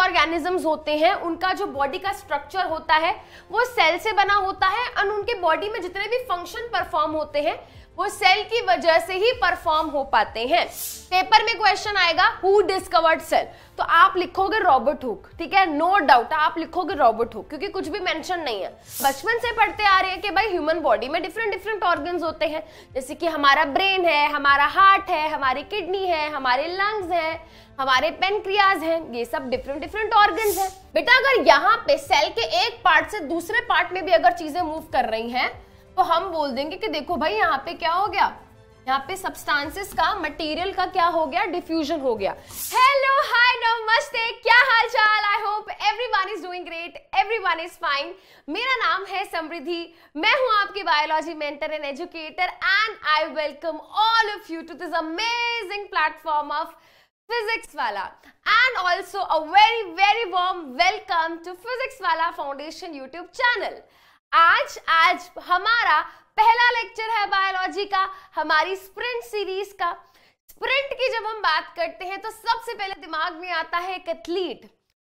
Organisms होते हैं उनका जो बॉडी का स्ट्रक्चर होता है वो सेल से बना होता है और उनके बॉडी में जितने भी फंक्शन परफॉर्म होते हैं वो सेल की वजह से ही परफॉर्म हो पाते हैं पेपर में क्वेश्चन आएगा हु डिस्कवर्ड सेल तो आप लिखोगे रॉबर्ट हुक ठीक है नो no डाउट आप लिखोगे रॉबर्ट हुक क्योंकि कुछ भी मेंशन नहीं है बचपन से पढ़ते आ रहे हैं कि भाई ह्यूमन बॉडी में डिफरेंट डिफरेंट ऑर्गन्स होते हैं जैसे कि हमारा ब्रेन है हमारा हार्ट है हमारी किडनी है हमारे लंग्स है हमारे पेनक्रियाज हैं ये सब डिफरेंट डिफरेंट ऑर्गन्स हैं बेटा अगर यहाँ पे सेल के एक पार्ट से दूसरे पार्ट में भी अगर चीजें मूव कर रही हैं तो हम बोल देंगे कि देखो भाई यहाँ पे क्या हो गया यहाँ पे सब्सटेंसेस का मटेरियल का क्या हो गया डिफ्यूजन हो गया हेलो हाय नमस्ते क्या हाल चाल I hope everyone is doing great everyone is fine मेरा नाम है समृद्धि मैं हूँ आपकी biology mentor and educator and I welcome all of you to this amazing platform of physics Wallah and also a very very warm welcome to physics Wallah foundation YouTube channel आज आज हमारा पहला लेक्चर है बायोलॉजी का हमारी स्प्रिंट सीरीज का sprint की जब हम बात करते हैं तो सबसे पहले दिमाग में आता है एक एथलीट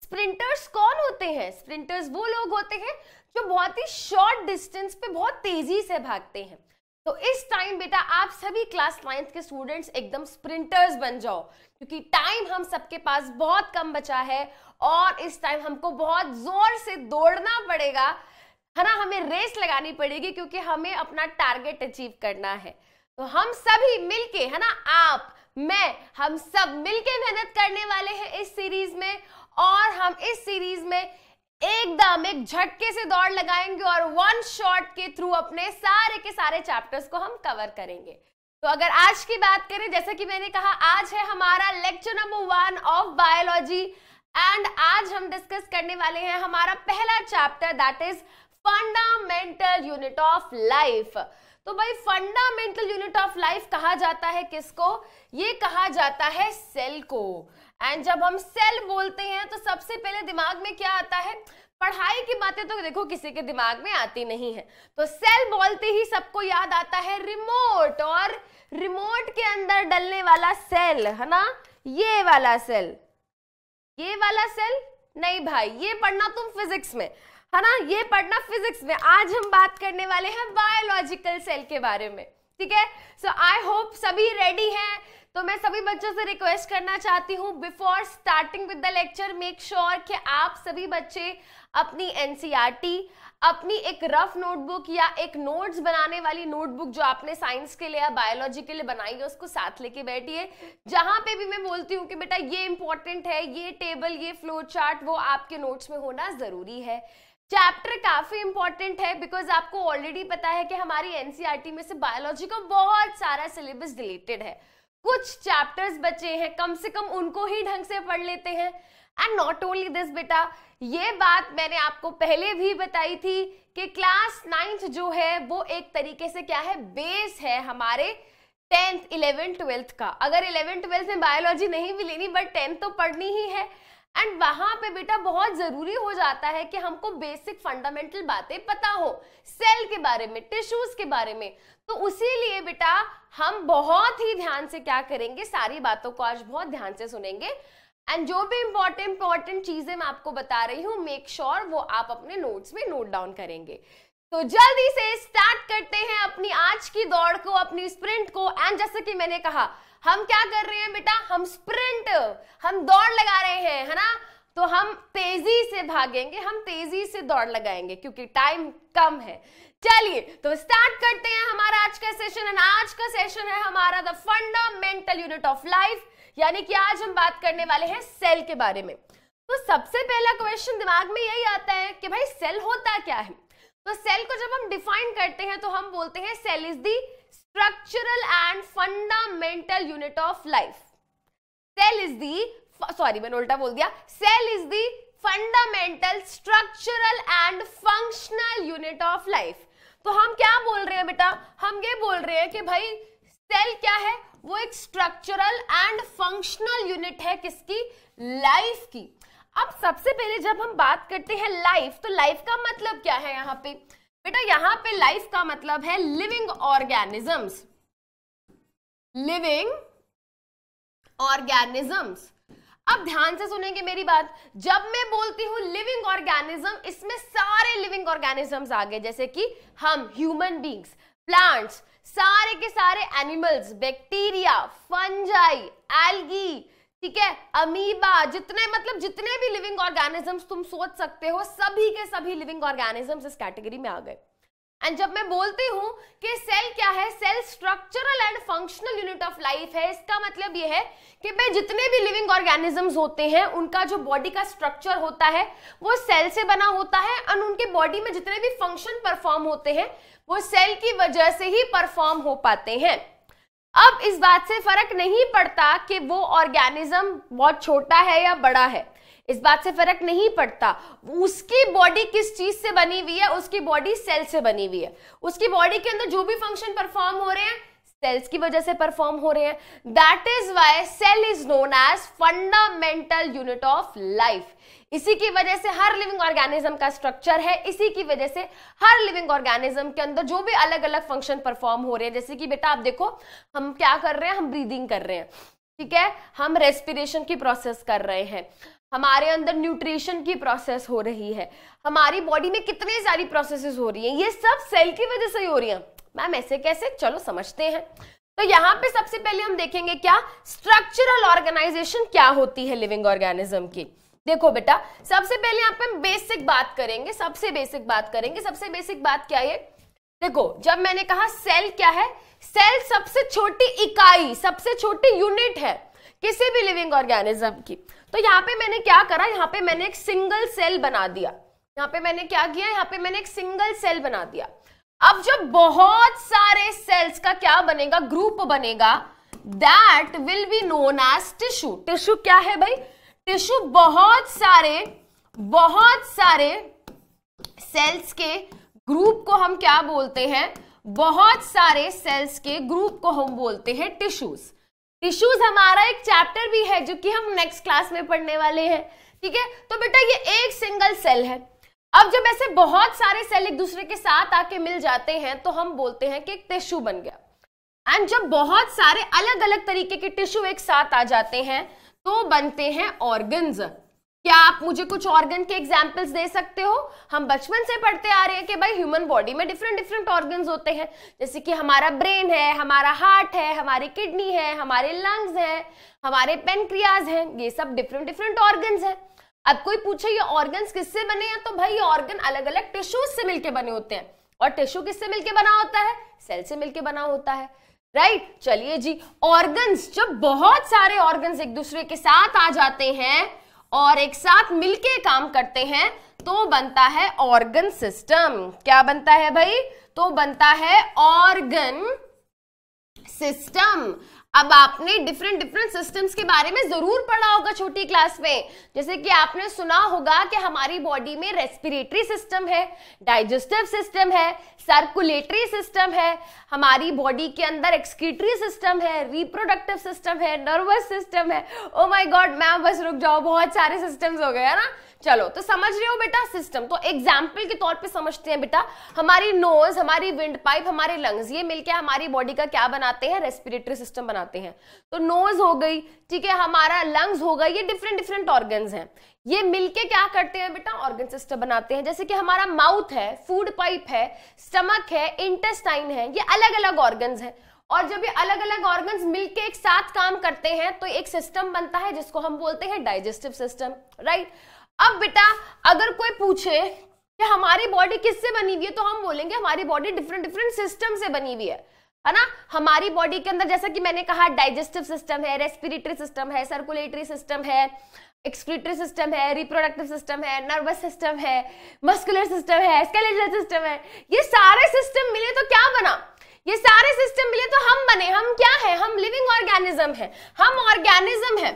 स्प्रिंटर्स कौन होते हैं स्प्रिंटर्स वो लोग होते हैं जो बहुत ही शॉर्ट डिस्टेंस पे बहुत तेजी से भागते हैं तो इस टाइम बेटा आप सभी क्लास नाइन्थ के स्टूडेंट्स एकदम स्प्रिंटर्स बन जाओ क्योंकि टाइम हम सबके पास बहुत कम बचा है और इस टाइम हमको बहुत जोर से दौड़ना पड़ेगा है ना हमें रेस लगानी पड़ेगी क्योंकि हमें अपना टारगेट अचीव करना है तो हम सभी मिलके है ना आप मैं हम सब मिलके मेहनत करने वाले हैं इस सीरीज में और हम इस सीरीज में एकदम एक झटके से दौड़ लगाएंगे और वन शॉट के थ्रू अपने सारे के सारे चैप्टर्स को हम कवर करेंगे तो अगर आज की बात करें जैसा कि मैंने कहा आज है हमारा lecture number one of biology and आज हम डिस्कस करने वाले हैं हमारा पहला chapter that is fundamental unit of life तो भाई फंडामेंटल यूनिट ऑफ लाइफ कहा जाता है किसको ये कहा जाता है सेल को एंड जब हम सेल बोलते हैं तो सबसे पहले दिमाग में क्या आता है पढ़ाई की बातें तो देखो किसी के दिमाग में आती नहीं है तो सेल बोलते ही सबको याद आता है रिमोट और रिमोट के अंदर डलने वाला सेल है ना ये वाला सेल ये वाला सेल नहीं भाई ये पढ़ना तुम फिजिक्स में है ना ये पढ़ना फिजिक्स में आज हम बात करने वाले हैं बायोलॉजिकल सेल के बारे में ठीक है सो आई होप सभी रेडी हैं तो मैं सभी बच्चों से रिक्वेस्ट करना चाहती हूँ before starting with the lecture make sure कि आप सभी बच्चे अपनी एनसीईआरटी अपनी एक रफ नोटबुक या एक नोट्स बनाने वाली नोटबुक जो आपने साइंस के लिए या बायोलॉजी के लिए बनाई है उसको साथ लेके बैठिए जहां पे भी मैं बोलती हूँ कि बेटा ये इंपॉर्टेंट है ये टेबल ये फ्लो चार्ट वो आपके नोट्स में होना ज़रूरी है चैप्टर काफ़ी इंपॉर्टेंट है बिकॉज आपको ऑलरेडी पता है कि हमारी एनसीआरटी e में से बायोलॉजी का बहुत सारा सिलेबस रिलेटेड है कुछ चैप्टर्स बचे हैं कम से कम उनको ही ढंग से पढ़ लेते हैं एंड नॉट ओनली दिस बेटा ये बात मैंने आपको पहले भी बताई थी कि क्लास नाइन्थ जो है वो एक तरीके से क्या है बेस है हमारे टेंथ इलेवेंथ ट्वेल्थ का अगर इलेवेंथ ट्वेल्थ में बायोलॉजी नहीं भी लेनी बट टेंथ तो पढ़नी ही है एंड वहां पे बेटा बहुत जरूरी हो जाता है कि हमको बेसिक फंडामेंटल बातें पता हो सेल के बारे में टिश्यूज के बारे में तो उसी लिए बेटा हम बहुत ही ध्यान से क्या करेंगे सारी बातों को आज बहुत ध्यान से सुनेंगे एंड जो भी इंपॉर्टेंट इंपॉर्टेंट चीजें मैं आपको बता रही हूँ मेक श्योर वो आप अपने नोट्स में नोट डाउन करेंगे तो जल्दी से स्टार्ट करते हैं अपनी आज की दौड़ को अपनी स्प्रिंट को एंड जैसे कि मैंने कहा हम क्या कर रहे हैं बेटा हम स्प्रिंट हम दौड़ लगा रहे हैं है ना तो हम तेजी से भागेंगे हम तेजी से दौड़ लगाएंगे क्योंकि टाइम कम है चलिए तो स्टार्ट करते हैं हमारा आज का सेशन एंड आज का सेशन है हमारा the fundamental unit of life यानी कि आज हम बात करने वाले हैं सेल के बारे में तो सबसे पहला क्वेश्चन दिमाग में यही आता है कि भाई सेल होता क्या है तो सेल को जब हम डिफाइन करते हैं तो हम बोलते हैं cell is the structural and fundamental unit of life cell is the sorry मैंने उल्टा बोल दिया cell is the fundamental structural and functional unit of life तो हम क्या बोल रहे हैं बेटा हम ये बोल रहे हैं कि भाई सेल क्या है वो एक स्ट्रक्चरल एंड फंक्शनल यूनिट है किसकी लाइफ की अब सबसे पहले जब हम बात करते हैं लाइफ तो लाइफ का मतलब क्या है यहां पे बेटा यहां पे लाइफ का मतलब है लिविंग ऑर्गेनिजम्स लिविंग ऑर्गेनिजम्स अब ध्यान से सुनेंगे मेरी बात जब मैं बोलती हूं लिविंग ऑर्गेनिज्म इसमें सारे लिविंग ऑर्गेनिजम्स आ गए जैसे कि हम ह्यूमन बींग्स प्लांट्स सारे के सारे एनिमल्स बैक्टीरिया फंजाई एल्गी ठीक है अमीबा जितने मतलब जितने भी लिविंग ऑर्गेनिजम्स तुम सोच सकते हो सभी के सभी लिविंग ऑर्गेनिजम्स इस कैटेगरी में आ गए एंड जब मैं बोलती हूं कि सेल क्या है cell structural and functional unit of life है इसका मतलब यह है कि भाई जितने भी लिविंग ऑर्गेनिजम्स होते हैं उनका जो बॉडी का स्ट्रक्चर होता है वो सेल से बना होता है एंड उनके बॉडी में जितने भी फंक्शन परफॉर्म होते हैं वो सेल की वजह से ही परफॉर्म हो पाते हैं अब इस बात से फर्क नहीं पड़ता कि वो ऑर्गेनिज्म बहुत छोटा है या बड़ा है इस बात से फर्क नहीं पड़ता उसकी बॉडी किस चीज से बनी हुई है उसकी बॉडी सेल से बनी हुई है उसकी बॉडी के अंदर जो भी फंक्शन परफॉर्म हो रहे हैं सेल्स की वजह से परफॉर्म हो रहे हैं that is why cell is known as fundamental unit of life इसी की वजह से हर लिविंग ऑर्गेनिज्म का स्ट्रक्चर है इसी की वजह से हर लिविंग ऑर्गेनिज्म के अंदर जो भी अलग अलग फंक्शन परफॉर्म हो रहे हैं जैसे कि बेटा आप देखो हम क्या कर रहे हैं हम ब्रीदिंग कर रहे हैं ठीक है हम रेस्पिरेशन की प्रोसेस कर रहे हैं हमारे अंदर न्यूट्रिशन की प्रोसेस हो रही है हमारी बॉडी में कितनी सारी प्रोसेसेस हो रही हैं ये सब सेल की वजह से ही हो रही हैं मैम ऐसे कैसे चलो समझते हैं तो यहाँ पे सबसे पहले हम देखेंगे क्या स्ट्रक्चरल ऑर्गेनाइजेशन क्या होती है लिविंग ऑर्गेनिज्म की देखो बेटा सबसे पहले यहाँ पे हम बेसिक बात करेंगे सबसे बेसिक बात करेंगे सबसे बेसिक बात क्या है देखो जब मैंने कहा सेल क्या है सेल सबसे छोटी इकाई सबसे छोटी यूनिट है किसी भी लिविंग ऑर्गेनिज्म की तो यहाँ पे मैंने क्या करा यहाँ पे मैंने एक सिंगल सेल बना दिया यहाँ पे मैंने क्या किया यहाँ पे मैंने एक सिंगल सेल बना दिया अब जब बहुत सारे सेल्स का क्या बनेगा ग्रुप बनेगा that will be known as tissue tissue क्या है भाई टिश्यू बहुत सारे बहुत सारे सेल्स के ग्रुप को हम क्या बोलते हैं बहुत सारे सेल्स के ग्रुप को हम बोलते हैं टिश्यूज टिश्यूज हमारा एक चैप्टर भी है जो कि हम नेक्स्ट क्लास में पढ़ने वाले हैं ठीक है तो बेटा ये एक सिंगल सेल है अब जब ऐसे बहुत सारे सेल एक दूसरे के साथ आके मिल जाते हैं तो हम बोलते हैं कि एक टिश्यू बन गया एंड जब बहुत सारे अलग अलग तरीके के टिश्यू एक साथ आ जाते हैं तो बनते हैं ऑर्गन्स क्या आप मुझे कुछ ऑर्गन के एग्जाम्पल्स दे सकते हो हम बचपन से पढ़ते आ रहे हैं कि भाई ह्यूमन बॉडी में डिफरेंट डिफरेंट ऑर्गन्स होते हैं जैसे कि हमारा ब्रेन है हमारा हार्ट है हमारी किडनी है हमारे लंग्स हैं हमारे पेनक्रियाज हैं ये सब डिफरेंट डिफरेंट ऑर्गन्स हैं अब कोई पूछे ये ऑर्गन्स किससे बने हैं तो भाई ये ऑर्गन अलग अलग टिश्यूज से मिलकर बने होते हैं और टिश्यू किससे मिलकर बना होता है सेल से मिलकर बना होता है राइट right? चलिए जी ऑर्गन्स जब बहुत सारे ऑर्गन्स एक दूसरे के साथ आ जाते हैं और एक साथ मिलके काम करते हैं तो बनता है ऑर्गन सिस्टम क्या बनता है भाई तो बनता है ऑर्गन सिस्टम अब आपने डिफरेंट डिफरेंट सिस्टम्स के बारे में जरूर पढ़ा होगा छोटी क्लास में जैसे कि आपने सुना होगा कि हमारी बॉडी में रेस्पिरेटरी सिस्टम है डाइजेस्टिव सिस्टम है सर्कुलेटरी सिस्टम है हमारी बॉडी के अंदर एक्सक्रीटरी सिस्टम है रिप्रोडक्टिव सिस्टम है नर्वस सिस्टम है ओ माई गॉड मैम बस रुक जाओ बहुत सारे सिस्टम्स हो गए है ना चलो तो समझ रहे हो बेटा सिस्टम तो एग्जाम्पल के तौर पे समझते हैं बेटा हमारी नोज हमारी विंड पाइप हमारे लंग्स ये मिलकर हमारी बॉडी का क्या बनाते हैं रेस्पिरेटरी सिस्टम बनाते हैं तो नोज हो गई ठीक है हमारा लंग्स हो गई ये डिफरेंट डिफरेंट ऑर्गन हैं ये मिलके क्या करते हैं बेटा ऑर्गन सिस्टम बनाते हैं जैसे कि हमारा माउथ है फूड पाइप है स्टमक है इंटेस्टाइन है ये अलग अलग ऑर्गन है और जब ये अलग अलग ऑर्गन मिलके एक साथ काम करते हैं तो एक सिस्टम बनता है जिसको हम बोलते हैं डाइजेस्टिव सिस्टम राइट अब बेटा अगर कोई पूछे कि हमारी बॉडी किससे बनी हुई है तो हम बोलेंगे हमारी बॉडी डिफरेंट डिफरेंट सिस्टम से बनी हुई है है ना हमारी बॉडी के अंदर जैसा कि मैंने कहा डाइजेस्टिव सिस्टम है रेस्पिरेटरी सिस्टम है सर्कुलेटरी सिस्टम है एक्सक्रीटरी सिस्टम है रिप्रोडक्टिव सिस्टम है नर्वस सिस्टम है मस्कुलर सिस्टम है स्केलेटल सिस्टम है ये सारे सिस्टम मिले तो क्या बना ये सारे सिस्टम मिले तो हम बने हम क्या है हम लिविंग ऑर्गेनिज्म है हम ऑर्गेनिज्म है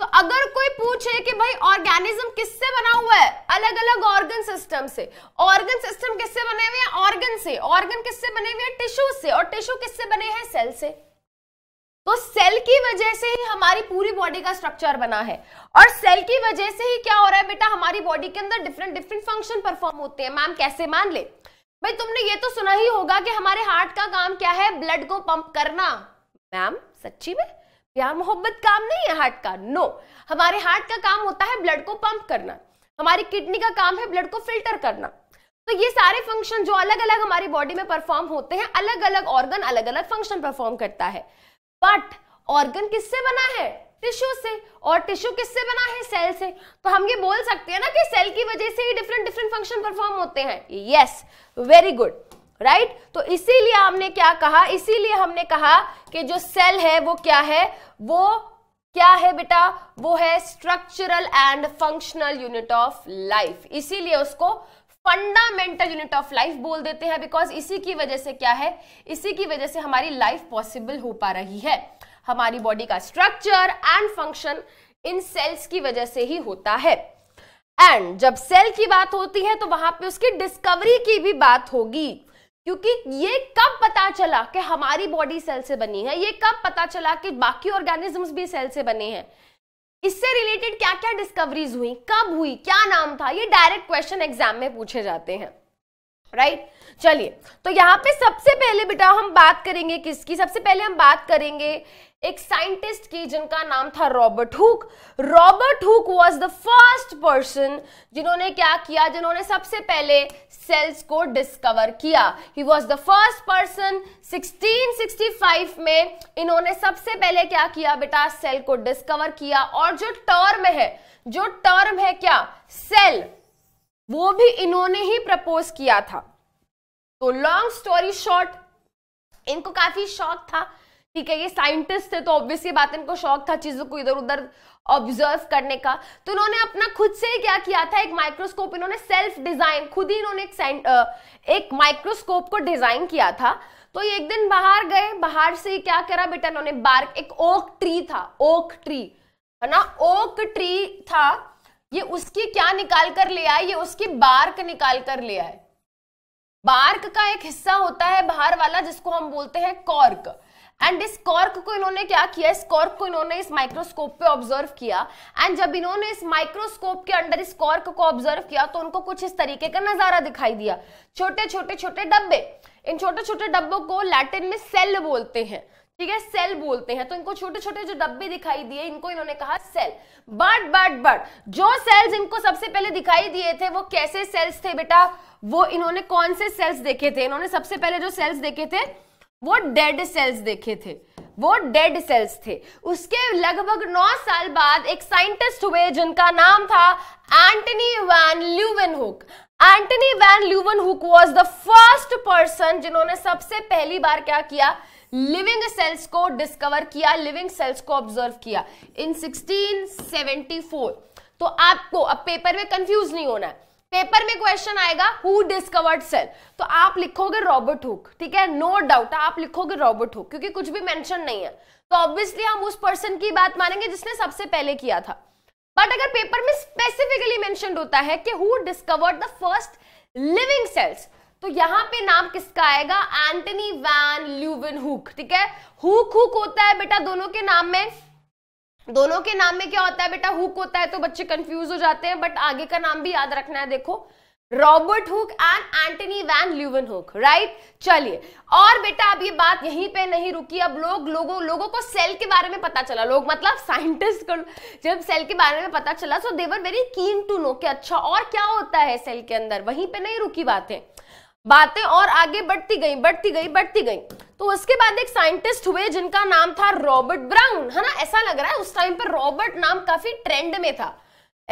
तो अगर कोई पूछे कि भाई ऑर्गेनिज्म किससे बना हुआ है अलग अलग ऑर्गन सिस्टम से ऑर्गन सिस्टम किससे बने हुए हैं ऑर्गन से ऑर्गन किससे बने हुए हैं टिश्यू से और टिश्यू किससे बने हैं सेल से तो सेल की वजह से ही हमारी पूरी बॉडी का स्ट्रक्चर बना है और सेल की वजह से ही क्या हो रहा है बेटा हमारी बॉडी के अंदर डिफरेंट डिफरेंट फंक्शन परफॉर्म होते हैं मैम कैसे मान ले भाई तुमने ये तो सुना ही होगा कि हमारे हार्ट का काम क्या है ब्लड को पंप करना मैम सच्ची में प्यार मोहब्बत काम नहीं है हार्ट का नो हमारे हार्ट का काम होता है ब्लड को पंप करना हमारी किडनी का काम है ब्लड को फिल्टर करना तो ये सारे फंक्शन जो अलग अलग हमारी बॉडी में परफॉर्म होते हैं अलग अलग ऑर्गन अलग अलग फंक्शन परफॉर्म करता है बट ऑर्गन किससे बना है टिश्यू से और टिश्यू किससे बना है सेल से तो हम ये बोल सकते हैं ना कि सेल की वजह से ही डिफरेंट डिफरेंट फंक्शन परफॉर्म होते हैं yes very good right right? तो इसीलिए हमने क्या कहा इसीलिए हमने कहा कि जो सेल है वो क्या है वो क्या है बेटा वो है structural and functional unit of life इसीलिए उसको फंडामेंटल यूनिट ऑफ लाइफ बोल देते हैं बिकॉज इसी की वजह से क्या है इसी की वजह से हमारी लाइफ पॉसिबल हो पा रही है हमारी बॉडी का स्ट्रक्चर एंड फंक्शन इन सेल्स की वजह से ही होता है एंड जब सेल की बात होती है तो वहां पे उसकी डिस्कवरी की भी बात होगी क्योंकि ये कब पता चला कि हमारी बॉडी सेल से बनी है ये कब पता चला कि बाकी ऑर्गेनिजम्स भी सेल से बने हैं इससे रिलेटेड क्या क्या डिस्कवरीज हुई कब हुई क्या नाम था ये डायरेक्ट क्वेश्चन एग्जाम में पूछे जाते हैं राइट right? चलिए तो यहाँ पे सबसे पहले बेटा हम बात करेंगे किसकी सबसे पहले हम बात करेंगे एक साइंटिस्ट की जिनका नाम था Robert Hooke Robert Hooke was the first person जिन्होंने क्या किया जिन्होंने सबसे पहले सेल्स को डिस्कवर किया he was the first person 1665 में इन्होंने सबसे पहले क्या किया बेटा सेल को डिस्कवर किया और जो टर्म है जो टर्म है क्या सेल वो भी इन्होंने ही प्रपोज किया था तो लॉन्ग स्टोरी शॉर्ट इनको काफी शौक था ठीक है ये साइंटिस्ट थे तो ऑब्वियसली बात इनको शौक था चीजों को इधर उधर ऑब्जर्व करने का तो इन्होंने अपना खुद से क्या किया था एक माइक्रोस्कोप इन्होंने सेल्फ डिजाइन खुद ही इन्होंने एक, एक माइक्रोस्कोप को डिजाइन किया था तो ये एक दिन बाहर गए बाहर से क्या करा बेटा इन्होंने बार्क एक ओक ट्री था ओक ट्री है ना ओक ट्री था ये उसकी क्या निकाल कर ले आए ये उसकी बार्क निकाल कर ले आए बार्क का एक हिस्सा होता है बाहर वाला जिसको हम बोलते हैं कॉर्क एंड इस कॉर्क को इन्होंने क्या किया इस कॉर्क को इन्होंने इस माइक्रोस्कोप पे ऑब्जर्व किया एंड जब इन्होंने इस माइक्रोस्कोप के अंडर इस कॉर्क को ऑब्जर्व किया तो उनको कुछ इस तरीके का नजारा दिखाई दिया छोटे छोटे छोटे डब्बे इन छोटे छोटे डब्बों को लैटिन में सेल बोलते हैं ठीक है सेल बोलते हैं तो इनको छोटे छोटे जो डब्बे दिखाई दिए इनको इन्होंने कहा सेल बट बट बट जो सेल्स इनको सबसे पहले दिखाई दिए थे वो कैसे सेल्स थे बेटा वो इन्होंने कौन से सेल्स देखे थे इन्होंने सबसे पहले जो सेल्स देखे थे वो डेड सेल्स देखे थे वो डेड सेल्स थे उसके लगभग नौ साल बाद एक साइंटिस्ट हुए जिनका नाम था Antonie van Leeuwenhoek Antonie van Leeuwenhoek was the first person जिन्होंने सबसे पहली बार क्या किया लिविंग सेल्स को डिस्कवर किया लिविंग सेल्स को ऑब्जर्व किया इन 1674 तो आपको अब पेपर में कंफ्यूज नहीं होना है पेपर में क्वेश्चन आएगा हु डिस्कवर्ड सेल तो आप लिखोगे रॉबर्ट हुक ठीक है नो no डाउट आप लिखोगे रॉबर्ट हुक क्योंकि कुछ भी मेंशन नहीं है तो ऑब्वियसली हम उस पर्सन की बात मानेंगे जिसने सबसे पहले किया था बट अगर पेपर में स्पेसिफिकली मेंशन होता है कि who discovered the first living cells तो यहां पे नाम किसका आएगा एंटनी वैन ल्यूविन हुक ठीक है हुक हुक होता है बेटा दोनों के नाम में दोनों के नाम में क्या होता है बेटा हुक होता है तो बच्चे कंफ्यूज हो जाते हैं बट आगे का नाम भी याद रखना है देखो Robert Hooke and Antonie van Leeuwenhoek right चलिए और बेटा अब ये बात यहीं पे नहीं रुकी अब लोग लोगों लोगों को सेल के बारे में पता चला लोग मतलब साइंटिस्ट को जब सेल के बारे में पता चला so they were very keen to know कि अच्छा और क्या होता है सेल के अंदर वहीं पे नहीं रुकी बातें बातें और आगे बढ़ती गई बढ़ती गई बढ़ती गई तो उसके बाद एक साइंटिस्ट हुए जिनका नाम था रॉबर्ट ब्राउन है ना ऐसा लग रहा है उस टाइम पर रॉबर्ट नाम काफी ट्रेंड में था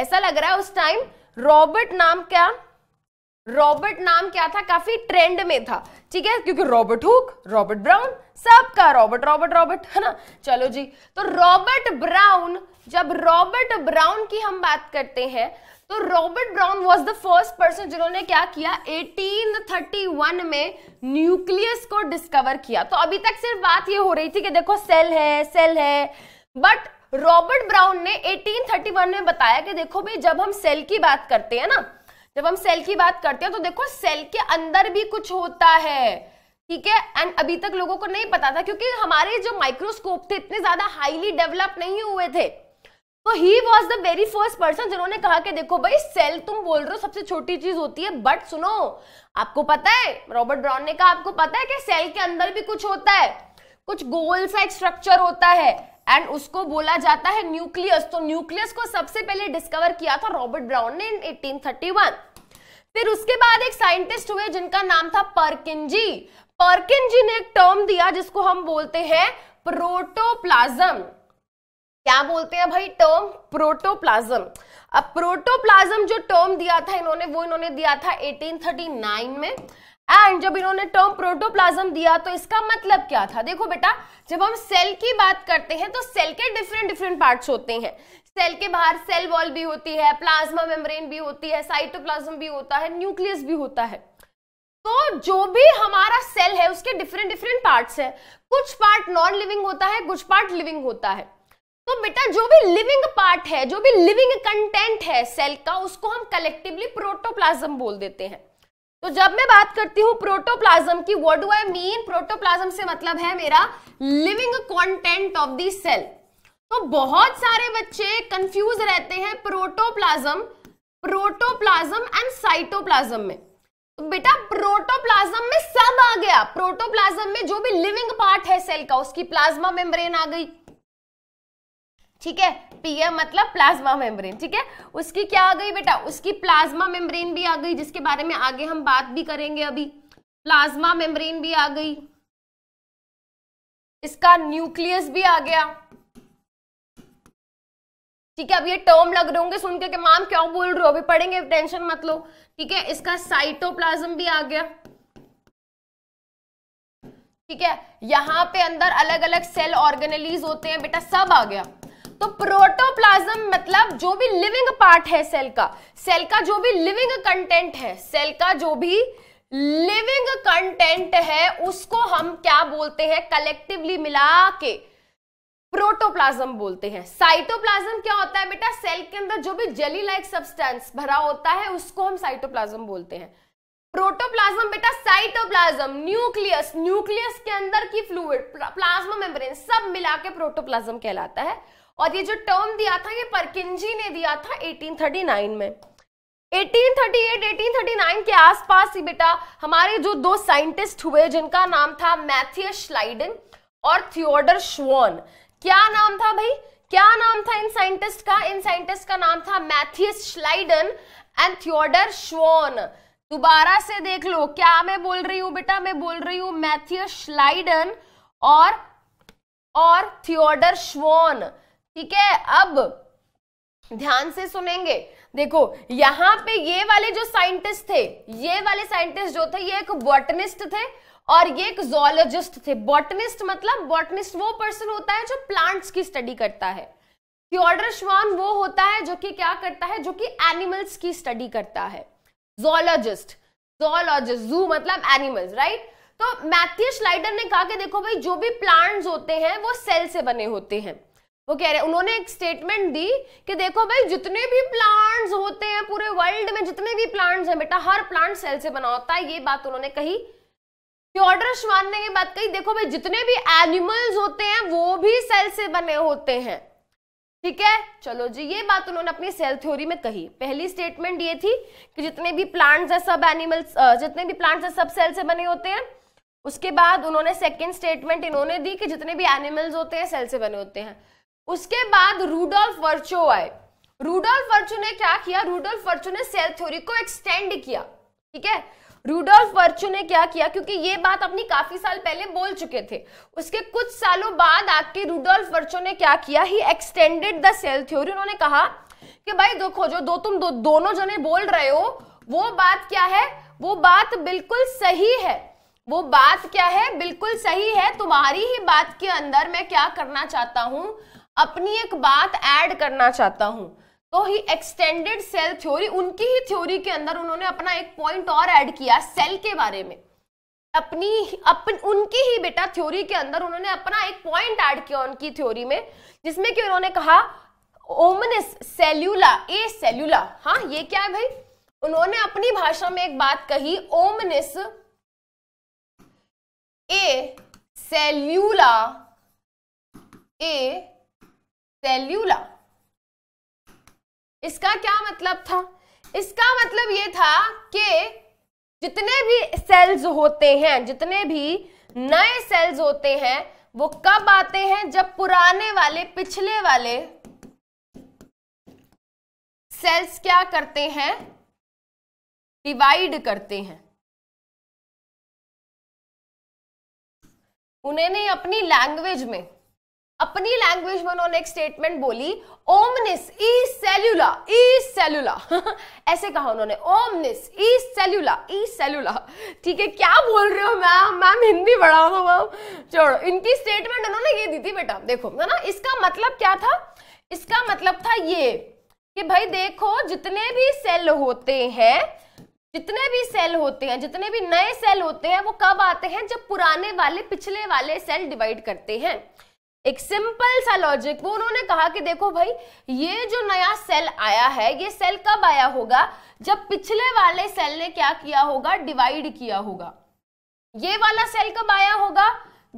ऐसा लग रहा है उस टाइम रॉबर्ट नाम क्या रॉबर्ट नाम क्या था काफी ट्रेंड में था ठीक है क्योंकि रॉबर्ट हुक रॉबर्ट ब्राउन सबका रॉबर्ट रॉबर्ट रॉबर्ट है ना चलो जी तो रॉबर्ट ब्राउन जब रॉबर्ट ब्राउन की हम बात करते हैं तो Robert Brown was the first person जिन्होंने क्या किया 1831 में न्यूक्लियस को डिस्कवर किया तो अभी तक सिर्फ बात ये हो रही थी कि देखो सेल है सेल है बट रॉबर्ट ब्राउन ने 1831 में बताया कि देखो भाई जब हम सेल की बात करते हैं ना जब हम सेल की बात करते हैं तो देखो सेल के अंदर भी कुछ होता है ठीक है एंड अभी तक लोगों को नहीं पता था क्योंकि हमारे जो माइक्रोस्कोप थे इतने ज्यादा हाईली डेवलप नहीं हुए थे तो he was the very first person जिन्होंने कहा कि देखो भाई सेल तुम बोल रहे हो सबसे छोटी चीज होती है बट सुनो आपको पता है रॉबर्ट ब्राउन ने कहा आपको पता है कि सेल के अंदर भी कुछ होता है कुछ गोल सा एक स्ट्रक्चर होता है एंड उसको बोला जाता है न्यूक्लियस तो न्यूक्लियस को सबसे पहले डिस्कवर किया था रॉबर्ट ब्राउन ने एटीन थर्टी वन फिर उसके बाद एक साइंटिस्ट हुए जिनका नाम था परकिन जी परकिन जी ने एक टर्म दिया जिसको हम बोलते हैं प्रोटोप्लाज्म क्या बोलते हैं भाई टर्म प्रोटोप्लाज्म अब प्रोटोप्लाज्म जो टर्म दिया था इन्होंने वो इन्होंने दिया था 1839 में एंड जब इन्होंने टर्म प्रोटोप्लाज्म दिया तो इसका मतलब क्या था देखो बेटा जब हम सेल की बात करते हैं तो सेल के डिफरेंट डिफरेंट पार्ट्स होते हैं सेल के बाहर सेल वॉल भी होती है प्लाज्मा मेम्ब्रेन भी होती है साइटोप्लाज्म भी होता है न्यूक्लियस भी होता है तो जो भी हमारा सेल है उसके डिफरेंट डिफरेंट पार्ट्स है कुछ पार्ट नॉन लिविंग होता है कुछ पार्ट लिविंग होता है तो बेटा जो भी लिविंग पार्ट है जो भी लिविंग कंटेंट है सेल का उसको हम कलेक्टिवली प्रोटोप्लाज्म बोल देते हैं तो जब मैं बात करती हूं प्रोटोप्लाज्म की what do I mean protoplasm से मतलब है मेरा living content of the cell तो बहुत सारे बच्चे कंफ्यूज रहते हैं प्रोटोप्लाज्म प्रोटोप्लाज्म एंड साइटोप्लाज्म में तो बेटा प्रोटोप्लाज्म में सब आ गया प्रोटोप्लाज्म में जो भी लिविंग पार्ट है सेल का उसकी प्लाज्मा मेम्ब्रेन आ गई ठीक है पीएम मतलब प्लाज्मा मेम्ब्रेन ठीक है उसकी क्या आ गई बेटा उसकी प्लाज्मा मेम्ब्रेन भी आ गई जिसके बारे में आगे हम बात भी करेंगे अभी प्लाज्मा मेम्ब्रेन भी आ गई इसका न्यूक्लियस भी आ गया ठीक है अब ये टर्म लग रहे होंगे सुनकर के माम क्यों बोल रहे हो अभी पढ़ेंगे टेंशन मत लो ठीक है इसका साइटोप्लाज्म भी आ गया ठीक है यहां पे अंदर अलग अलग सेल ऑर्गेनलीज होते हैं बेटा सब आ गया तो प्रोटोप्लाज्म मतलब जो भी लिविंग पार्ट है सेल का सेल का जो भी लिविंग कंटेंट है सेल का जो भी लिविंग कंटेंट है उसको हम क्या बोलते हैं कलेक्टिवली मिला के प्रोटोप्लाज्म बोलते हैं साइटोप्लाज्म क्या होता है बेटा सेल के अंदर जो भी जेली लाइक सब्सटेंस भरा होता है उसको हम साइटोप्लाज्म बोलते हैं प्रोटोप्लाज्म बेटा साइटोप्लाज्म न्यूक्लियस न्यूक्लियस के अंदर की फ्लूइड प्लाज्मा मेम्ब्रेन सब मिला के प्रोटोप्लाज्म कहलाता है और ये जो टर्म दिया था ये परकिंजी ने दिया था 1839 में 1838 1839 के आसपास ही बेटा हमारे जो दो साइंटिस्ट हुए जिनका नाम था मैथियस स्लाइडन और थियोडर श्वान क्या नाम था भाई क्या नाम था इन साइंटिस्ट का इन साइंटिस्ट का नाम था मैथियस स्लाइडन एंड थियोडर श्वान दोबारा से देख लो क्या मैं बोल रही हूं बेटा मैं बोल रही हूँ मैथियस स्लाइडन और और थियोडर श्वॉन ठीक है अब ध्यान से सुनेंगे देखो यहां पे ये वाले जो साइंटिस्ट थे ये वाले साइंटिस्ट जो थे ये एक बॉटनिस्ट थे और ये एक जोलॉजिस्ट थे बॉटनिस्ट मतलब बॉटनिस्ट वो पर्सन होता है जो प्लांट्स की स्टडी करता है थियोडर श्वान वो होता है जो कि क्या करता है जो कि एनिमल्स की स्टडी करता है जोलॉजिस्ट जोलॉजिस्ट जू मतलब एनिमल्स राइट तो मैथ्यू स्लाइडर ने कहा कि देखो भाई जो भी प्लांट्स होते हैं वो सेल से बने होते हैं वो कह रहे हैं उन्होंने एक स्टेटमेंट दी कि देखो भाई जितने भी प्लांट्स होते हैं पूरे वर्ल्ड में जितने भी प्लांट्स हैं बेटा हर प्लांट सेल से बना होता है ये बात उन्होंने कही ऑर्डर श्वान ने ये बात कही देखो भाई जितने भी एनिमल्स होते हैं वो भी सेल से बने होते हैं ठीक है चलो जी ये बात उन्होंने अपनी सेल थ्योरी में कही पहली स्टेटमेंट ये थी कि जितने भी प्लांट्स हैं सब एनिमल्स जितने भी प्लांट्स हैं सब सेल से बने होते हैं उसके बाद उन्होंने सेकेंड स्टेटमेंट इन्होंने दी कि जितने भी एनिमल्स होते हैं सेल से बने होते हैं उसके बाद रूडोल्फ वर्चो आए रूडोल्फ वर्चो ने क्या किया रूडोल्फ वर्चो ने सेल थ्योरी को एक्सटेंड किया ठीक है रूडोल्फ वर्चो ने क्या किया क्योंकि ये बात अपनी काफी साल पहले बोल चुके थे उसके कुछ सालों बाद आके रूडोल्फ वर्चो ने क्या किया he extended the cell theory उन्होंने कहा कि भाई देखो जो दो तुम दो, दोनों जने बोल रहे हो वो बात क्या है वो बात बिल्कुल सही है वो बात क्या है बिल्कुल सही है तुम्हारी ही बात के अंदर मैं क्या करना चाहता हूं अपनी एक बात ऐड करना चाहता हूं तो ही एक्सटेंडेड सेल थ्योरी उनकी ही थ्योरी के अंदर उन्होंने अपना एक पॉइंट और ऐड किया सेल के बारे में अपनी अपन उनकी ही बेटा थ्योरी के अंदर उन्होंने अपना एक पॉइंट ऐड किया उनकी थ्योरी में जिसमें कि उन्होंने कहा ओमनिस सेल्यूला ए सेल्यूला हाँ ये क्या है भाई उन्होंने अपनी भाषा में एक बात कही ओमनिस ए सेल्यूला ए सेल्यूला इसका क्या मतलब था इसका मतलब ये था कि जितने भी सेल्स होते हैं जितने भी नए सेल्स होते हैं वो कब आते हैं जब पुराने वाले पिछले वाले सेल्स क्या करते हैं डिवाइड करते हैं उन्हें नहीं अपनी लैंग्वेज में अपनी लैंग्वेज में उन्होंने एक स्टेटमेंट बोली ओमनिस ई सेल्यूला ई सेल्यूला ऐसे कहा उन्होंने ओमनिस ई सेल्यूला ई सेल्यूला ठीक है क्या बोल रहे हो मैम मैम हिंदी बढ़ा दो मैम चलो इनकी स्टेटमेंट उन्होंने ये दी थी बेटा देखो है ना इसका मतलब क्या था इसका मतलब था ये कि भाई देखो जितने भी सेल होते हैं जितने भी सेल होते हैं जितने भी नए सेल होते हैं वो कब आते हैं जब पुराने वाले पिछले वाले सेल डिवाइड करते हैं एक सिंपल सा लॉजिक वो उन्होंने कहा कि देखो भाई ये जो नया सेल आया है ये सेल कब आया होगा जब पिछले वाले सेल ने क्या किया होगा डिवाइड किया होगा ये वाला सेल कब आया होगा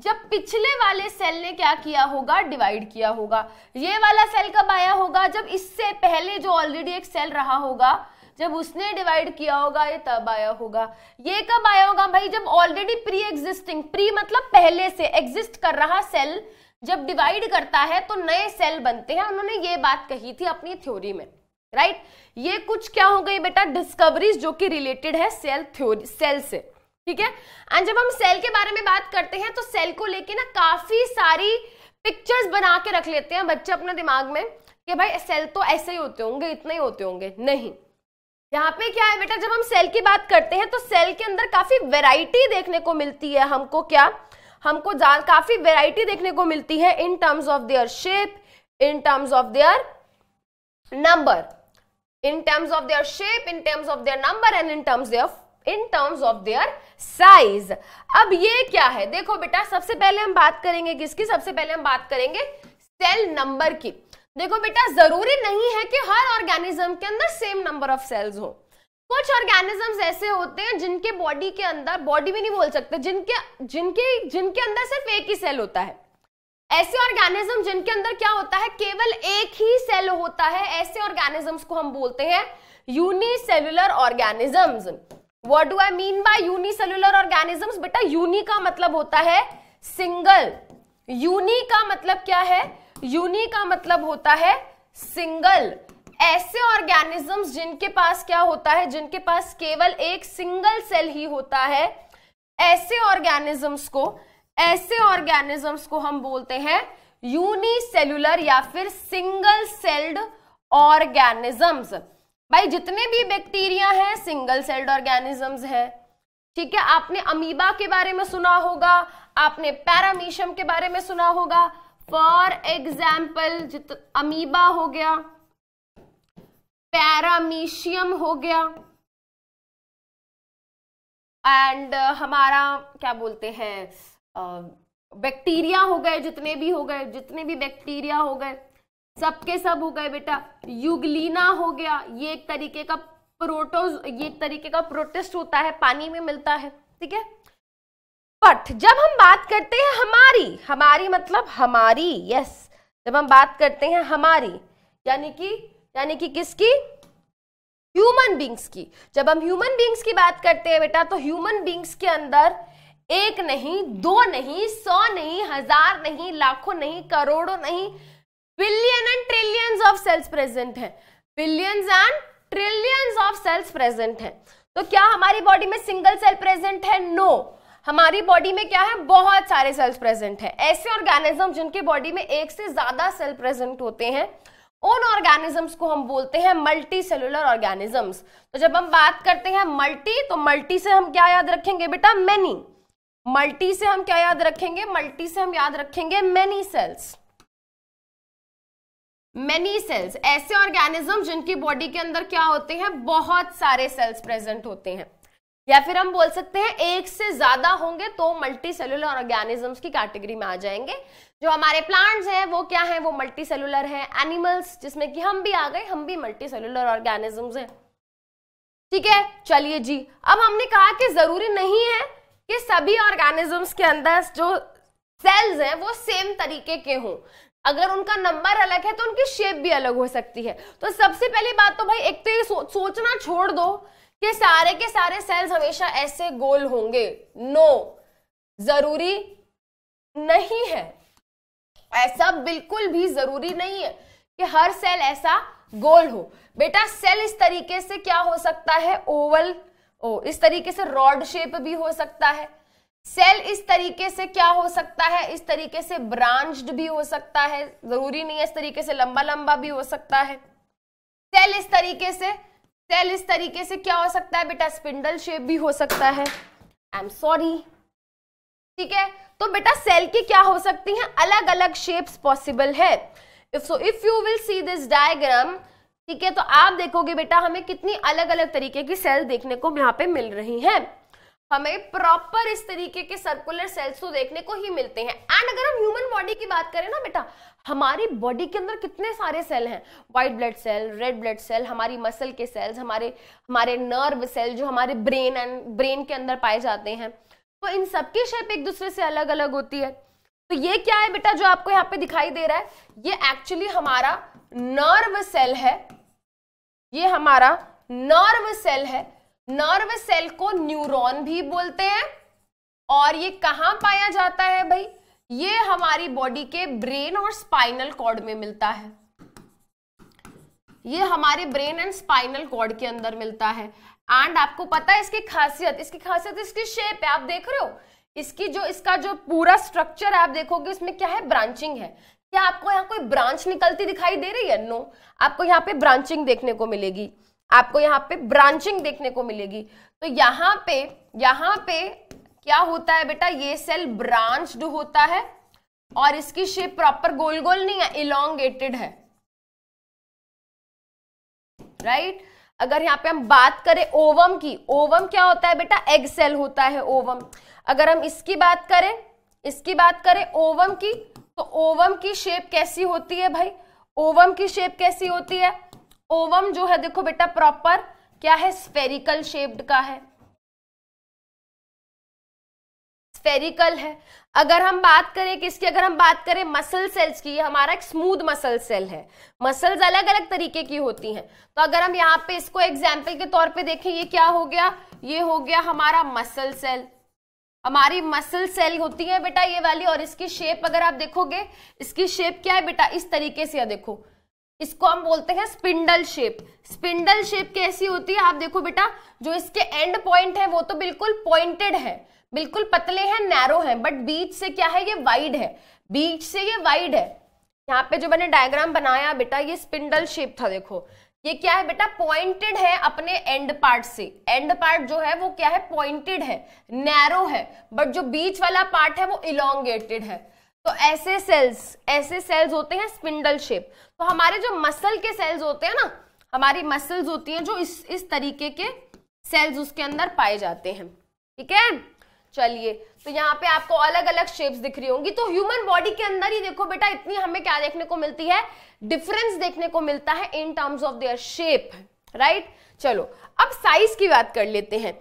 जब पिछले वाले सेल ने क्या किया होगा डिवाइड किया होगा ये वाला सेल कब आया होगा जब इससे पहले जो ऑलरेडी एक सेल रहा होगा जब उसने डिवाइड किया होगा ये तब आया होगा ये कब आया होगा भाई जब ऑलरेडी प्री एग्जिस्टिंग प्री मतलब पहले से एग्जिस्ट कर रहा सेल जब डिवाइड करता है तो नए सेल बनते हैं उन्होंने ये बात कही थी अपनी थ्योरी में राइट ये कुछ क्या हो गई बेटा डिस्कवरीज जो कि रिलेटेड है सेल थ्योरी सेल से ठीक है एंड जब हम सेल के बारे में बात करते हैं तो सेल को लेके ना काफी सारी पिक्चर्स बना के रख लेते हैं बच्चे अपने दिमाग में कि भाई सेल तो ऐसे ही होते होंगे इतने ही होते होंगे नहीं यहाँ पे क्या है बेटा जब हम सेल की बात करते हैं तो सेल के अंदर काफी वेराइटी देखने को मिलती है हमको क्या हमको काफ़ी वेराइटी देखने को मिलती है in terms of their shape in terms of their number in terms of their shape in terms of their number and in terms in terms of their size अब ये क्या है देखो बेटा सबसे पहले हम बात करेंगे किसकी सबसे पहले हम बात करेंगे सेल नंबर की देखो बेटा जरूरी नहीं है कि हर ऑर्गेनिज्म के अंदर सेम नंबर ऑफ सेल्स हो कुछ ऑर्गेनिजम्स ऐसे होते हैं जिनके बॉडी के अंदर बॉडी भी नहीं बोल सकते जिनके जिनके जिनके अंदर सिर्फ एक ही सेल होता है ऐसे ऑर्गेनिज्म जिनके अंदर क्या होता है केवल एक ही सेल होता है ऐसे ऑर्गेनिजम्स को हम बोलते हैं unicellular organisms what do I mean by unicellular organisms बेटा यूनि का मतलब होता है सिंगल यूनि का मतलब क्या है यूनि का मतलब होता है सिंगल ऐसे ऑर्गेनिजम्स जिनके पास क्या होता है जिनके पास केवल एक सिंगल सेल ही होता है ऐसे ऑर्गेनिजम्स को ऐसे ऑर्गेनिजम्स को हम बोलते हैं यूनिसेलुलर या फिर सिंगल सेल्ड ऑर्गेनिजम्स भाई जितने भी बैक्टीरिया हैं सिंगल सेल्ड ऑर्गेनिजम्स हैं ठीक है आपने अमीबा के बारे में सुना होगा आपने पैरामीशम के बारे में सुना होगा फॉर एग्जाम्पल जित अमीबा हो गया पैरामीशियम हो गया एंड uh, हमारा क्या बोलते हैं बैक्टीरिया uh, हो गए जितने भी हो गए जितने भी बैक्टीरिया हो गए सबके सब हो गए बेटा युगलीना हो गया ये एक तरीके का प्रोटोज ये एक तरीके का प्रोटेस्ट होता है पानी में मिलता है ठीक है बट जब हम बात करते हैं हमारी हमारी मतलब हमारी यस जब हम बात करते हैं हमारी यानी कि यानी कि किसकी ह्यूमन बींग्स की जब हम ह्यूमन बींग्स की बात करते हैं बेटा तो ह्यूमन बींग्स के अंदर एक नहीं दो नहीं सौ नहीं हजार नहीं लाखों नहीं करोड़ों नहीं billion and trillions of cells present है billions and trillions of cells present है तो क्या हमारी बॉडी में सिंगल सेल प्रेजेंट है नो no. हमारी बॉडी में क्या है बहुत सारे सेल्स प्रेजेंट है ऐसे ऑर्गेनिज्म जिनके बॉडी में एक से ज्यादा सेल प्रेजेंट होते हैं उन ऑर्गेनिजम्स को हम बोलते हैं मल्टी सेलुलर ऑर्गेनिजम्स तो जब हम बात करते हैं मल्टी तो मल्टी से हम क्या याद रखेंगे बेटा मेनी मल्टी से हम क्या याद रखेंगे मल्टी से हम याद रखेंगे मेनी सेल्स मेनी सेल्स ऐसे ऑर्गेनिज्म जिनकी बॉडी के अंदर क्या होते हैं बहुत सारे सेल्स प्रेजेंट होते हैं या फिर हम बोल सकते हैं एक से ज्यादा होंगे तो मल्टी सेलुलर ऑर्गेनिजम्स की कैटेगरी में आ जाएंगे जो हमारे प्लांट्स हैं वो क्या है वो मल्टी सेलुलर है एनिमल्स जिसमें कि हम भी आ गए हम भी मल्टी सेलुलर ऑर्गेनिज्म हैं ठीक है चलिए जी अब हमने कहा कि जरूरी नहीं है कि सभी ऑर्गेनिजम्स के अंदर जो सेल्स हैं वो सेम तरीके के हों अगर उनका नंबर अलग है तो उनकी शेप भी अलग हो सकती है तो सबसे पहली बात तो भाई एक तो ये सो, सोचना छोड़ दो कि सारे के सारे सेल्स हमेशा ऐसे गोल होंगे नो जरूरी नहीं है ऐसा बिल्कुल भी जरूरी नहीं है कि हर सेल ऐसा गोल हो बेटा सेल इस तरीके से क्या हो सकता है ओवल ओ इस तरीके से रॉड शेप भी हो सकता है सेल इस तरीके से क्या हो सकता है इस तरीके से ब्रांच्ड भी हो सकता है जरूरी नहीं है इस तरीके से लंबा लंबा भी हो सकता है सेल इस तरीके से सेल इस तरीके से क्या हो सकता है बेटा स्पिंडल शेप भी हो सकता है आई एम सॉरी ठीक है तो बेटा सेल की क्या हो सकती हैं अलग अलग शेप्स पॉसिबल है if so if you will see this diagram ठीक है तो आप देखोगे बेटा हमें कितनी अलग अलग तरीके की सेल देखने को यहाँ पे मिल रही हैं हमें प्रॉपर इस तरीके के सर्कुलर सेल्स तो देखने को ही मिलते हैं एंड अगर हम ह्यूमन बॉडी की बात करें ना बेटा हमारी बॉडी के अंदर कितने सारे सेल हैं white blood cell red blood cell हमारी मसल के सेल्स हमारे हमारे नर्व सेल जो हमारे ब्रेन एंड ब्रेन के अंदर पाए जाते हैं तो इन सबकी शेप एक दूसरे से अलग अलग होती है तो ये क्या है बेटा जो आपको यहाँ पे दिखाई दे रहा है ये एक्चुअली हमारा नर्व सेल है ये हमारा नर्व सेल है नर्व सेल को न्यूरॉन भी बोलते हैं और ये कहाँ पाया जाता है भाई ये हमारी बॉडी के ब्रेन और स्पाइनल कॉर्ड में मिलता है ये हमारे ब्रेन एंड स्पाइनल कॉर्ड के अंदर मिलता है एंड आपको पता है इसकी खासियत इसकी खासियत इसकी शेप है आप देख रहे हो इसकी जो इसका जो पूरा स्ट्रक्चर है आप देखोगे इसमें क्या है ब्रांचिंग है क्या आपको यहाँ कोई ब्रांच निकलती दिखाई दे रही है नो no. आपको यहाँ पे ब्रांचिंग देखने को मिलेगी आपको यहाँ पे ब्रांचिंग देखने को मिलेगी तो यहाँ पे यहाँ पे क्या होता है बेटा ये सेल ब्रांच्ड होता है और इसकी शेप प्रॉपर गोल गोल नहीं है इलांगेटेड है राइट right? अगर यहाँ पे हम बात करें ओवम की ओवम क्या होता है बेटा एग सेल होता है ओवम अगर हम इसकी बात करें इसकी बात करें ओवम की तो ओवम की शेप कैसी होती है भाई ओवम की शेप कैसी होती है ओवम जो है देखो बेटा प्रॉपर क्या है स्फेरिकल शेप्ड का है स्फेरिकल है अगर हम बात करें किसकी अगर हम बात करें मसल सेल्स की हमारा एक स्मूथ मसल सेल है मसल्स अलग अलग तरीके की होती हैं तो अगर हम यहाँ पे इसको एग्जाम्पल के तौर पे देखें ये क्या हो गया ये हो गया हमारा मसल सेल हमारी मसल सेल होती है बेटा ये वाली और इसकी शेप अगर आप देखोगे इसकी शेप क्या है बेटा इस तरीके से देखो इसको हम बोलते हैं स्पिंडल शेप स्पिंडल शेप कैसी होती है आप देखो बेटा जो इसके एंड पॉइंट है वो तो बिल्कुल पॉइंटेड है बिल्कुल पतले हैं नैरो हैं बट बीच से क्या है ये वाइड है बीच से ये वाइड है यहाँ पे जो मैंने डायग्राम बनाया बेटा ये स्पिंडल शेप था देखो ये क्या है बेटा पॉइंटेड है अपने एंड पार्ट से एंड पार्ट जो है वो क्या है पॉइंटेड है नैरो है बट जो बीच वाला पार्ट है वो इलोंगेटेड है तो ऐसे सेल्स ऐसे सेल्स होते हैं स्पिंडल शेप तो हमारे जो मसल के सेल्स होते हैं ना हमारी मसल्स होती हैं जो इस इस तरीके के सेल्स उसके अंदर पाए जाते हैं ठीक है चलिए तो यहाँ पे आपको अलग अलग शेप्स दिख रही होंगी तो ह्यूमन बॉडी के अंदर ही देखो बेटा इतनी हमें क्या देखने को मिलती है डिफरेंस देखने को मिलता है in terms of their shape right चलो अब साइज की बात कर लेते हैं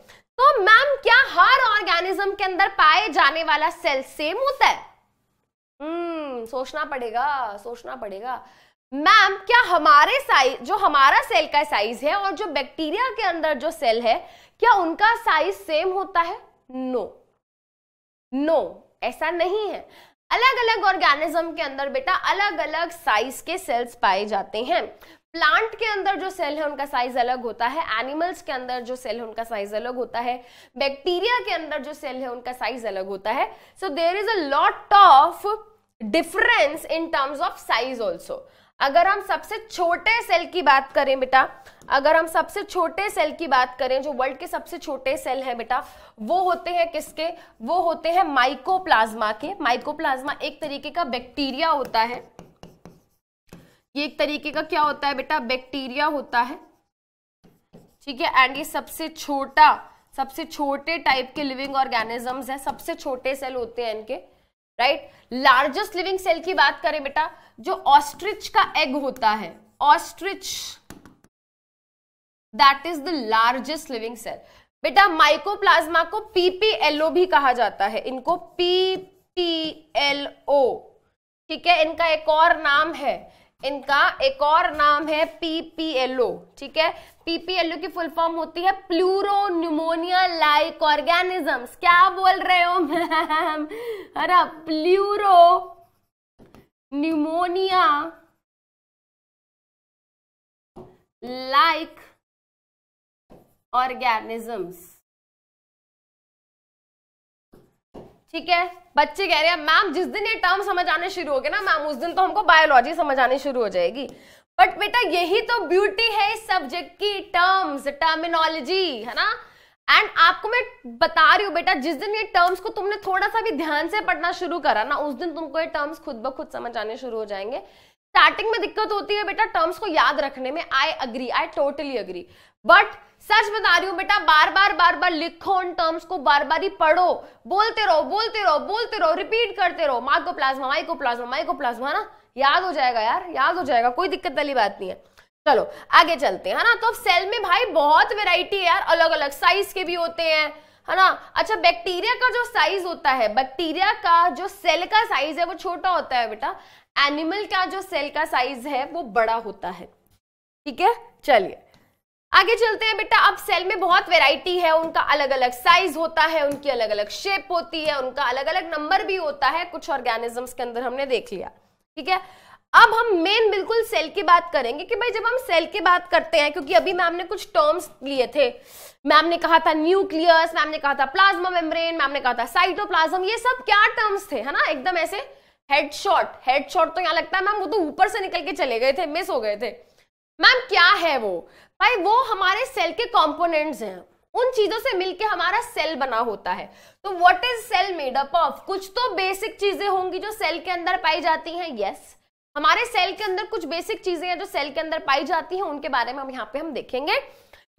तो मैम क्या हर ऑर्गेनिज्म के अंदर पाए जाने वाला सेल सेम होता है हम्म सोचना पड़ेगा सोचना पड़ेगा मैम क्या हमारे साइज जो हमारा सेल का साइज है और जो बैक्टीरिया के अंदर जो सेल है क्या उनका साइज सेम होता है नो no. नो no, ऐसा नहीं है अलग अलग ऑर्गेनिज्म के अंदर बेटा अलग अलग साइज के सेल्स पाए जाते हैं प्लांट के अंदर जो सेल है उनका साइज अलग होता है एनिमल्स के अंदर जो सेल है उनका साइज अलग होता है बैक्टीरिया के अंदर जो सेल है उनका साइज अलग होता है so there is a lot of difference in terms of size also अगर हम सबसे छोटे सेल की बात करें बेटा अगर हम सबसे छोटे सेल की बात करें जो वर्ल्ड के सबसे छोटे सेल हैं बेटा वो होते हैं किसके वो होते हैं माइकोप्लाज्मा के माइकोप्लाज्मा एक तरीके का बैक्टीरिया होता है ये एक तरीके का क्या होता है बेटा बैक्टीरिया होता है ठीक है एंड ये सबसे छोटा सबसे छोटे टाइप के लिविंग ऑर्गेनिजम्स है सबसे छोटे सेल होते हैं इनके राइट लार्जेस्ट लिविंग सेल की बात करें बेटा जो ऑस्ट्रिच का एग होता है ostrich that is the largest living cell बेटा माइकोप्लाज्मा को पीपीएलओ भी कहा जाता है इनको पीपीएलओ ठीक है इनका एक और नाम है इनका एक और नाम है पीपीएलओ ठीक है पीपीएलओ की फुल फॉर्म होती है प्लूरो न्यूमोनिया लाइक ऑर्गेनिजम्स क्या बोल रहे हो मैम अरे प्लूरो न्यूमोनिया लाइक ऑर्गेनिजम्स ठीक है बच्चे कह रहे हैं मैम जिस दिन ये टर्म समझ आने शुरू हो गए ना मैम उस दिन तो हमको बायोलॉजी समझ आने शुरू हो जाएगी बट बेटा यही तो ब्यूटी है इस सब्जेक्ट की टर्म्स टर्मिनोलॉजी है ना एंड आपको मैं बता रही हूँ बेटा जिस दिन ये टर्म्स को तुमने थोड़ा सा भी ध्यान से पढ़ना शुरू करा ना उस दिन तुमको ये टर्म्स खुद ब खुद समझ आने शुरू हो जाएंगे स्टार्टिंग में दिक्कत होती है बेटा टर्म्स को याद रखने में I agree I totally agree but सच बता रही हूं बेटा बार बार बार बार लिखो उन टर्म्स को बार बार ही पढ़ो बोलते रहो बोलते रहो बोलते रहो रिपीट करते रहो mycoplasma mycoplasma mycoplasma ना याद हो जाएगा यार याद हो जाएगा कोई दिक्कत वाली बात नहीं है चलो आगे चलते हैं ना तो अब सेल में भाई बहुत वेराइटी है यार अलग अलग साइज के भी होते हैं है ना अच्छा बैक्टीरिया का जो साइज होता है बैक्टीरिया का जो सेल का साइज है वो छोटा होता है बेटा एनिमल का जो सेल का साइज है वो बड़ा होता है ठीक है चलिए आगे चलते हैं बेटा अब सेल में बहुत वेराइटी है उनका अलग अलग साइज होता है उनकी अलग अलग शेप होती है उनका अलग अलग नंबर भी होता है कुछ ऑर्गेनिजम्स के अंदर हमने देख लिया ठीक है अब हम मेन बिल्कुल सेल की बात करेंगे कि भाई जब हम सेल की बात करते हैं क्योंकि अभी मैम ने कुछ टर्म्स लिए थे मैम ने कहा था न्यूक्लियस मैम ने कहा था प्लाज्मा मेम्ब्रेन मैम ने कहा था साइटोप्लाज्म ये सब क्या टर्म्स थे है ना एकदम ऐसे हेडशॉट हेडशॉट तो यहाँ लगता है मैम वो तो ऊपर से निकल के चले गए थे मिस हो गए थे मैम क्या है वो भाई वो हमारे सेल के कॉम्पोनेंट्स हैं उन चीजों से मिलके हमारा सेल बना होता है तो what is cell made up of कुछ तो बेसिक चीजें होंगी जो सेल के अंदर पाई जाती हैं यस yes. हमारे सेल के अंदर कुछ बेसिक चीजें हैं जो सेल के अंदर पाई जाती हैं उनके बारे में हम यहाँ पे हम देखेंगे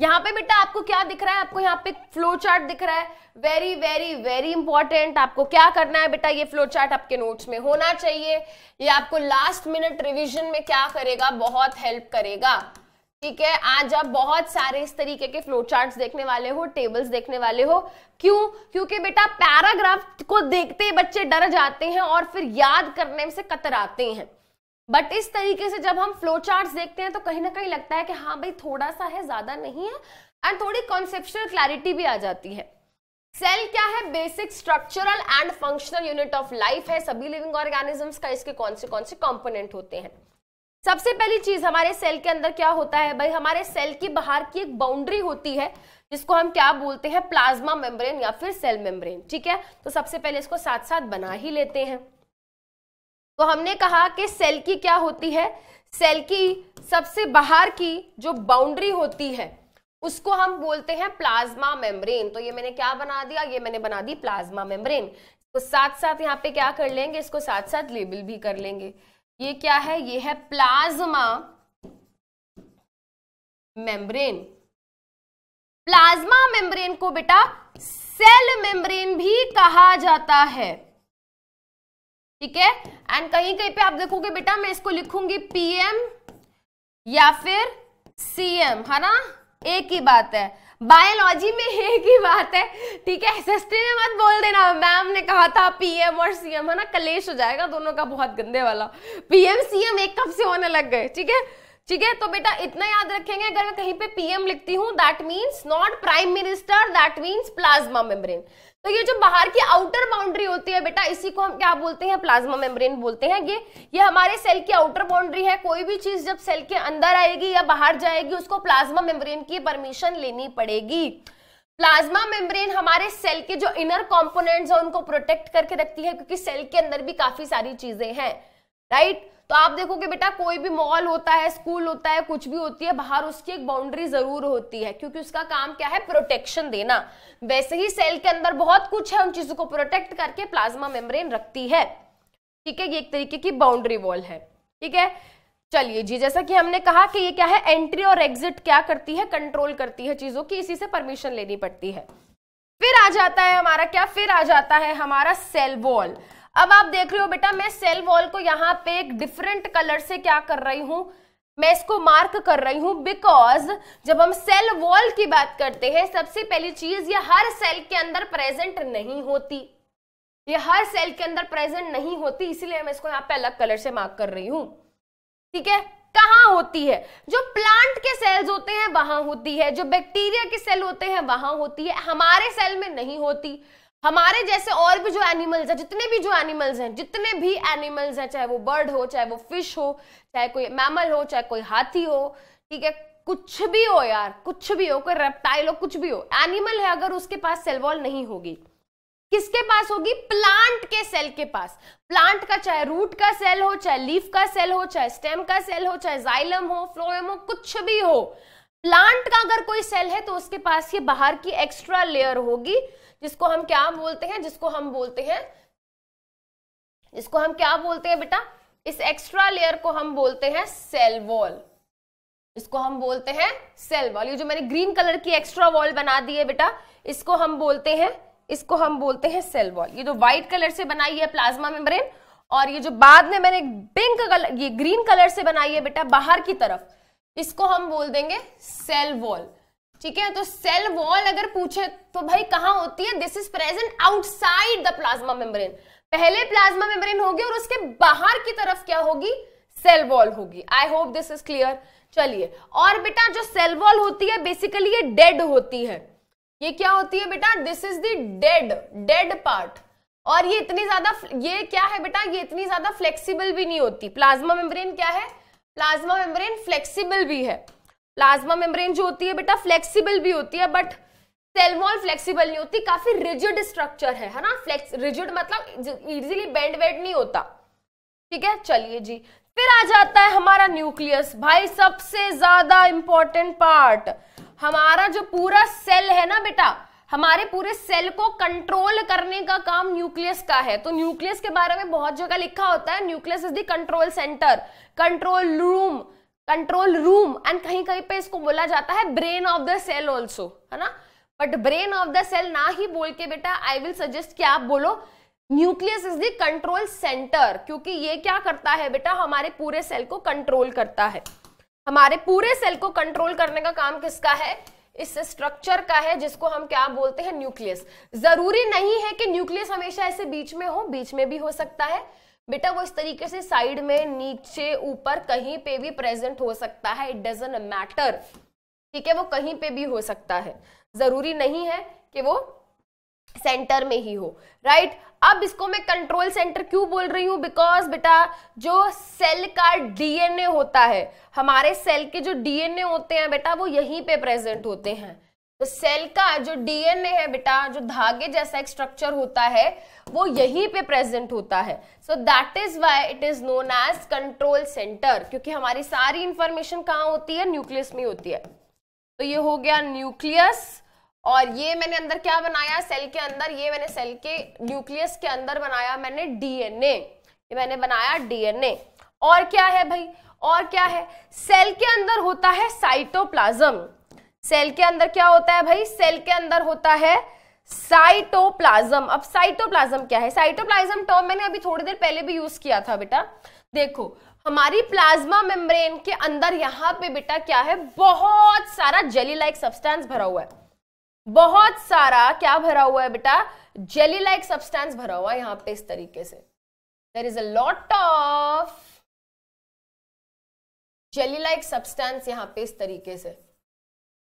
यहाँ पे बेटा आपको क्या दिख रहा है आपको यहाँ पे फ्लो चार्ट दिख रहा है वेरी वेरी वेरी इंपॉर्टेंट आपको क्या करना है बेटा ये फ्लो चार्ट आपके नोट्स में होना चाहिए ये आपको लास्ट मिनट रिविजन में क्या करेगा बहुत हेल्प करेगा ठीक है आज आप बहुत सारे इस तरीके के फ्लो चार्ट देखने वाले हो टेबल्स देखने वाले हो क्यों क्योंकि बेटा पैराग्राफ को देखते ही बच्चे डर जाते हैं और फिर याद करने से कतराते हैं बट इस तरीके से जब हम फ्लो चार्ट देखते हैं तो कहीं ना कहीं लगता है कि हाँ भाई थोड़ा सा है ज्यादा नहीं है एंड थोड़ी कॉन्सेप्शनल क्लैरिटी भी आ जाती है सेल क्या है basic structural and functional unit of life है सभी लिविंग ऑर्गेनिजम्स का इसके कौन से कौन से कॉम्पोनेंट होते हैं सबसे पहली चीज हमारे सेल के अंदर क्या होता है भाई हमारे सेल की बाहर की एक बाउंड्री होती है जिसको हम क्या बोलते हैं प्लाज्मा मेम्ब्रेन या फिर सेल मेम्ब्रेन ठीक है तो सबसे पहले इसको साथ साथ बना ही लेते हैं तो हमने कहा कि सेल की क्या होती है सेल की सबसे बाहर की जो बाउंड्री होती है उसको हम बोलते हैं प्लाज्मा मेम्ब्रेन तो ये मैंने क्या बना दिया ये मैंने बना दी प्लाज्मा मेम्ब्रेन तो साथ साथ यहाँ पे क्या कर लेंगे इसको साथ साथ लेबल भी कर लेंगे ये क्या है ये है प्लाज्मा मेम्ब्रेन प्लाज्मा मेम्ब्रेन को बेटा सेल मेम्ब्रेन भी कहा जाता है ठीक है एंड कहीं कहीं पे आप देखोगे बेटा मैं इसको लिखूंगी पीएम या फिर सीएम है ना एक ही बात है बायोलॉजी में है ही बात है ठीक है सस्ते में मत बोल देना मैम ने कहा था पीएम और सीएम है ना कलेश हो जाएगा दोनों का बहुत गंदे वाला पीएम सीएम एक कब से होने लग गए ठीक है ठीक है तो बेटा इतना याद रखेंगे अगर मैं कहीं पे पीएम लिखती हूँ that means not prime minister that means plasma membrane तो ये जो बाहर की आउटर बाउंड्री होती है बेटा इसी को हम क्या बोलते हैं प्लाज्मा मेम्ब्रेन बोलते हैं ये ये हमारे सेल की आउटर बाउंड्री है कोई भी चीज जब सेल के अंदर आएगी या बाहर जाएगी उसको प्लाज्मा मेम्ब्रेन की परमिशन लेनी पड़ेगी प्लाज्मा मेम्ब्रेन हमारे सेल के जो इनर कंपोनेंट्स है उनको प्रोटेक्ट करके रखती है क्योंकि सेल के अंदर भी काफी सारी चीजें हैं राइट तो आप देखोगे बेटा कोई भी मॉल होता है स्कूल होता है कुछ भी होती है बाहर उसकी एक बाउंड्री जरूर होती है क्योंकि उसका काम क्या है प्रोटेक्शन देना वैसे ही सेल के अंदर बहुत कुछ है उन चीजों को प्रोटेक्ट करके प्लाज्मा मेम्ब्रेन रखती है ठीक है ये एक तरीके की बाउंड्री वॉल है ठीक है चलिए जी जैसा कि हमने कहा कि ये क्या है एंट्री और एग्जिट क्या करती है कंट्रोल करती है चीजों की इसी से परमिशन लेनी पड़ती है फिर आ जाता है हमारा क्या फिर आ जाता है हमारा सेल वॉल अब आप देख रहे हो बेटा मैं सेल वॉल को यहाँ पे एक डिफरेंट कलर से क्या कर रही हूँ मैं इसको मार्क कर रही हूँ बिकॉज जब हम सेल वॉल की बात करते हैं सबसे पहली चीज ये हर सेल के अंदर प्रेजेंट नहीं होती ये हर सेल के अंदर प्रेजेंट नहीं होती इसीलिए मैं इसको यहाँ पे अलग कलर से मार्क कर रही हूँ ठीक है कहाँ होती है जो प्लांट के सेल्स होते हैं वहां होती है जो बैक्टीरिया के सेल होते हैं वहां होती है हमारे सेल में नहीं होती हमारे जैसे और भी जो एनिमल्स हैं जितने भी जो एनिमल्स हैं जितने भी एनिमल्स हैं चाहे वो बर्ड हो चाहे वो फिश हो चाहे कोई मैमल हो चाहे कोई हाथी हो ठीक है कुछ भी हो यार कुछ भी हो कोई रेप्टाइल हो कुछ भी हो एनिमल है अगर उसके पास सेल वॉल नहीं होगी किसके पास होगी प्लांट के सेल के पास प्लांट का चाहे रूट का सेल हो चाहे लीफ का सेल हो चाहे स्टेम का सेल हो चाहे जाइलम हो फ्लोएम हो कुछ भी हो प्लांट का अगर कोई सेल है तो उसके पास ये बाहर की एक्स्ट्रा लेयर होगी जिसको हम क्या बोलते हैं जिसको हम बोलते हैं जिसको हम क्या बोलते हैं बेटा इस एक्स्ट्रा लेयर को हम बोलते हैं सेल वॉल इसको हम बोलते हैं सेल वॉल ये जो मैंने ग्रीन कलर की एक्स्ट्रा वॉल बना दी है बेटा इसको हम बोलते हैं इसको हम बोलते हैं सेल वॉल ये जो व्हाइट कलर से बनाई है प्लाज्मा मेम्ब्रेन और ये जो बाद में मैंने पिंक कलर ये ग्रीन कलर से बनाई है बेटा बाहर की तरफ इसको हम बोल देंगे सेल वॉल ठीक है तो सेल वॉल अगर पूछे तो भाई कहां होती है this is present outside the plasma membrane पहले प्लाज्मा मेम्ब्रेन होगी और उसके बाहर की तरफ क्या होगी सेल वॉल होगी I hope this is clear चलिए और बेटा जो सेल वॉल होती है बेसिकली ये डेड होती है ये क्या होती है बेटा this is the dead dead part और ये इतनी ज्यादा ये क्या है बेटा ये इतनी ज्यादा फ्लेक्सिबल भी नहीं होती प्लाज्मा मेम्ब्रेन क्या है प्लाज्मा मेम्ब्रेन फ्लेक्सिबल भी है प्लाज्मा मेम्ब्रेन जो होती है बेटा फ्लेक्सिबल भी होती है बट सेल वॉल फ्लेक्सिबल नहीं होती काफी रिजिड स्ट्रक्चर है है ना फ्लेक्स रिजिड मतलब इजिली बेंड वेड नहीं होता ठीक है चलिए जी फिर आ जाता है हमारा न्यूक्लियस भाई सबसे ज्यादा इंपॉर्टेंट पार्ट हमारा जो पूरा सेल है ना बेटा हमारे पूरे सेल को कंट्रोल करने का काम न्यूक्लियस का है तो न्यूक्लियस के बारे में बहुत जगह लिखा होता है nucleus is the control centre control room control room and कहीं कहीं पे इसको बोला जाता है brain of the cell also है ना but brain of the cell ना ही बोल के बेटा आई विल सजेस्ट कि आप बोलो nucleus is the control centre क्योंकि ये क्या करता है बेटा हमारे पूरे सेल को कंट्रोल करता है हमारे पूरे सेल को कंट्रोल करने का काम किसका है इस स्ट्रक्चर का है जिसको हम क्या बोलते हैं न्यूक्लियस जरूरी नहीं है कि न्यूक्लियस हमेशा ऐसे बीच में हो बीच में भी हो सकता है बेटा वो इस तरीके से साइड में नीचे ऊपर कहीं पे भी प्रेजेंट हो सकता है इट डजेंट मैटर ठीक है वो कहीं पे भी हो सकता है जरूरी नहीं है कि वो सेंटर में ही हो राइट right? अब इसको मैं कंट्रोल सेंटर क्यों बोल रही हूँ बिकॉज बेटा जो सेल का डीएनए होता है हमारे सेल के जो डीएनए होते हैं बेटा वो यहीं पे प्रेजेंट होते हैं तो सेल का जो डीएनए है बेटा जो धागे जैसा एक स्ट्रक्चर होता है वो यहीं पे प्रेजेंट होता है so that is why it is known as control centre क्योंकि हमारी सारी इंफॉर्मेशन कहाँ होती है न्यूक्लियस में होती है तो ये हो गया न्यूक्लियस और ये मैंने अंदर क्या बनाया सेल के अंदर ये मैंने सेल के न्यूक्लियस के अंदर बनाया मैंने डीएनए ये मैंने बनाया डीएनए और क्या है भाई और क्या है सेल के अंदर होता है साइटोप्लाज्म सेल के अंदर क्या होता है भाई सेल के अंदर होता है साइटोप्लाज्म अब साइटोप्लाज्म क्या है साइटोप्लाज्म टर्म मैंने अभी थोड़ी देर पहले भी यूज किया था बेटा देखो हमारी प्लाज्मा मेम्ब्रेन के अंदर यहां पे बेटा क्या है बहुत सारा जेली लाइक सब्सटेंस भरा हुआ है बहुत सारा क्या भरा हुआ है बेटा जेली लाइक सब्सटेंस भरा हुआ है यहाँ पे इस तरीके से there is a lot of jelly like substance यहाँ पे इस तरीके से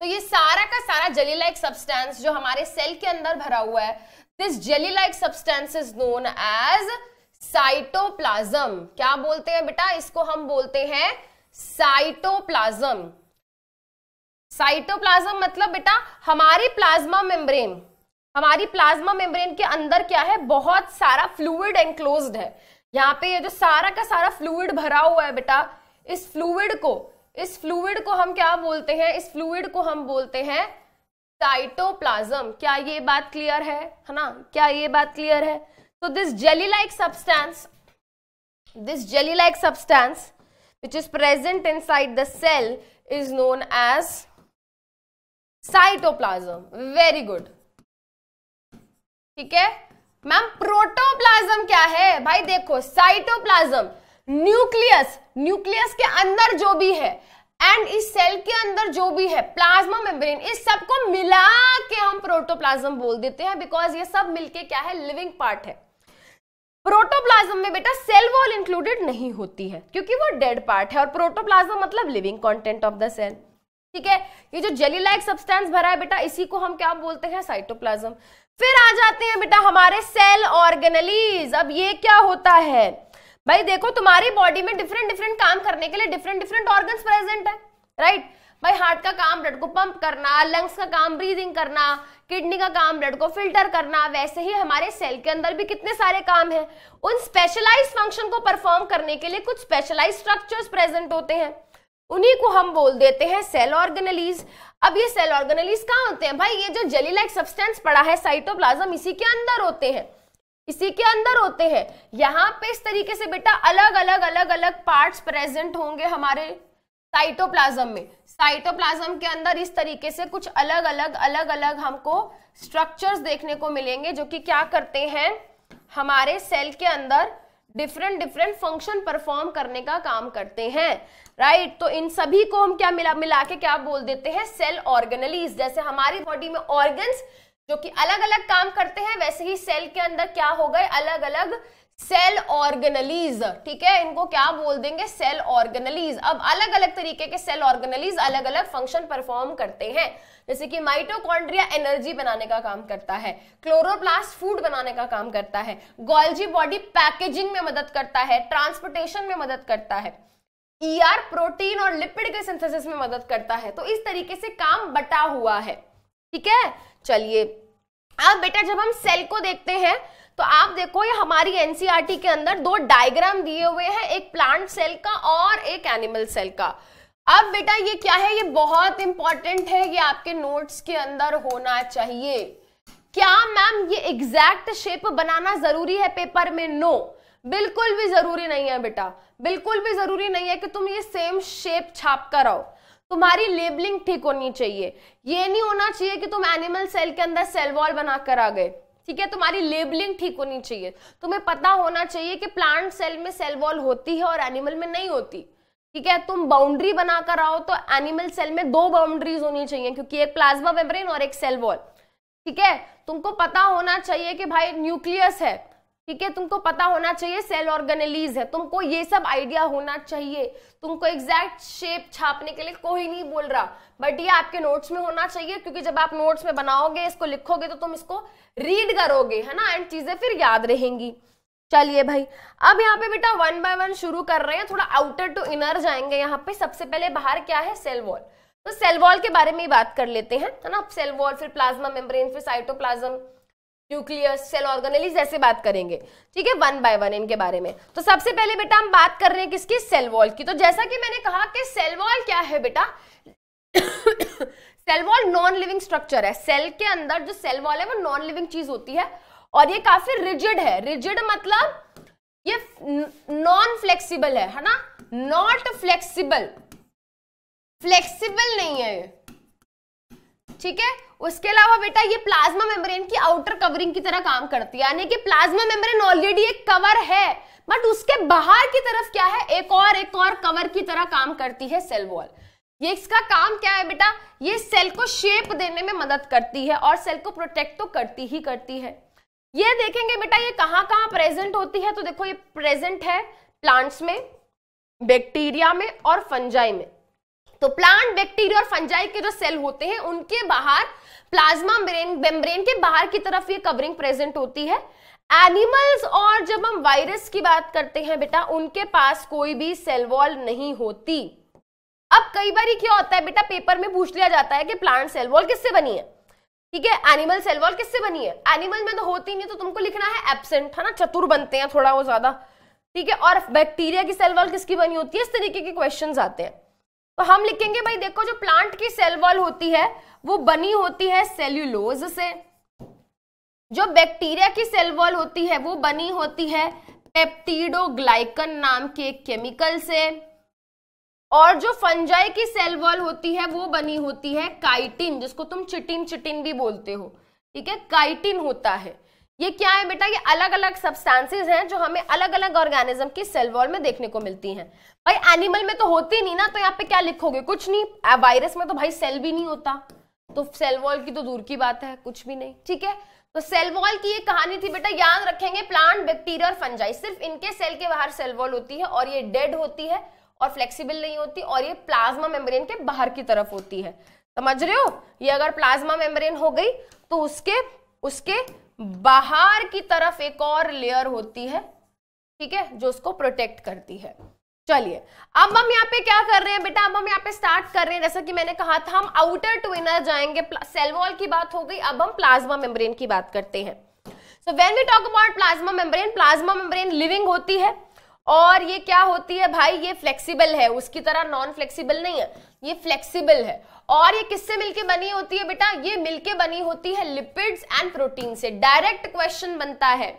तो ये सारा का सारा जली लाइक सब्सटेंस जो हमारे सेल के अंदर भरा हुआ है this jelly like substance is known as cytoplasm क्या बोलते हैं बेटा इसको हम बोलते हैं साइटोप्लाज्म साइटोप्लाज्म मतलब बेटा हमारी प्लाज्मा मेम्ब्रेन हमारी प्लाज्मा मेम्ब्रेन के अंदर क्या है बहुत सारा फ्लूड एंक्लोज्ड है यहाँ पे ये जो सारा का सारा फ्लूड भरा हुआ है बेटा इस फ्लूड को इस फ्लूड को हम क्या बोलते हैं इस फ्लूड को हम बोलते हैं साइटोप्लाज्म क्या ये बात क्लियर है है ना क्या ये बात क्लियर है तो this jelly like substance jelly like substance which is present inside the cell is known as cytoplasm very good ठीक है मैम प्रोटोप्लाज्म क्या है भाई देखो साइटोप्लाज्म न्यूक्लियस न्यूक्लियस के अंदर जो भी है एंड इस सेल के अंदर जो भी है प्लाज्मा मेम्ब्रेन इस को मिला के हम प्रोटोप्लाज्म बोल देते हैं बिकॉज ये सब मिलके क्या है लिविंग पार्ट है प्रोटोप्लाज्म में बेटा सेल वॉल इंक्लूडेड नहीं होती है क्योंकि वो डेड पार्ट है और प्रोटोप्लाज्म मतलब living content of the cell ठीक है ये जो जेली लाइक सब्सटेंस भरा है बेटा इसी को हम क्या बोलते हैं साइटोप्लाज्म फिर आ जाते हैं बेटा हमारे सेल ऑर्गेनलीज अब ये क्या होता है भाई देखो तुम्हारी बॉडी में डिफरेंट डिफरेंट काम करने के लिए डिफरेंट डिफरेंट ऑर्गन प्रेजेंट है राइट भाई हार्ट का काम ब्लड को पंप करना लंग्स का काम ब्रीदिंग करना किडनी का काम ब्लड को फिल्टर करना वैसे ही हमारे सेल के अंदर भी कितने सारे काम हैं उन स्पेशलाइज फंक्शन को परफॉर्म करने के लिए कुछ स्पेशलाइज स्ट्रक्चर्स प्रेजेंट होते हैं उन्हीं को हम बोल देते हैं सेल ऑर्गेनलीज अब ये सेल ऑर्गेनलीज कहाँ होते हैं भाई ये जो जेली लाइक सब्सटेंस पड़ा है साइटोप्लाज्म इसी के अंदर होते हैं इसी के अंदर होते हैं यहाँ पे इस तरीके से बेटा अलग अलग अलग अलग पार्ट्स प्रेजेंट होंगे हमारे साइटोप्लाज्म में साइटोप्लाज्म के अंदर इस तरीके से कुछ अलग अलग अलग अलग हमको स्ट्रक्चर्स देखने को मिलेंगे जो कि क्या करते हैं हमारे सेल के अंदर डिफरेंट डिफरेंट फंक्शन परफॉर्म करने का काम करते हैं राइट right? तो इन सभी को हम क्या मिला मिला के क्या बोल देते हैं सेल ऑर्गेनलीज जैसे हमारी बॉडी में ऑर्गन्स जो कि अलग अलग काम करते हैं वैसे ही सेल के अंदर क्या हो गए अलग अलग सेल ऑर्गेनलीज ठीक है इनको क्या बोल देंगे सेल ऑर्गेनलीज अब अलग अलग तरीके के सेल ऑर्गेनलीज अलग अलग फंक्शन परफॉर्म करते हैं जैसे कि माइटोकॉन्ड्रिया एनर्जी बनाने का काम करता है क्लोरोप्लास्ट फूड बनाने का काम करता है गोल्जी बॉडी पैकेजिंग में मदद करता है ट्रांसपोर्टेशन में मदद करता है ईआर ER, प्रोटीन और लिपिड के सिंथेसिस में मदद करता है तो इस तरीके से काम बटा हुआ है ठीक है चलिए अब बेटा जब हम सेल को देखते हैं तो आप देखो ये हमारी एनसीआरटी e के अंदर दो डायग्राम दिए हुए हैं एक प्लांट सेल का और एक एनिमल सेल का अब बेटा ये क्या है ये बहुत इंपॉर्टेंट है ये आपके नोट्स के अंदर होना चाहिए क्या मैम ये एग्जैक्ट शेप बनाना जरूरी है पेपर में नो बिल्कुल भी जरूरी नहीं है बेटा बिल्कुल भी जरूरी नहीं है कि तुम ये सेम शेप छाप कर आओ तुम्हारी लेबलिंग ठीक होनी चाहिए ये नहीं होना चाहिए कि तुम एनिमल सेल के अंदर सेल वॉल बनाकर आ गए ठीक है तुम्हारी लेबलिंग ठीक होनी चाहिए तुम्हें पता होना चाहिए कि प्लांट सेल में सेल वॉल होती है और एनिमल में नहीं होती ठीक है तुम बाउंड्री बनाकर आओ तो एनिमल सेल में दो बाउंड्रीज होनी चाहिए क्योंकि एक प्लाज्मा मेम्ब्रेन और एक सेल वॉल ठीक है तुमको पता होना चाहिए कि भाई न्यूक्लियस है ठीक है तुमको पता होना चाहिए सेल ऑर्गेनलीज है तुमको ये सब आइडिया होना चाहिए तुमको एग्जैक्ट शेप छापने के लिए कोई नहीं बोल रहा बट ये आपके नोट्स में होना चाहिए क्योंकि जब आप नोट्स में बनाओगे इसको लिखोगे तो तुम इसको रीड करोगे है ना एंड चीजें फिर याद रहेंगी चलिए भाई अब यहाँ पे बेटा वन बाय वन शुरू कर रहे हैं थोड़ा आउटर टू इनर जाएंगे यहाँ पे सबसे पहले बाहर क्या है सेल वॉल तो सेल वॉल के बारे में ही बात कर लेते हैं है ना सेल वॉल फिर प्लाज्मा मेम्ब्रेन फिर साइटोप्लाज्म न्यूक्लियस सेल ऑर्गेनेलिस ऐसे बात करेंगे ठीक है वन बाय वन इनके बारे में तो सबसे पहले बेटा हम बात कर रहे हैं किसकी सेल वॉल की तो जैसा कि मैंने कहा कि सेल वॉल क्या है बेटा cell wall non living structure है सेल के अंदर जो सेल वॉल है वो नॉन लिविंग चीज होती है और ये काफी रिजिड है रिजिड मतलब ये नॉन फ्लेक्सिबल है है ना नॉट फ्लेक्सिबल फ्लेक्सिबल नहीं है ये ठीक है उसके अलावा बेटा ये प्लाज्मा मेम्ब्रेन की आउटर कवरिंग की तरह काम करती है यानी कि प्लाज्मा मेम्ब्रेन ऑलरेडी एक कवर है बट उसके बाहर की तरफ क्या है एक और एक और कवर की तरह काम करती है सेल वॉल ये इसका काम क्या है बेटा ये सेल को शेप देने में मदद करती है और सेल को प्रोटेक्ट तो करती ही करती है ये देखेंगे बेटा ये कहाँ कहाँ प्रेजेंट होती है तो देखो ये प्रेजेंट है प्लांट्स में बैक्टीरिया में और फंजाई में तो प्लांट बैक्टीरिया और फंजाई के जो सेल होते हैं उनके बाहर प्लाज्मा मेम्ब्रेन के बाहर की तरफ ये कवरिंग प्रेजेंट होती है एनिमल्स और जब हम वायरस की बात करते हैं बेटा उनके पास कोई भी सेल वॉल नहीं होती अब कई बार क्या होता है बेटा पेपर में पूछ लिया जाता है कि प्लांट सेल वॉल किससे बनी है ठीक है एनिमल सेल वॉल किससे बनी है एनिमल में तो होती नहीं तो तुमको लिखना है एबसेंट है ना चतुर बनते हैं थोड़ा वो ज्यादा ठीक है और बैक्टीरिया की सेल वॉल किसकी बनी होती है इस तरीके के क्वेश्चन आते हैं तो हम लिखेंगे भाई देखो जो प्लांट की सेल वॉल होती है वो बनी होती है सेल्यूलोज से जो बैक्टीरिया की सेल वॉल होती है वो बनी होती है पेप्टीडोग्लाइकन नाम के केमिकल से और जो फंजाई की सेल वॉल होती है वो बनी होती है काइटिन जिसको तुम चिटिन चिटिन भी बोलते हो ठीक है काइटिन होता है ये क्या है बेटा ये अलग अलग सब्सटेंसेस हैं जो हमें अलग अलग ऑर्गेनिज्म की सेल वॉल में देखने को मिलती हैं भाई एनिमल में तो होती नहीं ना तो यहाँ पे क्या लिखोगे कुछ नहीं वायरस में तो भाई सेल भी नहीं होता तो सेल वॉल की तो दूर की बात है कुछ भी नहीं ठीक है तो सेल वॉल की ये कहानी थी बेटा याद रखेंगे प्लांट बैक्टीरिया और फंजाई सिर्फ इनके सेल के बाहर सेल वॉल होती है और ये डेड होती है और फ्लेक्सिबल नहीं होती और ये प्लाज्मा मेम्ब्रेन के बाहर की तरफ होती है समझ रहे हो ये अगर प्लाज्मा मेम्ब्रेन हो गई तो उसके उसके बाहर की तरफ एक और लेयर होती है ठीक है जो उसको प्रोटेक्ट करती है चलिए अब हम यहाँ पे क्या कर रहे हैं बेटा अब हम यहाँ पे स्टार्ट कर रहे हैं जैसा कि मैंने कहा था हम आउटर टू इनर जाएंगे सेल वॉल की बात हो गई अब हम प्लाज्मा मेम्ब्रेन की बात करते हैं so when we talk about plasma membrane plasma membrane living होती है और ये क्या होती है भाई ये फ्लेक्सिबल है उसकी तरह नॉन फ्लेक्सीबल नहीं है ये फ्लेक्सीबल है और ये किससे मिलके बनी होती है बेटा ये मिलके बनी होती है लिपिड्स एंड प्रोटीन से डायरेक्ट क्वेश्चन बनता है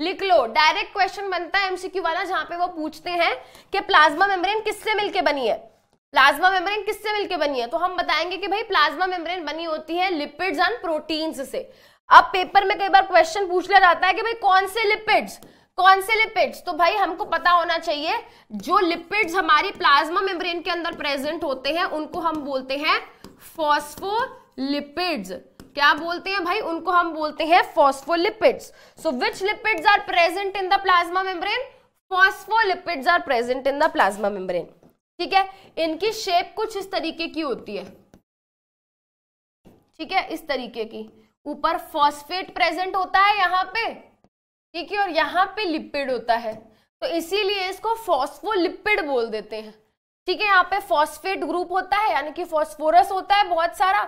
लिख लो डायरेक्ट क्वेश्चन बनता है एमसीक्यू वाला जहां पे वो पूछते हैं कि प्लाज्मा मेम्ब्रेन किससे मिलके बनी है प्लाज्मा मेम्ब्रेन किससे मिलके बनी है तो हम बताएंगे कि भाई प्लाज्मा मेम्ब्रेन बनी होती है लिपिड्स एंड प्रोटीन्स से अब पेपर में कई बार क्वेश्चन पूछ लिया जाता है कि भाई कौन से लिपिड्स कौन से लिपिड्स तो भाई हमको पता होना चाहिए जो लिपिड्स हमारी प्लाज्मा मेम्ब्रेन के अंदर प्रेजेंट होते हैं उनको हम बोलते हैं फॉस्फोलिपिड्स क्या बोलते हैं भाई उनको हम बोलते हैं phospholipids so which lipids are present in the plasma membrane phospholipids are present in the plasma membrane ठीक है इनकी शेप कुछ इस तरीके की होती है ठीक है इस तरीके की ऊपर फॉस्फेट प्रेजेंट होता है यहाँ पे ठीक है और यहाँ पे लिपिड होता है तो इसीलिए इसको फॉस्फोलिपिड बोल देते हैं ठीक है यहाँ पे फॉस्फेट ग्रुप होता है यानी कि फॉस्फोरस होता है बहुत सारा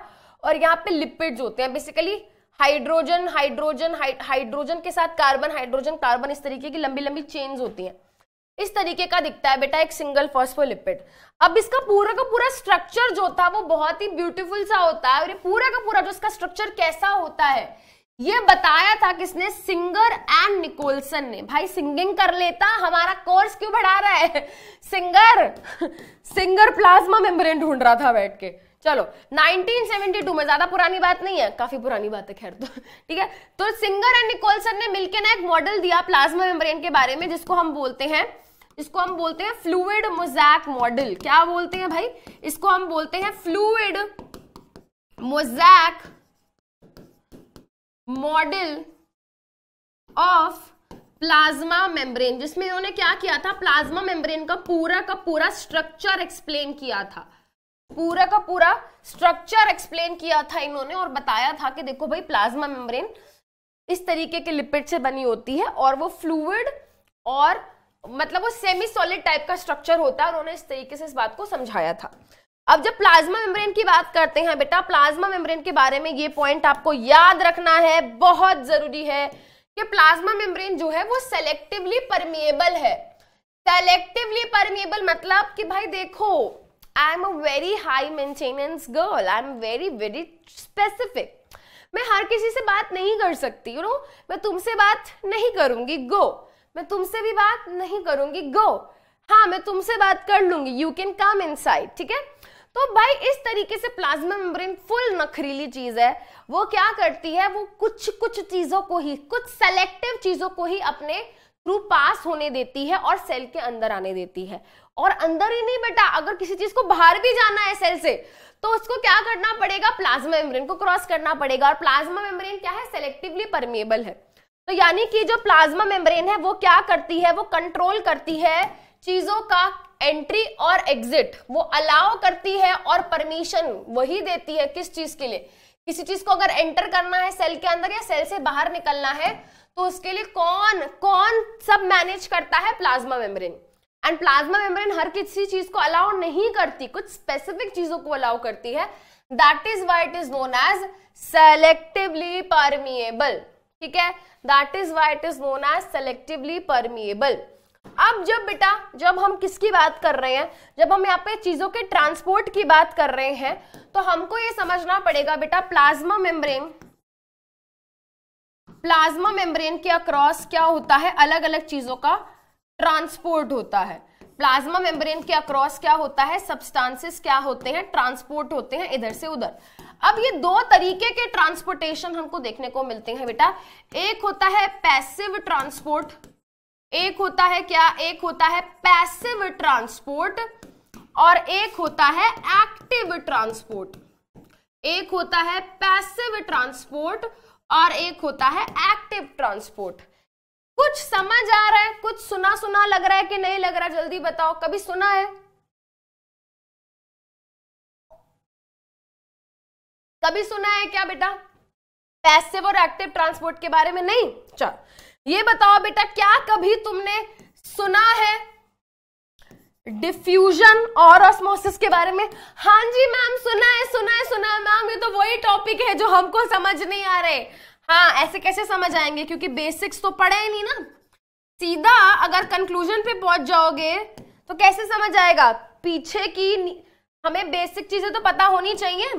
और यहाँ पे लिपिड्स होते हैं बेसिकली हाइड्रोजन हाइड्रोजन हाइड्रोजन के साथ कार्बन हाइड्रोजन कार्बन इस तरीके की लंबी लंबी चेन्स होती हैं इस तरीके का दिखता है बेटा एक सिंगल फॉस्फोलिपिड अब इसका पूरा का पूरा स्ट्रक्चर जो था वो बहुत ही ब्यूटीफुल सा होता है और ये पूरा का पूरा जो इसका स्ट्रक्चर कैसा होता है ये बताया था किसने सिंगर एंड निकोलसन ने भाई सिंगिंग कर लेता हमारा कोर्स क्यों बढ़ा रहा है सिंगर सिंगर प्लाज्मा मेम्ब्रेन ढूंढ रहा था बैठ के चलो 1972 में ज्यादा पुरानी बात नहीं है काफी पुरानी बात है खैर तो ठीक है तो सिंगर एंड निकोलसन ने मिलकर ना एक मॉडल दिया प्लाज्मा मेम्ब्रेन के बारे में जिसको हम बोलते हैं इसको हम बोलते हैं फ्लूड मोजैक मॉडल क्या बोलते हैं भाई इसको हम बोलते हैं fluid mosaic model of plasma membrane जिसमें इन्होंने क्या किया था प्लाज्मा मेम्ब्रेन का पूरा का पूरा स्ट्रक्चर एक्सप्लेन किया था पूरा का पूरा स्ट्रक्चर एक्सप्लेन किया था इन्होंने और बताया था कि देखो भाई प्लाज्मा मेम्ब्रेन इस तरीके के लिपिड से बनी होती है और वो फ्लूड और मतलब वो सेमी सॉलिड टाइप का स्ट्रक्चर होता है उन्होंने इस तरीके से इस बात को समझाया था अब जब प्लाज्मा मेम्ब्रेन की बात करते हैं बेटा प्लाज्मा मेम्ब्रेन के बारे में ये पॉइंट आपको याद रखना है बहुत जरूरी है कि प्लाज्मा मेम्ब्रेन जो है वो सेलेक्टिवली परमिएबल है सेलेक्टिवली परमिएबल मतलब कि भाई देखो I am a very high maintenance girl I am very very specific मैं हर किसी से बात नहीं कर सकती यू नो मैं तुमसे बात नहीं करूंगी गो मैं तुमसे भी बात नहीं करूंगी गो हाँ मैं तुमसे बात कर लूंगी यू कैन कम इन ठीक है तो भाई इस तरीके से प्लाज्मा मेम्ब्रेन फुल नखरीली चीज है वो क्या करती है वो कुछ कुछ चीजों को ही कुछ सेलेक्टिव चीजों को ही अपने थ्रू पास होने देती है और सेल के अंदर आने देती है और अंदर ही नहीं बेटा अगर किसी चीज को बाहर भी जाना है सेल से तो उसको क्या करना पड़ेगा प्लाज्मा मेम्ब्रेन को क्रॉस करना पड़ेगा और प्लाज्मा मेम्ब्रेन क्या है सेलेक्टिवली परमिएबल है तो यानी कि जो प्लाज्मा मेम्ब्रेन है वो क्या करती है वो कंट्रोल करती है चीजों का एंट्री और एग्जिट वो अलाउ करती है और परमिशन वही देती है किस चीज के लिए किसी चीज को अगर एंटर करना है सेल के अंदर या सेल से बाहर निकलना है तो उसके लिए कौन कौन सब मैनेज करता है plasma membrane and plasma membrane हर किसी चीज को अलाउ नहीं करती कुछ स्पेसिफिक चीजों को अलाउ करती है that is why it is known as selectively permeable ठीक है that is why it is known as selectively permeable अब जब बेटा जब हम किसकी बात कर रहे हैं जब हम यहाँ पे चीजों के ट्रांसपोर्ट की बात कर रहे हैं तो हमको ये समझना पड़ेगा बेटा प्लाज्मा मेम्ब्रेन प्लाज्मा मेम्ब्रेन के अक्रॉस क्या होता है अलग अलग चीजों का ट्रांसपोर्ट होता है प्लाज्मा मेम्ब्रेन के अक्रॉस क्या होता है सब्सटेंसेस क्या होते हैं ट्रांसपोर्ट होते हैं इधर से उधर अब ये दो तरीके के ट्रांसपोर्टेशन हमको देखने को मिलते हैं बेटा एक होता है पैसिव ट्रांसपोर्ट एक होता है क्या एक होता है पैसिव ट्रांसपोर्ट और एक होता है एक्टिव ट्रांसपोर्ट एक होता है पैसिव ट्रांसपोर्ट और एक होता है एक्टिव ट्रांसपोर्ट कुछ समझ आ रहा है कुछ सुना सुना लग रहा है कि नहीं लग रहा जल्दी बताओ कभी सुना है कभी सुना है क्या बेटा पैसिव और एक्टिव ट्रांसपोर्ट के बारे में नहीं चल ये बताओ बेटा क्या कभी तुमने सुना है डिफ्यूजन और ऑस्मोसिस के बारे में हाँ जी मैम सुना है सुना है सुना है मैम ये तो वही टॉपिक है जो हमको समझ नहीं आ रहे हाँ ऐसे कैसे समझ आएंगे क्योंकि बेसिक्स तो पढ़े ही नहीं ना सीधा अगर कंक्लूजन पे पहुंच जाओगे तो कैसे समझ आएगा पीछे की हमें बेसिक चीजें तो पता होनी चाहिए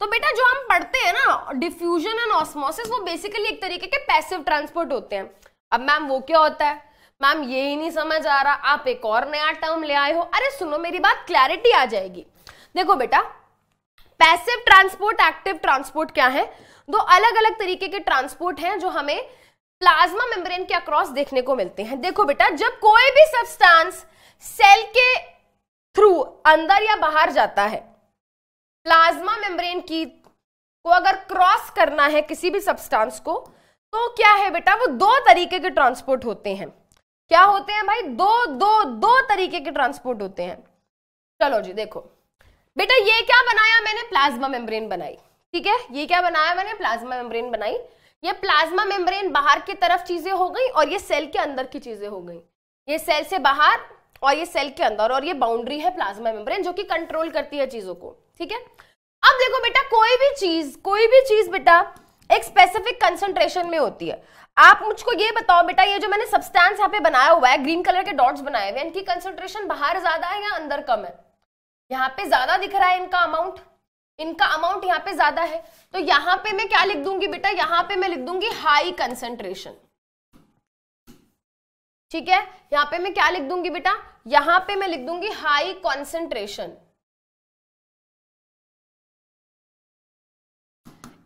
तो बेटा जो हम पढ़ते हैं ना डिफ्यूजन एंड ऑस्मोसिस वो बेसिकली एक तरीके के पैसिव ट्रांसपोर्ट होते हैं अब मैम वो क्या होता है मैम ये ही नहीं समझ आ रहा आप एक और नया टर्म ले आए हो अरे सुनो मेरी बात क्लैरिटी आ जाएगी देखो बेटा पैसिव ट्रांसपोर्ट एक्टिव ट्रांसपोर्ट क्या है दो अलग अलग तरीके के ट्रांसपोर्ट हैं जो हमें प्लाज्मा मेम्ब्रेन के अक्रॉस देखने को मिलते हैं देखो बेटा जब कोई भी सब्सटेंस सेल के थ्रू अंदर या बाहर जाता है प्लाज्मा मेम्ब्रेन की को अगर क्रॉस करना है किसी भी सब्सटेंस को तो क्या है बेटा वो दो तरीके के ट्रांसपोर्ट होते हैं क्या होते हैं भाई दो दो दो तरीके के ट्रांसपोर्ट होते हैं चलो जी देखो बेटा ये क्या बनाया मैंने प्लाज्मा मेम्ब्रेन बनाई ठीक है ये क्या बनाया मैंने प्लाज्मा मेम्ब्रेन बनाई ये प्लाज्मा मेम्ब्रेन बाहर की तरफ चीजें हो गई और ये सेल के अंदर की चीजें हो गई ये सेल से बाहर और ये सेल के अंदर और ये बाउंड्री है प्लाज्मा मेम्ब्रेन जो कि कंट्रोल करती है चीजों को ठीक है अब देखो बेटा कोई भी चीज कोई भी चीज बेटा एक स्पेसिफिक कंसंट्रेशन में होती है आप मुझको ये बताओ बेटा ये जो मैंने सब्सटेंस यहाँ पे बनाया हुआ है ग्रीन कलर के डॉट्स बनाए हुए हैं इनकी कंसंट्रेशन बाहर ज्यादा है या अंदर कम है यहाँ पे ज्यादा दिख रहा है इनका अमाउंट इनका अमाउंट यहाँ पे ज्यादा है तो यहाँ पे मैं क्या लिख दूंगी बेटा यहाँ पे मैं लिख दूंगी हाई कंसेंट्रेशन ठीक है यहाँ पे मैं क्या लिख दूंगी बेटा यहाँ पे मैं लिख दूंगी हाई कॉन्सेंट्रेशन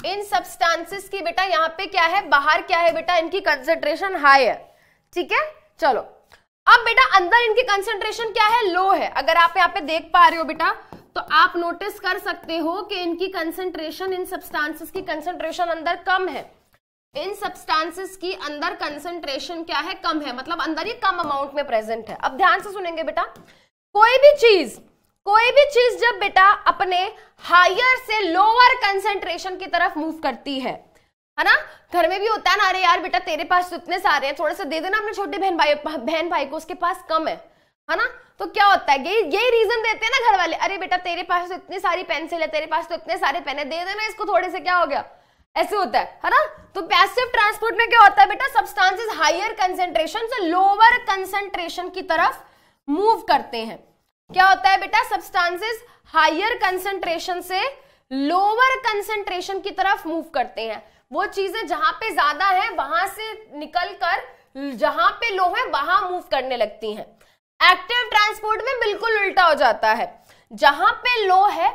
इन सब्सटेंसेस की बेटा यहाँ पे क्या है बाहर क्या है बेटा इनकी कंसेंट्रेशन हाई है ठीक है चलो अब बेटा अंदर इनकी कंसेंट्रेशन क्या है लो है अगर आप यहाँ पे देख पा रहे हो बेटा तो आप नोटिस कर सकते हो कि इनकी कंसेंट्रेशन इन सब्सटेंसेस की कंसेंट्रेशन अंदर कम है इन सब्सटेंसेस की अंदर कंसेंट्रेशन क्या है कम है मतलब अंदर ही कम अमाउंट में प्रेजेंट है अब ध्यान से सुनेंगे बेटा कोई भी चीज कोई भी चीज जब बेटा अपने हायर से लोअर कंसेंट्रेशन की तरफ मूव करती है है ना घर में भी होता है ना अरे यार बेटा तेरे पास तो इतने सारे हैं थोड़ा सा दे देना अपने छोटे बहन भाई बहन भाई को उसके पास कम है है ना तो क्या होता है यही यही रीजन देते हैं ना घर वाले अरे बेटा तेरे पास तो इतनी सारी पेंसिल है तेरे पास तो इतने सारे पेन है दे देना इसको थोड़े से क्या हो गया ऐसे होता है है ना तो पैसिव ट्रांसपोर्ट में क्या होता है बेटा सब्सटेंसेस हायर कंसेंट्रेशन से लोअर कंसेंट्रेशन की तरफ मूव करते हैं क्या होता है बेटा सब्सटेंसेस हायर कंसेंट्रेशन से लोअर कंसेंट्रेशन की तरफ मूव करते हैं वो चीजें जहां पे ज्यादा है वहां से निकलकर जहां पे लो है वहां मूव करने लगती हैं एक्टिव ट्रांसपोर्ट में बिल्कुल उल्टा हो जाता है जहां पे लो है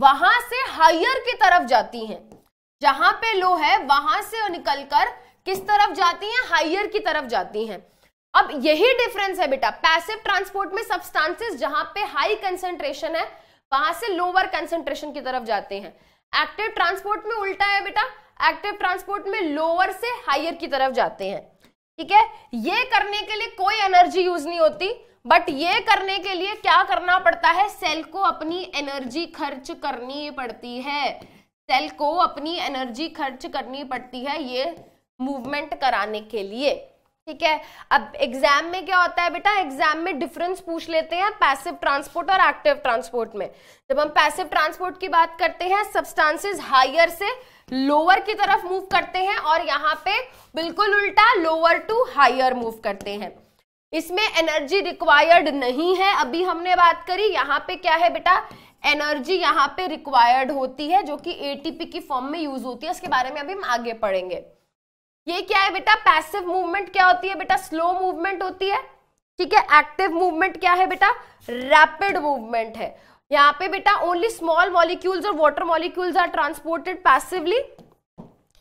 वहां से हायर की तरफ जाती हैं जहां पे लो है वहां से निकलकर किस तरफ जाती हैं हायर की तरफ जाती हैं अब यही डिफरेंस है बेटा पैसिव ट्रांसपोर्ट में सब्सटेंसेस जहां पे हाई कंसेंट्रेशन है वहां से लोअर कंसेंट्रेशन की तरफ जाते हैं एक्टिव ट्रांसपोर्ट में उल्टा है बेटा एक्टिव ट्रांसपोर्ट में लोअर से हायर की तरफ जाते हैं ठीक है ये करने के लिए कोई एनर्जी यूज नहीं होती बट ये करने के लिए क्या करना पड़ता है सेल को अपनी एनर्जी खर्च करनी पड़ती है सेल को अपनी एनर्जी खर्च करनी पड़ती है ये मूवमेंट कराने के लिए ठीक है अब एग्जाम में क्या होता है बेटा एग्जाम में डिफरेंस पूछ लेते हैं पैसिव ट्रांसपोर्ट और एक्टिव ट्रांसपोर्ट में जब हम पैसिव ट्रांसपोर्ट की बात करते हैं सब्सटेंसेस हायर से लोअर की तरफ मूव करते हैं और यहाँ पे बिल्कुल उल्टा लोअर टू हायर मूव करते हैं इसमें एनर्जी रिक्वायर्ड नहीं है अभी हमने बात करी यहाँ पे क्या है बेटा एनर्जी यहाँ पे रिक्वायर्ड होती है जो कि एटीपी की फॉर्म में यूज होती है उसके बारे में अभी हम आगे पढ़ेंगे ये क्या है बेटा पैसिव मूवमेंट क्या होती है बेटा स्लो मूवमेंट होती है ठीक है एक्टिव मूवमेंट क्या है बेटा रैपिड मूवमेंट है यहाँ पे बेटा ओनली स्मॉल मॉलिक्यूल्स और water molecules are transported passively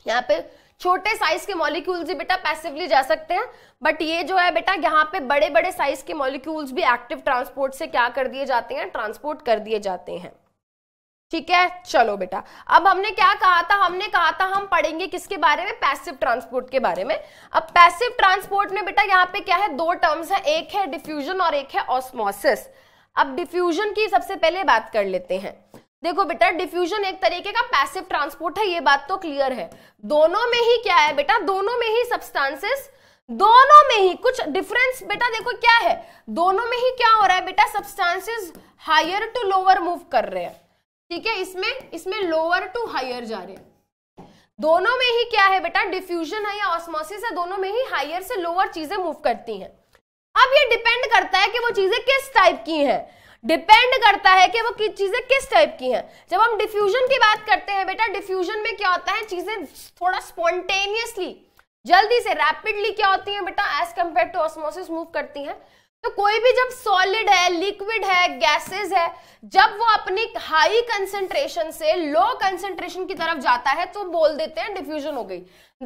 यहाँ पे छोटे साइज के मॉलिक्यूल्स भी बेटा पैसिवली जा सकते हैं बट ये जो है बेटा यहाँ पे बड़े बड़े साइज के मॉलिक्यूल्स भी एक्टिव ट्रांसपोर्ट से क्या कर दिए जाते हैं ट्रांसपोर्ट कर दिए जाते हैं ठीक है चलो बेटा अब हमने क्या कहा था हमने कहा था हम पढ़ेंगे किसके बारे में पैसिव ट्रांसपोर्ट के बारे में अब पैसिव ट्रांसपोर्ट में बेटा यहाँ पे क्या है दो टर्म्स है एक है डिफ्यूजन और एक है ऑस्मोसिस अब डिफ्यूजन की सबसे पहले बात कर लेते हैं देखो बेटा डिफ्यूजन एक तरीके का पैसिव ट्रांसपोर्ट है ये बात तो क्लियर है दोनों में ही क्या है बेटा दोनों में ही सब्सटेंसेस दोनों में ही कुछ डिफरेंस बेटा देखो क्या है दोनों में ही क्या हो रहा है बेटा substances higher to lower move कर रहे हैं ठीक है इसमें इसमें लोअर टू हायर जा रहे हैं दोनों में ही क्या है बेटा डिफ्यूजन है या ऑस्मोसिस है दोनों में ही हायर से लोअर चीजें मूव करती हैं अब ये डिपेंड करता है कि वो चीजें किस टाइप की हैं डिपेंड करता है कि वो कि चीज़ें किस टाइप की हैं जब हम डिफ्यूजन की बात करते हैं बेटा डिफ्यूजन में क्या होता है चीज़ें थोड़ा स्पॉन्टेनियसली जल्दी से रैपिडली क्या होती है बेटा as compare to osmosis move करती हैं तो कोई भी जब सॉलिड है लिक्विड है गैसेस है जब वो अपनी हाई कंसेंट्रेशन से लो कंसेंट्रेशन की तरफ जाता है तो बोल देते हैं डिफ्यूजन हो गई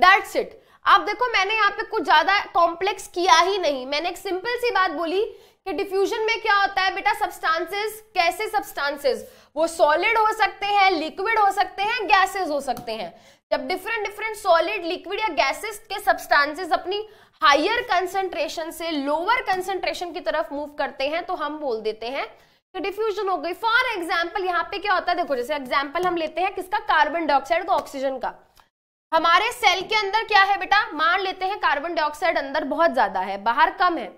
दैट्स इट आप देखो मैंने यहाँ पे कुछ ज्यादा कॉम्प्लेक्स किया ही नहीं मैंने एक सिंपल सी बात बोली कि डिफ्यूजन में क्या होता है बेटा सब्सटेंसेस कैसे सब्सटेंसेस वो सॉलिड हो सकते हैं लिक्विड हो सकते हैं गैसेस हो सकते हैं जब डिफरेंट डिफरेंट सॉलिड लिक्विड या गैसेस के सब्सटेंसेस अपनी हायर कंसंट्रेशन से लोअर कंसंट्रेशन की तरफ मूव करते हैं तो हम बोल देते हैं कि डिफ्यूजन हो गई फॉर एग्जाम्पल यहाँ पे क्या होता है देखो जैसे एग्जाम्पल हम लेते हैं किसका कार्बन डाइऑक्साइड का ऑक्सीजन का हमारे सेल के अंदर क्या है बेटा मान लेते हैं कार्बन डाइऑक्साइड अंदर बहुत ज्यादा है बाहर कम है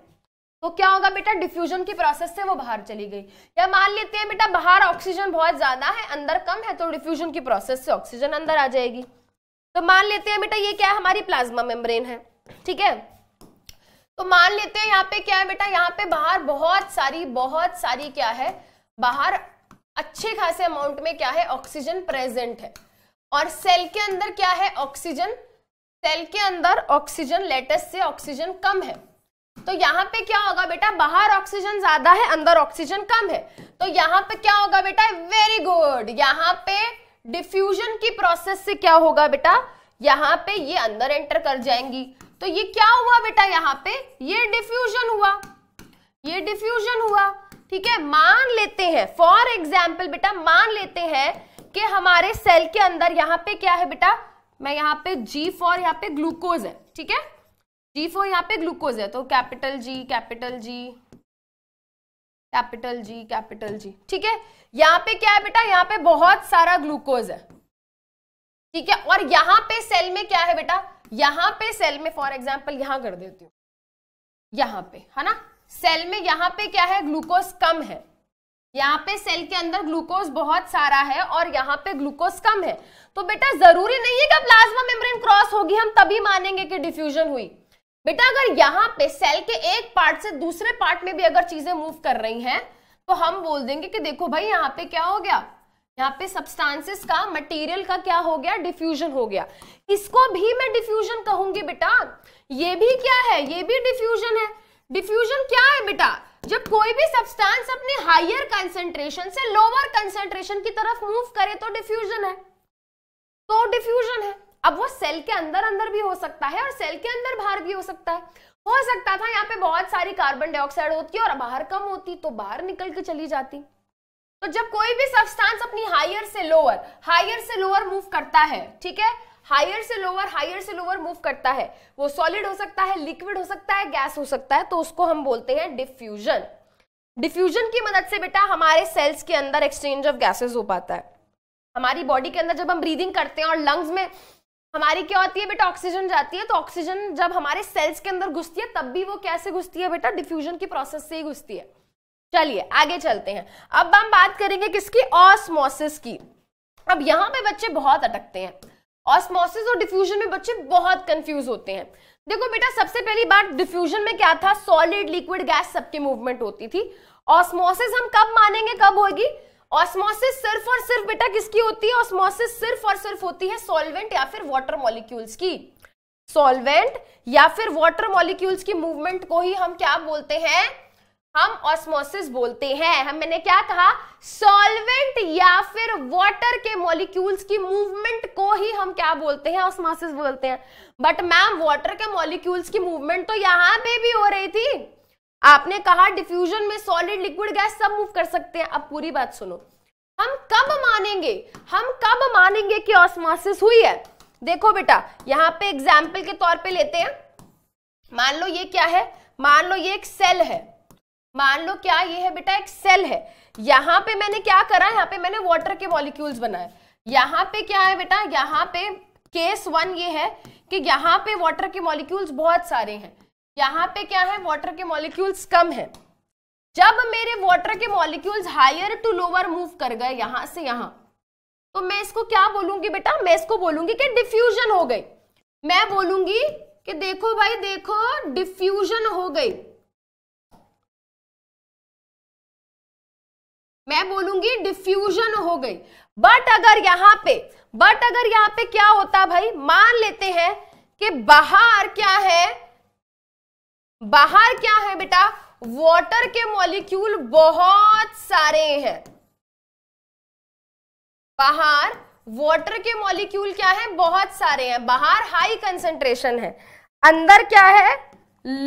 तो क्या होगा बेटा डिफ्यूजन की प्रोसेस से वो बाहर चली गई या मान लेते हैं बेटा बाहर ऑक्सीजन बहुत ज्यादा है अंदर कम है तो डिफ्यूजन की प्रोसेस से ऑक्सीजन अंदर आ जाएगी तो मान लेते हैं बेटा ये क्या है हमारी प्लाज्मा मेम्ब्रेन है ठीक है तो मान लेते हैं यहाँ पे क्या है बेटा यहाँ पे बाहर बहुत सारी बहुत सारी क्या है बाहर अच्छे खासे अमाउंट में क्या है ऑक्सीजन प्रेजेंट है और सेल के अंदर क्या है ऑक्सीजन सेल के अंदर ऑक्सीजन लेटेस्ट से ऑक्सीजन कम है तो यहाँ पे क्या होगा बेटा बाहर ऑक्सीजन ज्यादा है अंदर ऑक्सीजन कम है तो यहाँ पे क्या होगा बेटा वेरी गुड यहाँ पे डिफ्यूजन की प्रोसेस से क्या होगा बेटा यहाँ पे ये अंदर एंटर कर जाएंगी तो ये क्या हुआ बेटा यहाँ पे ये डिफ्यूजन हुआ ये डिफ्यूजन हुआ ठीक है मान लेते हैं फॉर एग्जाम्पल बेटा मान लेते हैं कि हमारे सेल के अंदर यहाँ पे क्या है बेटा मैं यहाँ पे जी फॉर यहाँ पे ग्लूकोज है ठीक है जी फोर यहाँ पे ग्लूकोज है तो capital G capital G capital G capital G ठीक है यहाँ पे क्या है बेटा यहाँ पे बहुत सारा ग्लूकोज है ठीक है और यहाँ पे सेल में क्या है बेटा यहाँ पे सेल में फॉर एग्जाम्पल यहाँ कर देती हूँ यहाँ पे है ना सेल में यहाँ पे क्या है ग्लूकोज कम है यहाँ पे सेल के अंदर ग्लूकोज बहुत सारा है और यहाँ पे ग्लूकोज कम है तो बेटा जरूरी नहीं है कि प्लाज्मा मेम्ब्रेन क्रॉस होगी हम तभी मानेंगे कि डिफ्यूजन हुई बेटा अगर यहाँ पे सेल के एक पार्ट से दूसरे पार्ट में भी अगर चीजें मूव कर रही हैं तो हम बोल देंगे कि देखो भाई यहाँ पे क्या हो गया यहाँ पे सब्सटेंसेस का मटेरियल का क्या हो गया डिफ्यूजन हो गया इसको भी मैं डिफ्यूजन कहूंगी बेटा ये भी क्या है ये भी डिफ्यूजन है डिफ्यूजन क्या है बेटा जब कोई भी सब्सटेंस अपने हायर कंसेंट्रेशन से लोअर कंसेंट्रेशन की तरफ मूव करे तो डिफ्यूजन है तो डिफ्यूजन है अब वो सेल के अंदर अंदर भी हो सकता है और सेल के अंदर बाहर भी हो सकता है हो सकता था यहाँ पे बहुत सारी कार्बन डाइऑक्साइड होती और बाहर कम होती तो बाहर निकल के चली जाती तो जब कोई भी सब्सटेंस अपनी हायर से लोअर हायर से लोअर मूव करता है ठीक है हायर से लोअर हायर से लोअर मूव करता है वो सॉलिड हो सकता है लिक्विड हो सकता है गैस हो सकता है तो उसको हम बोलते हैं डिफ्यूजन डिफ्यूजन की मदद से बेटा हमारे सेल्स के अंदर एक्सचेंज ऑफ गैसेस हो पाता है हमारी बॉडी के अंदर जब हम ब्रीदिंग करते हैं और लंग्स में हमारी क्या होती है बेटा ऑक्सीजन जाती है तो ऑक्सीजन जब हमारे सेल्स के अंदर घुसती है तब भी वो कैसे घुसती है बेटा डिफ्यूजन की प्रोसेस से ही घुसती है चलिए आगे चलते हैं अब हम बात करेंगे किसकी ऑस्मोसिस की अब यहाँ पे बच्चे बहुत अटकते हैं ऑस्मोसिस और डिफ्यूजन में बच्चे बहुत कंफ्यूज होते हैं देखो बेटा सबसे पहली बात डिफ्यूजन में क्या था सॉलिड लिक्विड गैस सबके मूवमेंट होती थी ऑस्मोसिस हम कब मानेंगे कब होगी ऑस्मोसिस सिर्फ और सिर्फ बेटा किसकी होती है ऑस्मोसिस सिर्फ और सिर्फ होती है सॉल्वेंट या फिर वाटर मॉलिक्यूल्स की सॉल्वेंट या फिर वाटर मॉलिक्यूल्स की मूवमेंट को ही हम क्या बोलते हैं हम ऑस्मोसिस बोलते हैं हम मैंने क्या कहा सॉल्वेंट या फिर वाटर के मॉलिक्यूल्स की मूवमेंट को ही हम क्या बोलते हैं ऑस्मोसिस बोलते हैं बट मैम वाटर के मॉलिक्यूल्स की मूवमेंट तो यहां पे भी हो रही थी आपने कहा डिफ्यूजन में सॉलिड लिक्विड गैस सब मूव कर सकते हैं अब पूरी बात सुनो हम कब मानेंगे हम कब मानेंगे कि ऑस्मोसिस हुई है देखो बेटा यहाँ पे एग्जाम्पल के तौर पे लेते हैं मान लो ये क्या है मान लो ये एक सेल है मान लो क्या ये है बेटा एक सेल है यहाँ पे मैंने क्या करा यहाँ पे मैंने वाटर के मॉलिक्यूल्स बनाए यहाँ पे क्या है बेटा यहाँ पे केस वन ये है कि यहाँ पे वाटर के मॉलिक्यूल्स बहुत सारे हैं यहां पे क्या है वाटर के मॉलिक्यूल्स कम है जब मेरे वाटर के molecules higher to lower move कर गए यहां से यहां तो मैं इसको क्या बोलूंगी बेटा मैं इसको बोलूंगी कि डिफ्यूजन हो गई मैं बोलूंगी कि देखो भाई देखो डिफ्यूजन हो गई मैं बोलूंगी डिफ्यूजन हो गई बट अगर यहां पे बट अगर यहाँ पे क्या होता भाई मान लेते हैं कि बाहर क्या है बाहर क्या है बेटा वाटर के मॉलिक्यूल बहुत सारे हैं बाहर वाटर के मॉलिक्यूल क्या है बहुत सारे हैं बाहर हाई कंसेंट्रेशन है अंदर क्या है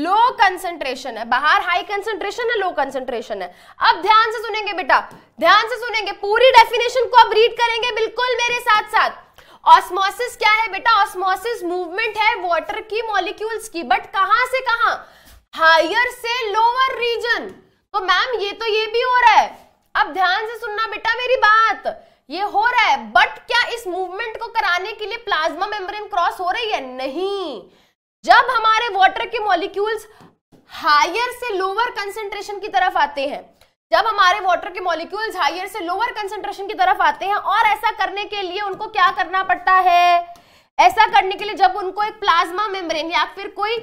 लो कंसेंट्रेशन है बाहर हाई कंसेंट्रेशन है लो कंसेंट्रेशन है अब ध्यान से सुनेंगे बेटा ध्यान से सुनेंगे पूरी डेफिनेशन को अब रीड करेंगे बिल्कुल मेरे साथ साथ ऑस्मोसिस क्या है बेटा ऑस्मोसिस मूवमेंट है वाटर की मॉलिक्यूल्स की बट कहां से कहां हायर से लोअर रीजन तो मैम ये तो ये भी हो रहा है अब ध्यान से सुनना बेटा मेरी बात ये हो रहा है बट क्या इस मूवमेंट को कराने के लिए प्लाज्मा मेम्ब्रेन क्रॉस हो रही है नहीं जब हमारे वाटर के मॉलिक्यूल्स हायर से लोअर कंसेंट्रेशन की तरफ आते हैं जब हमारे वाटर के मॉलिक्यूल्स हायर से लोअर कंसेंट्रेशन की तरफ आते हैं और ऐसा करने के लिए उनको क्या करना पड़ता है ऐसा करने के लिए जब उनको एक प्लाज्मा मेम्ब्रेन या फिर कोई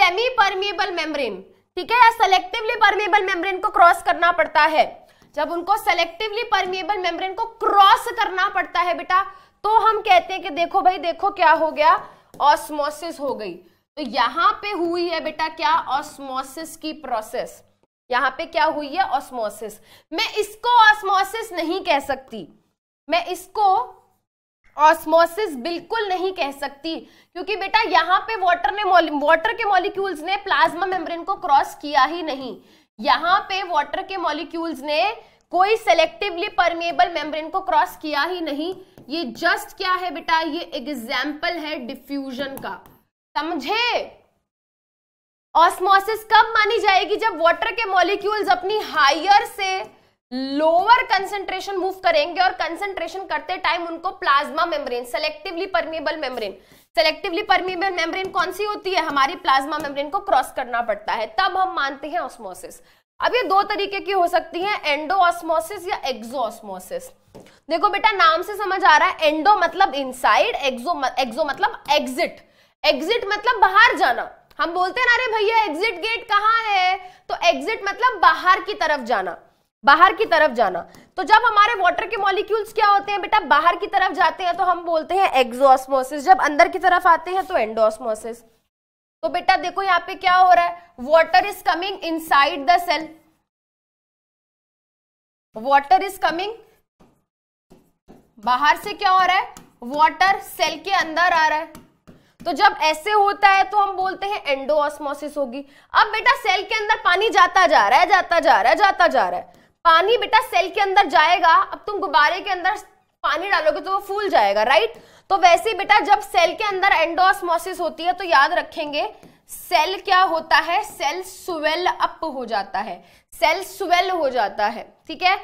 सेमी परमिएबल मेम्ब्रेन ठीक है या सेलेक्टिवली परमिएबल मेम्ब्रेन को क्रॉस करना पड़ता है जब उनको सेलेक्टिवली परमिएबल मेम्ब्रेन को क्रॉस करना पड़ता है बेटा तो हम कहते हैं कि देखो भाई देखो क्या हो गया ऑस्मोसिस हो गई तो यहां पे हुई है बेटा क्या ऑस्मोसिस की प्रोसेस यहां पे क्या हुई है ऑस्मोसिस मैं इसको ऑस्मोसिस नहीं कह सकती मैं इसको ऑस्मोसिस बिल्कुल नहीं कह सकती क्योंकि बेटा यहाँ पे वाटर ने वाटर के मॉलिक्यूल्स ने प्लाज्मा मेम्ब्रेन को क्रॉस किया ही नहीं यहाँ पे वाटर के मॉलिक्यूल्स ने कोई सेलेक्टिवली परमेबल मेम्ब्रेन को क्रॉस किया ही नहीं ये जस्ट क्या है बेटा ये एग्जाम्पल है डिफ्यूजन का समझे ऑस्मोसिस कब मानी जाएगी जब वाटर के मॉलिक्यूल्स अपनी हायर से लोअर कंसेंट्रेशन मूव करेंगे और कंसेंट्रेशन करते टाइम उनको plasma membrane selectively permeable membrane selectively permeable membrane कौन सी होती है हमारी प्लाज्मा मेम्ब्रेन को क्रॉस करना पड़ता है तब हम मानते हैं ऑस्मोसिस अब ये दो तरीके की हो सकती है एंडो ऑस्मोसिस या एक्सो ऑस्मोसिस देखो बेटा नाम से समझ आ रहा है एंडो मतलब इनसाइड एक्सो एक्सो मतलब एग्जिट एग्जिट मतलब बाहर जाना हम बोलते हैं अरे भैया एग्जिट गेट कहाँ है तो एग्जिट मतलब बाहर की तरफ जाना बाहर की तरफ जाना तो जब हमारे वाटर के मॉलिक्यूल्स क्या होते हैं बेटा बाहर की तरफ जाते हैं तो हम बोलते हैं एक्सोस्मोसिस जब अंदर की तरफ आते हैं तो एंडोस्मोसिस तो बेटा देखो यहाँ पे क्या हो रहा है water is coming inside the cell water is coming बाहर से क्या हो रहा है वाटर सेल के अंदर आ रहा है तो जब ऐसे होता है तो हम बोलते हैं एंडोऑस्मोसिस होगी अब बेटा सेल के अंदर पानी जाता जा रहा है जाता जा रहा है जाता जा रहा है पानी बेटा सेल के अंदर जाएगा अब तुम गुब्बारे के अंदर पानी डालोगे तो वो फूल जाएगा राइट तो वैसे बेटा जब सेल के अंदर एंडोसमोसिस होती है तो याद रखेंगे सेल क्या होता है सेल स्वेल अप हो जाता है सेल स्वेल हो जाता है ठीक है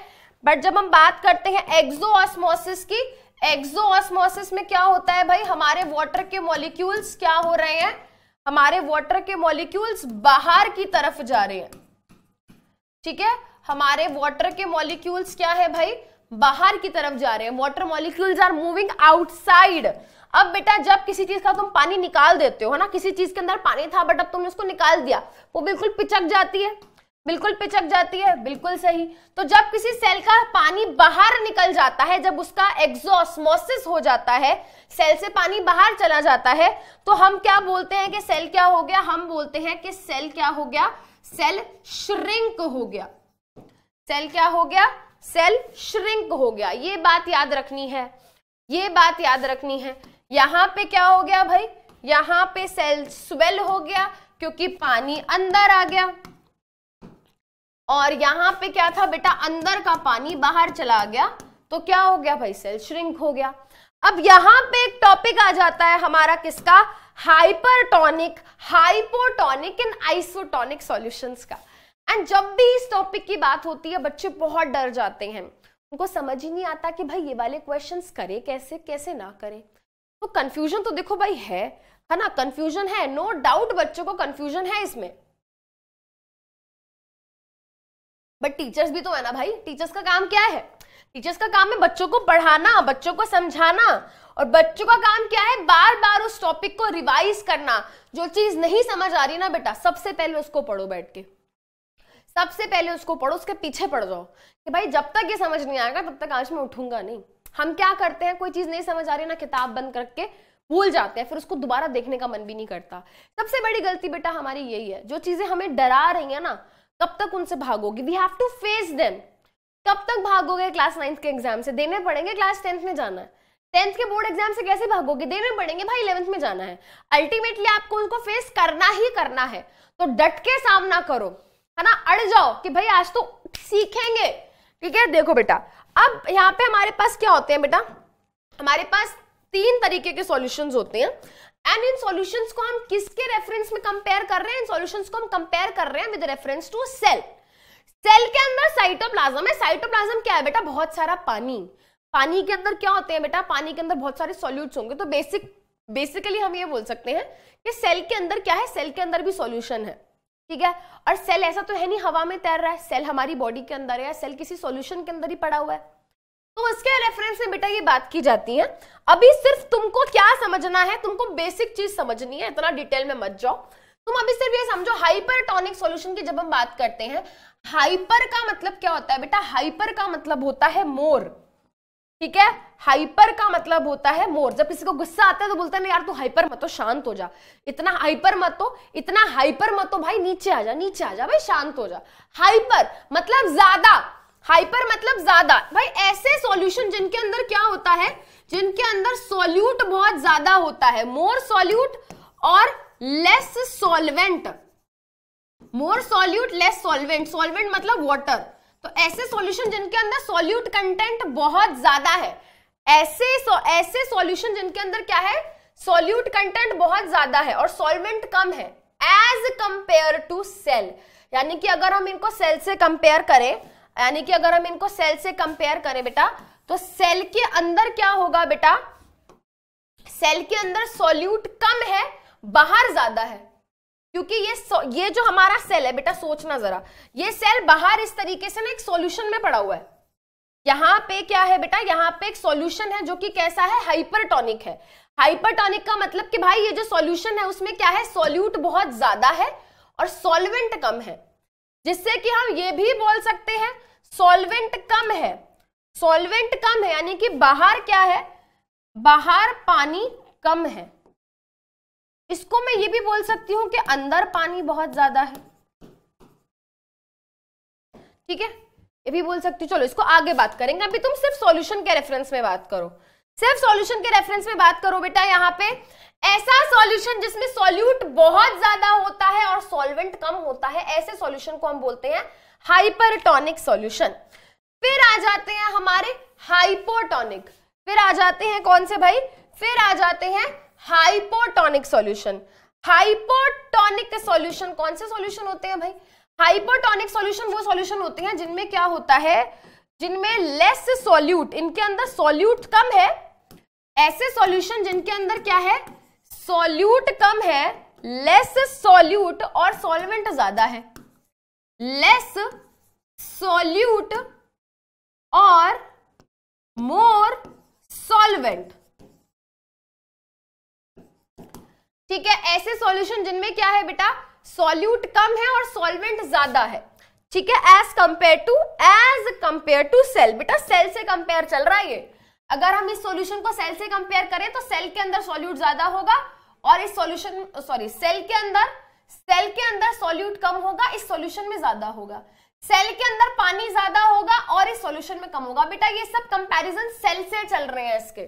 बट जब हम बात करते हैं एक्सोऑस्मोसिस की एक्सोऑस्मोसिस में क्या होता है भाई हमारे वाटर के मॉलिक्यूल्स क्या हो रहे हैं हमारे वाटर के मॉलिक्यूल्स बाहर की तरफ जा रहे हैं ठीक है हमारे वाटर के मॉलिक्यूल्स क्या है भाई बाहर की तरफ जा रहे हैं water molecules are moving outside अब बेटा जब किसी चीज का तुम पानी निकाल देते हो ना किसी चीज के अंदर पानी था बट अब तुमने उसको निकाल दिया वो बिल्कुल पिचक जाती है बिल्कुल पिचक जाती है बिल्कुल सही तो जब किसी सेल का पानी बाहर निकल जाता है जब उसका एग्जोस्मोसिस हो जाता है सेल से पानी बाहर चला जाता है तो हम क्या बोलते हैं कि सेल क्या हो गया हम बोलते हैं कि सेल क्या हो गया सेल श्रिंक हो गया सेल क्या हो गया सेल श्रिंक हो गया ये बात याद रखनी है ये बात याद रखनी है यहाँ पे क्या हो गया भाई यहाँ पे सेल स्वेल हो गया क्योंकि पानी अंदर आ गया और यहाँ पे क्या था बेटा अंदर का पानी बाहर चला गया तो क्या हो गया भाई सेल श्रिंक हो गया अब यहाँ पे एक टॉपिक आ जाता है हमारा किसका hypertonic hypotonic and isotonic solutions का एंड जब भी इस टॉपिक की बात होती है बच्चे बहुत डर जाते हैं उनको समझ ही नहीं आता कि भाई ये वाले क्वेश्चन करे कैसे कैसे ना करें तो कन्फ्यूजन तो देखो भाई है है ना कन्फ्यूजन है नो no डाउट बच्चों को कन्फ्यूजन है इसमें बट टीचर्स भी तो है ना भाई टीचर्स का काम क्या है टीचर्स का काम है बच्चों को पढ़ाना बच्चों को समझाना और बच्चों का काम क्या है बार बार उस टॉपिक को रिवाइज करना जो चीज नहीं समझ आ रही ना बेटा सबसे पहले उसको पढ़ो बैठ के सबसे पहले उसको पढ़ो उसके पीछे पड़ जाओ कि भाई जब तक ये समझ नहीं आएगा तब तक आज मैं उठूंगा नहीं हम क्या करते हैं कोई चीज़ नहीं समझ आ रही ना किताब बंद करके भूल जाते हैं फिर उसको दोबारा देखने का मन भी नहीं करता सबसे बड़ी गलती बेटा हमारी यही है जो चीज़ें हमें डरा रही है ना कब तक उनसे भागोगे we have to face them कब तक भागोगे क्लास नाइन्थ के एग्जाम से देने पड़ेंगे क्लास टेंथ में जाना है टेंथ के बोर्ड एग्जाम से कैसे भागोगे देने पड़ेंगे भाई इलेवंथ में जाना है अल्टीमेटली आपको उनको फेस करना ही करना है तो डट के सामना करो है ना अड़ जाओ कि भाई आज तो सीखेंगे ठीक है देखो बेटा अब यहाँ पे हमारे पास क्या होते हैं बेटा हमारे पास तीन तरीके के सॉल्यूशंस होते हैं एंड इन सॉल्यूशंस को हम किसके रेफरेंस में कंपेयर कर रहे हैं इन सॉल्यूशंस को हम कंपेयर कर रहे हैं with reference to cell cell के अंदर साइटोप्लाज्म है साइटोप्लाज्म क्या है बेटा बहुत सारा पानी पानी के अंदर क्या होते हैं बेटा पानी के अंदर बहुत सारे सॉल्यूट्स होंगे तो बेसिक बेसिकली हम ये बोल सकते हैं कि सेल के अंदर क्या है सेल के अंदर भी सॉल्यूशन है ठीक है और सेल ऐसा तो है नहीं हवा में तैर रहा है सेल हमारी बॉडी के अंदर है सेल किसी सॉल्यूशन के अंदर ही पड़ा हुआ है तो उसके रेफरेंस में बेटा ये बात की जाती है अभी सिर्फ तुमको क्या समझना है तुमको बेसिक चीज समझनी है इतना डिटेल में मत जाओ तुम अभी सिर्फ ये समझो हाइपर टॉनिक सोल्यूशन की जब हम बात करते हैं हाइपर का मतलब क्या होता है बेटा हाइपर का मतलब होता है मोर ठीक है हाइपर का मतलब होता है मोर जब किसी को गुस्सा आता है तो बोलता है यार तू हाइपर मत हो शांत हो जा इतना हाइपर मत हो इतना हाइपर मत हो भाई नीचे आ जा नीचे आ जा भाई शांत हो जा हाइपर मतलब ज्यादा हाइपर मतलब ज्यादा भाई ऐसे सॉल्यूशन जिनके अंदर क्या होता है जिनके अंदर सॉल्यूट बहुत ज्यादा होता है मोर सॉल्यूट और less solvent more solute less solvent solvent मतलब वाटर तो ऐसे सॉल्यूशन जिनके अंदर सॉल्यूट कंटेंट बहुत ज्यादा है ऐसे ऐसे सॉल्यूशन जिनके अंदर क्या है सॉल्यूट कंटेंट बहुत ज्यादा है और सॉल्वेंट कम है एज कंपेयर टू सेल यानी कि अगर हम इनको सेल से कंपेयर करें यानी कि अगर हम इनको सेल से कंपेयर करें बेटा तो सेल के अंदर क्या होगा बेटा सेल के अंदर सॉल्यूट कम है बाहर ज्यादा है क्योंकि ये ये जो हमारा सेल है बेटा सोचना जरा ये सेल बाहर इस तरीके से ना एक सॉल्यूशन में पड़ा हुआ है यहाँ पे क्या है बेटा यहाँ पे एक सॉल्यूशन है जो कि कैसा है हाइपरटॉनिक है हाइपरटॉनिक का मतलब कि भाई ये जो सॉल्यूशन है उसमें क्या है सॉल्यूट बहुत ज्यादा है और सॉल्वेंट कम है जिससे कि हम ये भी बोल सकते हैं सॉल्वेंट कम है सॉल्वेंट कम है यानी कि बाहर क्या है बाहर पानी कम है इसको मैं ये भी बोल सकती हूं कि अंदर पानी बहुत ज़्यादा है ठीक है ये भी बोल सकती हूँ चलो इसको आगे बात करेंगे अभी तुम सिर्फ सॉल्यूशन के रेफरेंस में बात करो सिर्फ सॉल्यूशन के रेफरेंस में बात करो बेटा यहाँ पे ऐसा सॉल्यूशन जिसमें सॉल्यूट बहुत ज्यादा होता है और सॉल्वेंट कम होता है ऐसे सॉल्यूशन को हम बोलते हैं हाइपरटोनिक सॉल्यूशन फिर आ जाते हैं हमारे हाइपोटोनिक फिर आ जाते हैं कौन से भाई फिर आ जाते हैं हाइपोटोनिक सॉल्यूशन हाइपोटोनिक सॉल्यूशन कौन से सॉल्यूशन होते हैं भाई हाइपोटोनिक सॉल्यूशन वो सॉल्यूशन होते हैं जिनमें क्या होता है जिनमें लेस सॉल्यूट इनके अंदर सॉल्यूट कम है ऐसे सॉल्यूशन जिनके अंदर क्या है सॉल्यूट कम है लेस सॉल्यूट और सॉल्वेंट ज्यादा है लेस सॉल्यूट और मोर सॉल्वेंट ठीक है ऐसे सॉल्यूशन जिनमें क्या है बेटा सॉल्यूट कम है और सॉल्वेंट ज्यादा है ठीक है as compare to as compare to cell बेटा सेल से कंपेयर चल रहा है ये अगर हम इस सॉल्यूशन को सेल से कंपेयर करें तो सेल के अंदर सॉल्यूट ज्यादा होगा और इस सॉल्यूशन सॉरी सेल के अंदर सेल के अंदर सॉल्यूट कम होगा इस सॉल्यूशन में ज्यादा होगा सेल के अंदर पानी ज्यादा होगा और इस सॉल्यूशन में कम होगा बेटा ये सब कंपैरिजन सेल से चल रहे हैं इसके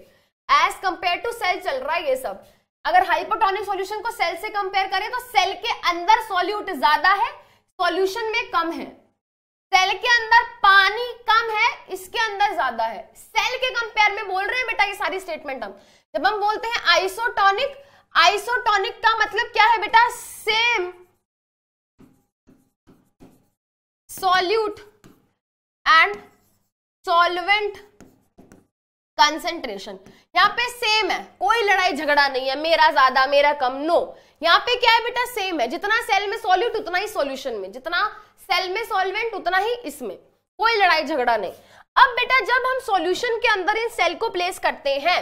एज कंपेयर टू सेल चल रहा है ये सब अगर हाइपोटोनिक सॉल्यूशन को सेल से कंपेयर करें तो सेल के अंदर सॉल्यूट ज्यादा है सॉल्यूशन में कम है सेल के अंदर पानी कम है इसके अंदर ज्यादा है सेल के कंपेयर में बोल रहे हैं बेटा ये सारी स्टेटमेंट हम जब हम बोलते हैं आइसोटॉनिक आइसोटॉनिक का मतलब क्या है बेटा same solute and solvent concentration यहाँ पे सेम है कोई लड़ाई झगड़ा नहीं है मेरा ज्यादा मेरा कम नो यहाँ पे क्या है बेटा सेम है जितना सेल में सॉल्यूट उतना ही सॉल्यूशन में जितना सेल में सॉल्वेंट उतना ही इसमें कोई लड़ाई झगड़ा नहीं अब बेटा जब हम सॉल्यूशन के अंदर इन सेल को प्लेस करते हैं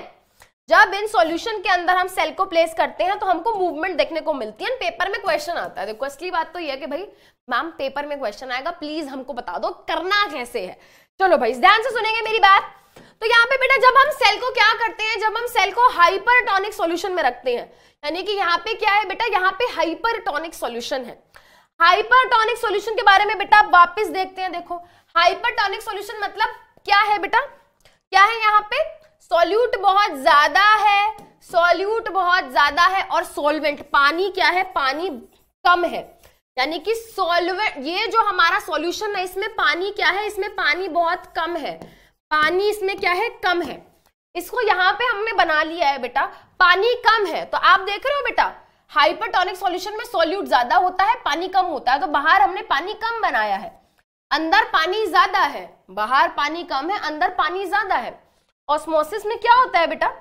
जब इन सॉल्यूशन के अंदर हम सेल को प्लेस करते हैं तो हमको मूवमेंट देखने को मिलती है पेपर में क्वेश्चन आता है देखो असली बात तो यह है कि भाई मैम पेपर में क्वेश्चन आएगा प्लीज हमको बता दो करना कैसे है चलो भाई ध्यान से सुनेंगे मेरी बात तो यहाँ पे बेटा जब हम सेल को क्या करते हैं जब हम सेल को हाइपरटोनिक सॉल्यूशन में रखते हैं यानी कि यहाँ पे क्या है बेटा यहाँ पे हाइपरटोनिक सॉल्यूशन है हाइपरटोनिक सॉल्यूशन के बारे में बेटा आप वापस देखते हैं देखो हाइपरटोनिक सॉल्यूशन मतलब क्या है बेटा क्या है यहाँ पे सॉल्यूट बहुत ज्यादा है सॉल्यूट बहुत ज्यादा है और सोलवेंट पानी क्या है पानी कम है यानी कि सोलवेंट ये जो हमारा सोल्यूशन है इसमें पानी क्या है इसमें पानी बहुत कम है पानी इसमें क्या है कम है इसको यहां पे हमने बना लिया है बेटा पानी कम है तो आप देख रहे हो बेटा हाइपरटोनिक सॉल्यूशन में सॉल्यूट ज्यादा होता है पानी कम होता है तो बाहर हमने पानी कम बनाया है अंदर पानी ज्यादा है बाहर पानी कम है अंदर पानी ज्यादा है ऑस्मोसिस में क्या होता है बेटा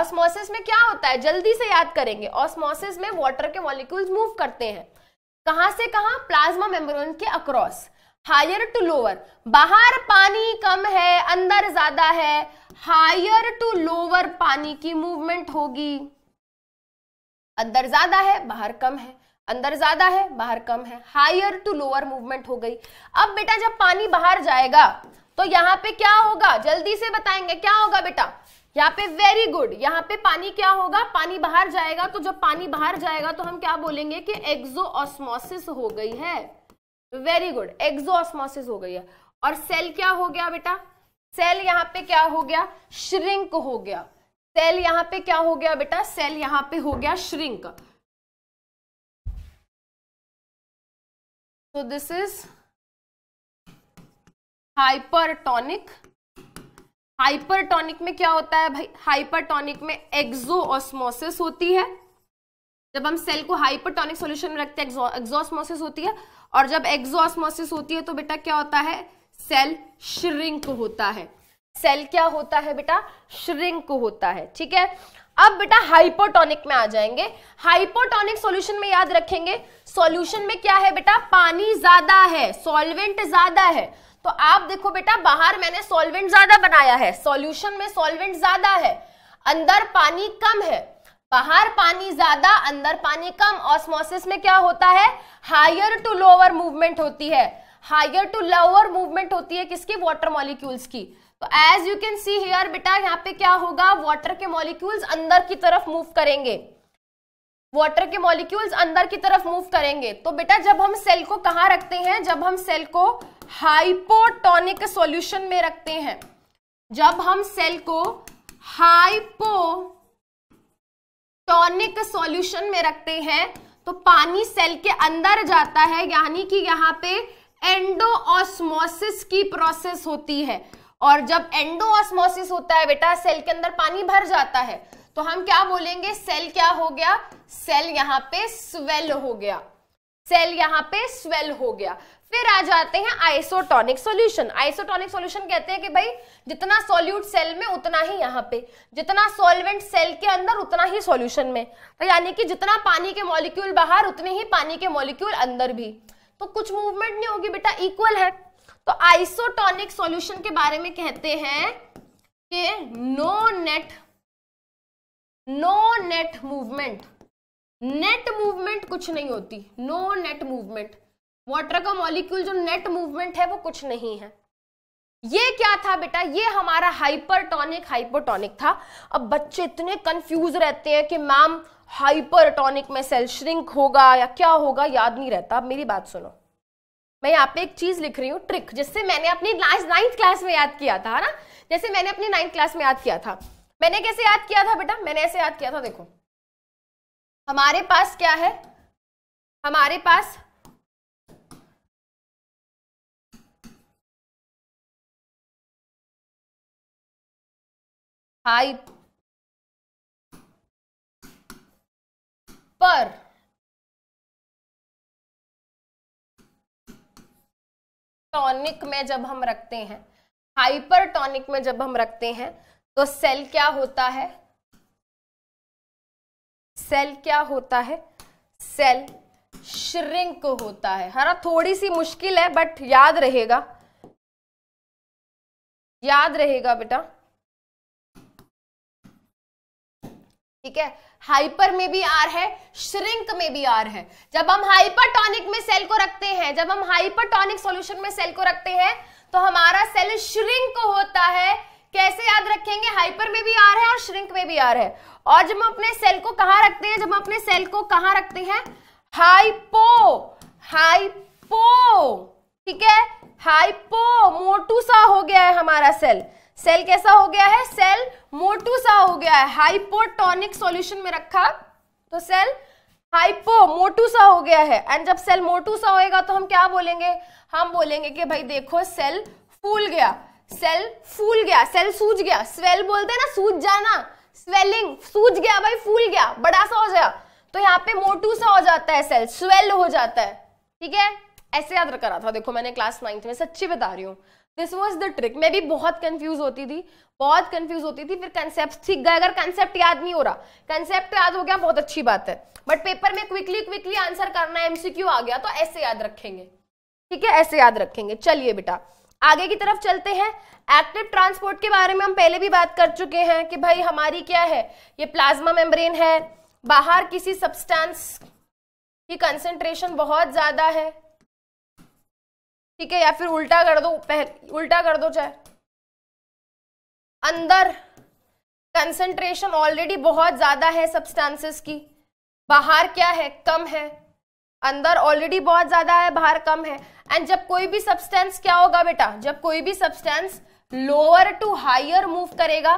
ऑस्मोसिस में क्या होता है जल्दी से याद करेंगे ऑस्मोसिस में वॉटर के मॉलिक्यूल्स मूव करते हैं कहां से कहां प्लाज्मा मेम्ब्रेन के अक्रॉस हायर टू लोअर बाहर पानी कम है अंदर ज्यादा है हायर टू लोअर पानी की मूवमेंट होगी अंदर ज्यादा है बाहर कम है अंदर ज्यादा है बाहर कम है हायर टू लोअर मूवमेंट हो गई अब बेटा जब पानी बाहर जाएगा तो यहां पे क्या होगा जल्दी से बताएंगे क्या होगा बेटा यहाँ पे वेरी गुड यहाँ पे पानी क्या होगा पानी बाहर जाएगा तो जब पानी बाहर जाएगा तो हम क्या बोलेंगे कि एग्जो ऑस्मोसिस हो गई है वेरी गुड एक्सोस्मोसिस हो गई है और सेल क्या हो गया बेटा सेल यहाँ पे क्या हो गया श्रिंक हो गया सेल यहाँ पे क्या हो गया बेटा सेल यहाँ पे हो गया श्रिंक तो दिस इज हाइपरटोनिक हाइपरटोनिक में क्या होता है भाई हाइपरटोनिक में एक्सो ऑस्मोसिस होती है जब हम सेल को हाइपरटोनिक सॉल्यूशन में रखते हैं एक्सोस्मोसिस होती है और जब एक्सोसमोसिस होती है तो बेटा क्या होता है सेल श्रिंक होता है सेल क्या होता है बेटा श्रिंक होता है ठीक है अब बेटा हाइपोटोनिक में आ जाएंगे हाइपोटोनिक सॉल्यूशन में याद रखेंगे सॉल्यूशन में क्या है बेटा पानी ज्यादा है सॉल्वेंट ज्यादा है तो आप देखो बेटा बाहर मैंने सॉल्वेंट ज्यादा बनाया है सॉल्यूशन में सॉल्वेंट ज्यादा है अंदर पानी कम है बाहर पानी ज्यादा अंदर पानी कम ऑस्मोसिस में क्या होता है हायर टू लोअर मूवमेंट होती है हायर टू लोअर मूवमेंट होती है किसकी वॉटर मॉलिक्यूल्स की तो as you can see here बेटा यहाँ पे क्या होगा वॉटर के मॉलिक्यूल्स अंदर की तरफ मूव करेंगे वाटर के मॉलिक्यूल्स अंदर की तरफ मूव करेंगे तो बेटा जब हम सेल को कहा रखते हैं जब हम सेल को हाइपोटोनिक सॉल्यूशन में रखते हैं जब हम सेल को हाइपो टॉनिक सॉल्यूशन में रखते हैं तो पानी सेल के अंदर जाता है यानी कि यहाँ पे एंडोऑस्मोसिस की प्रोसेस होती है और जब एंडोऑस्मोसिस होता है बेटा सेल के अंदर पानी भर जाता है तो हम क्या बोलेंगे सेल क्या हो गया सेल यहाँ पे स्वेल हो गया सेल यहाँ पे स्वेल हो गया फिर आ जाते हैं आइसोटॉनिक सॉल्यूशन आइसोटॉनिक सॉल्यूशन कहते हैं कि भाई जितना सॉल्यूट सेल में उतना ही यहाँ पे जितना सॉल्वेंट सेल के अंदर उतना ही सॉल्यूशन में तो यानी कि जितना पानी के मॉलिक्यूल बाहर उतने ही पानी के मॉलिक्यूल अंदर भी तो कुछ मूवमेंट नहीं होगी बेटा इक्वल है तो आइसोटॉनिक सॉल्यूशन के बारे में कहते हैं कि no net no net movement net movement कुछ नहीं होती नो नेट मूवमेंट वाटर का मॉलिक्यूल जो नेट मूवमेंट है वो कुछ नहीं है ये क्या था बेटा ये हमारा हाइपरटोनिक हाइपोटोनिक था अब बच्चे इतने कंफ्यूज रहते हैं कि मैम हाइपरटोनिक में सेल श्रिंक होगा या क्या होगा याद नहीं रहता अब मेरी बात सुनो मैं यहाँ पे एक चीज लिख रही हूँ ट्रिक जिससे मैंने अपनी नाइन्थ क्लास में याद किया था ना जैसे मैंने अपनी नाइन्थ क्लास में याद किया था मैंने कैसे याद किया था बेटा मैंने ऐसे याद किया था देखो हमारे पास क्या है हमारे पास हाई पर टॉनिक में जब हम रखते हैं हाइपरटॉनिक में जब हम रखते हैं तो सेल क्या होता है सेल क्या होता है सेल श्रिंक होता है हरा थोड़ी सी मुश्किल है बट याद रहेगा याद रहेगा बेटा ठीक है हाइपर में भी आर है श्रिंक में भी आर है जब हम हाइपरटॉनिक में सेल को रखते हैं जब हम हाइपरटॉनिक सॉल्यूशन में सेल को रखते हैं तो हमारा सेल श्रिंक होता है कैसे याद रखेंगे हाइपर में भी आर है और श्रिंक में भी आर है और जब हम अपने सेल को कहा रखते हैं जब हम अपने सेल को कहा रखते हैं हाइपो हाइपो ठीक है हाइपो मोटू सा हो गया है हमारा सेल सेल कैसा हो गया है सेल मोटू सा हो गया है हाइपोटोनिक सॉल्यूशन में रखा तो सेल हाइपो मोटू सा हो गया है एंड जब सेल मोटू सा होएगा तो हम क्या बोलेंगे हम बोलेंगे कि भाई देखो सेल फूल गया सेल फूल गया सेल सूज गया स्वेल बोलते हैं ना सूज जाना स्वेलिंग सूज गया भाई फूल गया बड़ा सा हो गया तो यहाँ पे मोटू सा हो जाता है सेल स्वेल हो जाता है ठीक है ऐसे याद करा था देखो मैंने क्लास नाइन्थ में सच्ची बता रही हूँ दिस वॉज द ट्रिक मैं भी बहुत कंफ्यूज होती थी बहुत कंफ्यूज होती थी फिर कंसेप्ट सीख गए अगर कंसेप्ट याद नहीं हो रहा कंसेप्ट तो याद हो गया बहुत अच्छी बात है बट पेपर में क्विकली क्विकली आंसर करना है एमसीक्यू आ गया तो ऐसे याद रखेंगे ठीक है ऐसे याद रखेंगे चलिए बेटा आगे की तरफ चलते हैं एक्टिव ट्रांसपोर्ट के बारे में हम पहले भी बात कर चुके हैं कि भाई हमारी क्या है ये प्लाज्मा मेम्ब्रेन है बाहर किसी सब्सटेंस की कंसेंट्रेशन बहुत ज़्यादा है ठीक है या फिर उल्टा कर दो पहले उल्टा कर दो चाहे अंदर कंसंट्रेशन ऑलरेडी बहुत ज़्यादा है सब्सटेंसेस की बाहर क्या है कम है अंदर ऑलरेडी बहुत ज़्यादा है बाहर कम है एंड जब कोई भी सब्सटेंस क्या होगा बेटा जब कोई भी substance lower to higher move करेगा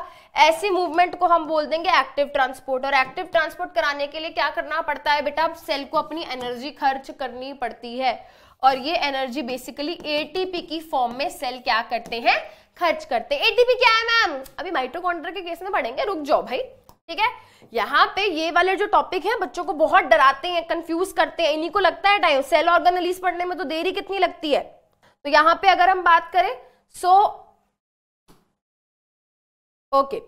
ऐसी मूवमेंट को हम बोल देंगे एक्टिव ट्रांसपोर्ट और एक्टिव ट्रांसपोर्ट कराने के लिए क्या करना पड़ता है बेटा सेल को अपनी एनर्जी खर्च करनी पड़ती है और ये एनर्जी बेसिकली एटीपी की फॉर्म में सेल क्या करते हैं खर्च करते हैं एटीपी क्या है मैम अभी माइट्रोकॉन्ड्रा के केस में पढ़ेंगे रुक जाओ भाई ठीक है यहाँ पे ये वाले जो टॉपिक है बच्चों को बहुत डराते हैं कंफ्यूज करते हैं इन्हीं को लगता है टाइम सेल ऑर्गेनलीज पढ़ने में तो देरी कितनी लगती है तो यहाँ पे अगर हम बात करें so okay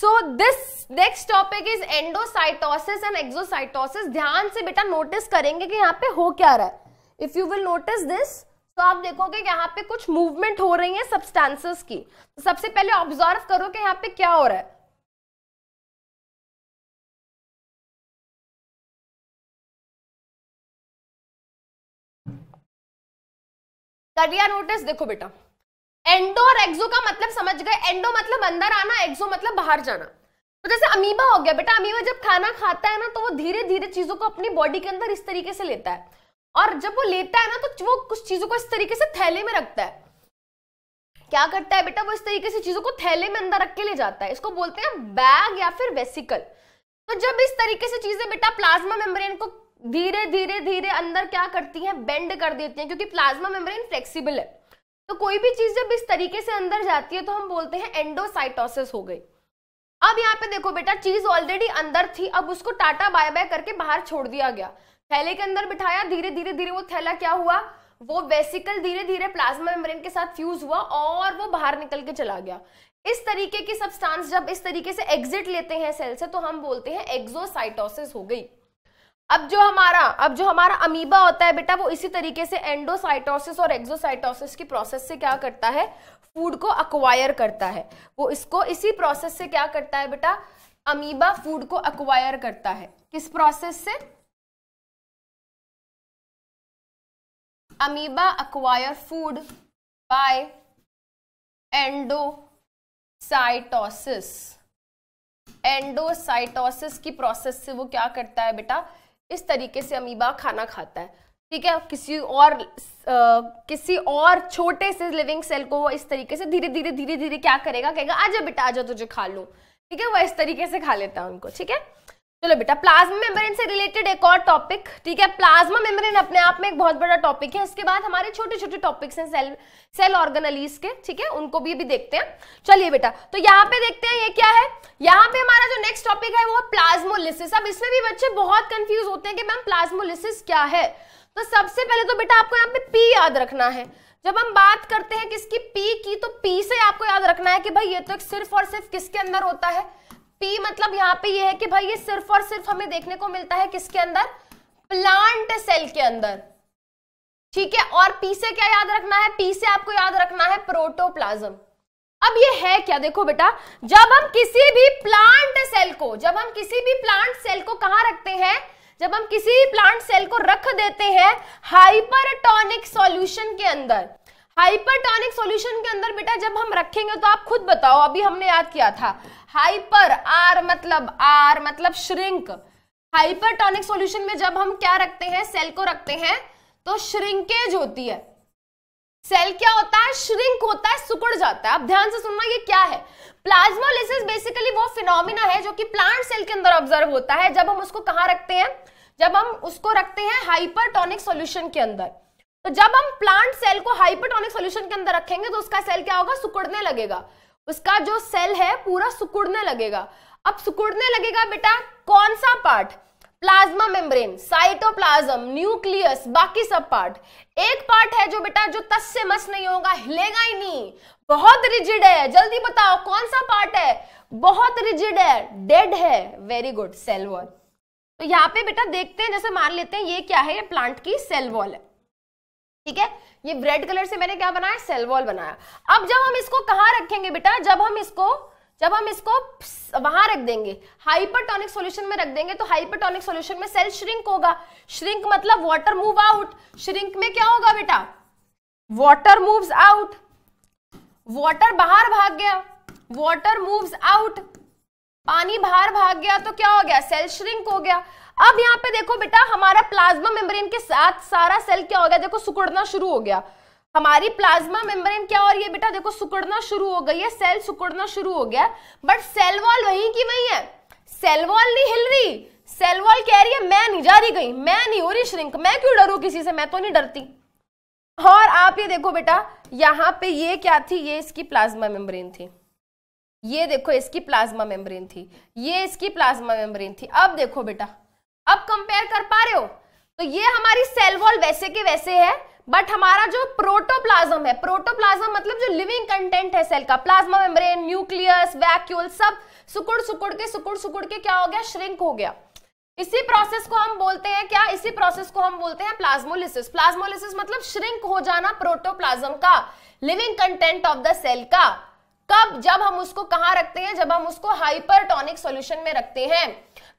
so this next topic is endocytosis and exocytosis ध्यान से बेटा नोटिस करेंगे कि यहाँ पे हो क्या रहा है if you will notice this तो आप देखोगे यहाँ पे कुछ मूवमेंट हो रही है सब्सटेंसेस की तो सबसे पहले ऑब्जर्व करो कि यहाँ पे क्या हो रहा है नोटिस देखो बेटा एंडो और एक्सो का मतलब समझ गए एंडो मतलब अंदर आना एक्सो मतलब बाहर जाना तो जैसे अमीबा हो गया बेटा अमीबा जब खाना खाता है ना तो वो धीरे धीरे चीजों को अपनी बॉडी के अंदर इस तरीके से लेता है और जब वो लेता है ना तो वो कुछ चीजों को इस तरीके से थैले में रखता है क्या करता है बेटा वो इस तरीके से चीजों को थैले में अंदर रख के ले जाता है इसको बोलते हैं बैग या फिर वेसिकल तो जब इस तरीके से चीजें बेटा प्लाज्मा मेम्ब्रेन को धीरे धीरे धीरे अंदर क्या करती हैं बेंड कर देती हैं क्योंकि प्लाज्मा मेम्ब्रेन फ्लेक्सिबल है तो कोई भी चीज जब इस तरीके से अंदर जाती है तो हम बोलते हैं एंडोसाइटोसिस हो गई अब यहाँ पे देखो बेटा चीज ऑलरेडी अंदर थी अब उसको टाटा बाय बाय करके बाहर छोड़ दिया गया थैले के अंदर बिठाया धीरे धीरे धीरे वो थैला क्या हुआ वो वेसिकल धीरे धीरे प्लाज्मा मेम्ब्रेन के साथ फ्यूज हुआ और वो बाहर निकल के चला गया इस तरीके की सब्सटेंस जब इस तरीके से एग्जिट लेते हैं सेल से तो हम बोलते हैं एक्सोसाइटोसिस हो गई अब जो हमारा अब जो हमारा अमीबा होता है बेटा वो इसी तरीके से एंडोसाइटोसिस और एक्सोसाइटोसिस की प्रोसेस से क्या करता है फूड को अक्वायर करता है वो इसको इसी प्रोसेस से क्या करता है बेटा अमीबा फूड को अक्वायर करता है किस प्रोसेस से amoeba acquire food by endocytosis endocytosis की प्रोसेस से वो क्या करता है बेटा इस तरीके से अमीबा खाना खाता है ठीक है किसी और आ, किसी और छोटे से लिविंग सेल को वो इस तरीके से धीरे धीरे धीरे धीरे क्या करेगा कहेगा आजा बेटा आजा तुझे खा लू ठीक है वो इस तरीके से खा लेता है उनको ठीक है चलो बेटा प्लाज्मा मेम्ब्रेन से रिलेटेड एक और टॉपिक ठीक है प्लाज्मा मेम्ब्रेन अपने आप में एक बहुत बड़ा टॉपिक है इसके बाद हमारे छोटे छोटे टॉपिक्स हैं सेल सेल ऑर्गेनलीज के ठीक है उनको भी अभी देखते हैं चलिए बेटा तो यहाँ पे देखते हैं ये क्या है यहाँ पे हमारा जो नेक्स्ट टॉपिक है वो प्लाज्मोलिसिस अब इसमें भी बच्चे बहुत कंफ्यूज होते हैं कि मैम प्लाज्मोलिसिस क्या है तो सबसे पहले तो बेटा आपको यहाँ पे पी याद रखना है जब हम बात करते हैं किसकी पी की तो पी से आपको याद रखना है कि भाई ये तो सिर्फ और सिर्फ किसके अंदर होता है पी मतलब यहाँ पे ये है कि भाई ये सिर्फ और सिर्फ हमें देखने को मिलता है किसके अंदर प्लांट सेल के अंदर ठीक है और पी से क्या याद रखना है पी से आपको याद रखना है प्रोटोप्लाज्म अब ये है क्या देखो बेटा जब हम किसी भी प्लांट सेल को जब हम किसी भी प्लांट सेल को कहा रखते हैं जब हम किसी भी प्लांट सेल को रख देते हैं हाइपरटोनिक सॉल्यूशन के अंदर हाइपरटॉनिक सॉल्यूशन के अंदर बेटा जब हम रखेंगे तो आप खुद बताओ अभी हमने याद किया था हाइपर आर मतलब आर मतलब श्रिंक हाइपरटॉनिक सॉल्यूशन में जब हम क्या रखते हैं सेल को रखते हैं तो श्रिंकेज होती है सेल क्या होता है श्रिंक होता है सुकड़ जाता है आप ध्यान से सुनना ये क्या है प्लाज्मोलिसिस बेसिकली वो फिनोमिना है जो कि प्लांट सेल के अंदर ऑब्जर्व होता है जब हम उसको कहां रखते हैं जब हम उसको रखते हैं हाइपरटॉनिक सॉल्यूशन के अंदर तो जब हम प्लांट सेल को हाइपोटोनिक सोल्यूशन के अंदर रखेंगे तो उसका सेल क्या होगा सुकुड़ने लगेगा उसका जो सेल है पूरा सुकुड़ने लगेगा अब सुकुड़ने लगेगा बेटा कौन सा part plasma membrane cytoplasm nucleus बाकी सब पार्ट एक पार्ट है जो बेटा जो तस से मस नहीं होगा हिलेगा ही नहीं बहुत रिजिड है जल्दी बताओ कौन सा पार्ट है बहुत रिजिड है डेड है वेरी गुड सेल वॉल तो यहाँ पे बेटा देखते हैं जैसे मान लेते हैं ये क्या है ये प्लांट की सेल वॉल है ठीक है ये रेड कलर से मैंने क्या बनाया सेल वॉल बनाया अब जब हम इसको कहां रखेंगे बेटा जब हम इसको जब हम इसको वहां रख देंगे हाइपरटोनिक सॉल्यूशन में रख देंगे तो हाइपरटोनिक सॉल्यूशन में सेल श्रिंक होगा श्रिंक मतलब वाटर मूव आउट श्रिंक में क्या होगा बेटा वाटर मूव्स आउट वाटर बाहर भाग गया वाटर मूव्स आउट पानी बाहर भाग गया तो क्या हो गया सेल श्रिंक हो गया अब यहाँ पे देखो बेटा हमारा प्लाज्मा मेम्ब्रेन के साथ सारा सेल क्या हो गया देखो सुकड़ना शुरू हो गया हमारी प्लाज्मा मेम्ब्रेन क्या और ये बेटा देखो सुकड़ना शुरू हो गई है सेल सुकड़ना शुरू हो गया बट सेल वॉल वही की वही है सेल वॉल नहीं हिल रही सेल वॉल कह रही है मैं नहीं जा रही गई मैं नहीं हो रही श्रिंक मैं क्यों डरू किसी से मैं तो नहीं डरती और आप ये देखो बेटा यहाँ पे ये क्या थी ये इसकी प्लाज्मा मेम्ब्रेन थी ये देखो इसकी प्लाज्मा मेम्ब्रेन थी ये इसकी प्लाज्मा मेम्ब्रेन थी अब देखो बेटा अब कंपेयर कर पा रहे हो तो ये हमारी सेल वॉल वैसे के वैसे है बट हमारा जो प्रोटोप्लाज्म है प्रोटोप्लाज्म मतलब जो लिविंग कंटेंट है सेल का प्लाज्मा मेम्ब्रेन न्यूक्लियस वैक्यूल सब सुकुड़ सुकुड़ के सुकुड़ सुकुड़ के क्या हो गया श्रिंक हो गया इसी प्रोसेस को हम बोलते हैं क्या इसी प्रोसेस को हम बोलते हैं प्लाज्मोलिसिस प्लाज्मोलिसिस मतलब श्रिंक हो जाना प्रोटोप्लाज्म का living content of the cell का कब जब हम उसको कहां रखते हैं जब हम उसको हाइपरटोनिक सॉल्यूशन में रखते हैं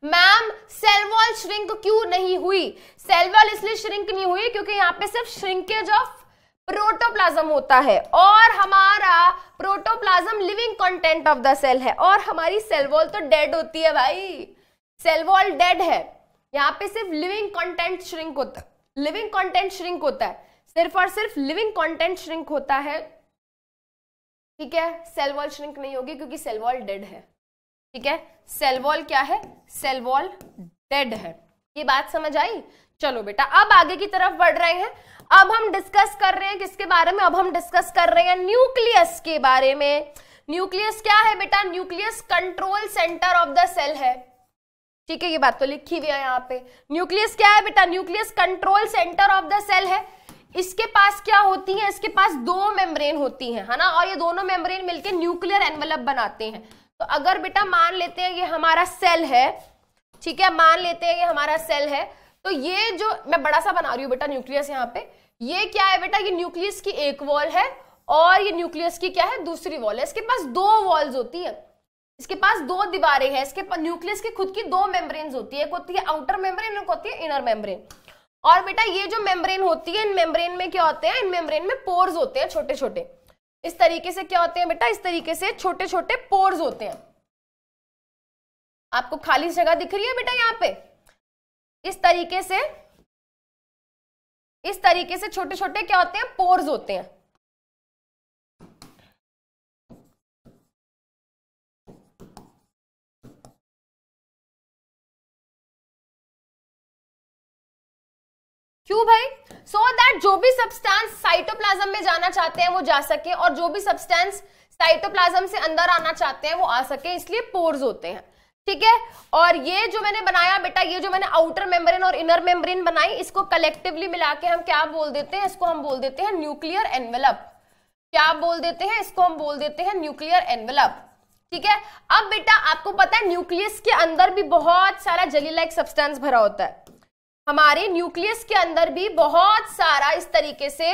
मैम सेल वॉल श्रिंक क्यों नहीं हुई सेल वॉल इसलिए श्रिंक नहीं हुई क्योंकि यहाँ पे सिर्फ श्रिंकेज ऑफ प्रोटोप्लाज्म होता है और हमारा protoplasm living content of the cell है और हमारी सेल वॉल तो डेड होती है भाई सेल वॉल डेड है यहाँ पे सिर्फ लिविंग कंटेंट श्रिंक होता है लिविंग कंटेंट श्रिंक होता है सिर्फ और सिर्फ लिविंग कंटेंट श्रिंक होता है ठीक है सेल वॉल श्रिंक नहीं होगी क्योंकि सेल वॉल डेड है ठीक है सेल वॉल क्या है सेल वॉल डेड है ये बात समझ आई चलो बेटा अब आगे की तरफ बढ़ रहे हैं अब हम डिस्कस कर रहे हैं किसके बारे में अब हम डिस्कस कर रहे हैं न्यूक्लियस के बारे में न्यूक्लियस क्या है बेटा nucleus control centre of the cell है ठीक है ये बात तो लिखी हुई है यहाँ पे न्यूक्लियस क्या है बेटा nucleus control centre of the cell है इसके पास क्या होती है इसके पास दो मेम्ब्रेन होती है है ना और ये दोनों मेम्ब्रेन मिलकर न्यूक्लियर एनवलप बनाते हैं तो अगर बेटा मान लेते हैं ये हमारा सेल है ठीक है मान लेते हैं ये हमारा सेल है तो ये जो मैं बड़ा सा बना रही हूँ बेटा न्यूक्लियस यहाँ पे ये क्या है बेटा ये न्यूक्लियस की एक वॉल है और ये न्यूक्लियस की क्या है दूसरी वॉल है इसके पास दो वॉल्स होती है इसके पास दो दीवारें हैं इसके न्यूक्लियस की खुद की दो मेम्ब्रेन होती है एक होती है आउटर मेम्ब्रेन एक होती है इनर मेम्ब्रेन और बेटा ये जो मेम्ब्रेन होती है इन मेम्ब्रेन में क्या होते हैं इन मेम्ब्रेन में पोर्स होते हैं छोटे छोटे इस तरीके से क्या होते हैं बेटा इस तरीके से छोटे छोटे पोर्स होते हैं आपको खाली जगह दिख रही है बेटा यहाँ पे इस तरीके से इस तरीके से छोटे छोटे क्या होते हैं पोर्स होते हैं क्यों भाई सो so दैट जो भी सब्सटेंस साइटोप्लाज्म में जाना चाहते हैं वो जा सके और जो भी सब्सटेंस साइटोप्लाज्म से अंदर आना चाहते हैं वो आ सके इसलिए पोर्स होते हैं ठीक है और ये जो मैंने बनाया बेटा ये जो मैंने आउटर मेम्ब्रेन और इनर मेम्ब्रेन बनाई इसको कलेक्टिवली मिला के हम क्या बोल देते हैं इसको हम बोल देते हैं न्यूक्लियर एनवेलप क्या बोल देते हैं इसको हम बोल देते हैं न्यूक्लियर एनवेलप ठीक है अब बेटा आपको पता है न्यूक्लियस के अंदर भी बहुत सारा जली लाइक सब्सटेंस भरा होता है हमारे न्यूक्लियस के अंदर भी बहुत सारा इस तरीके से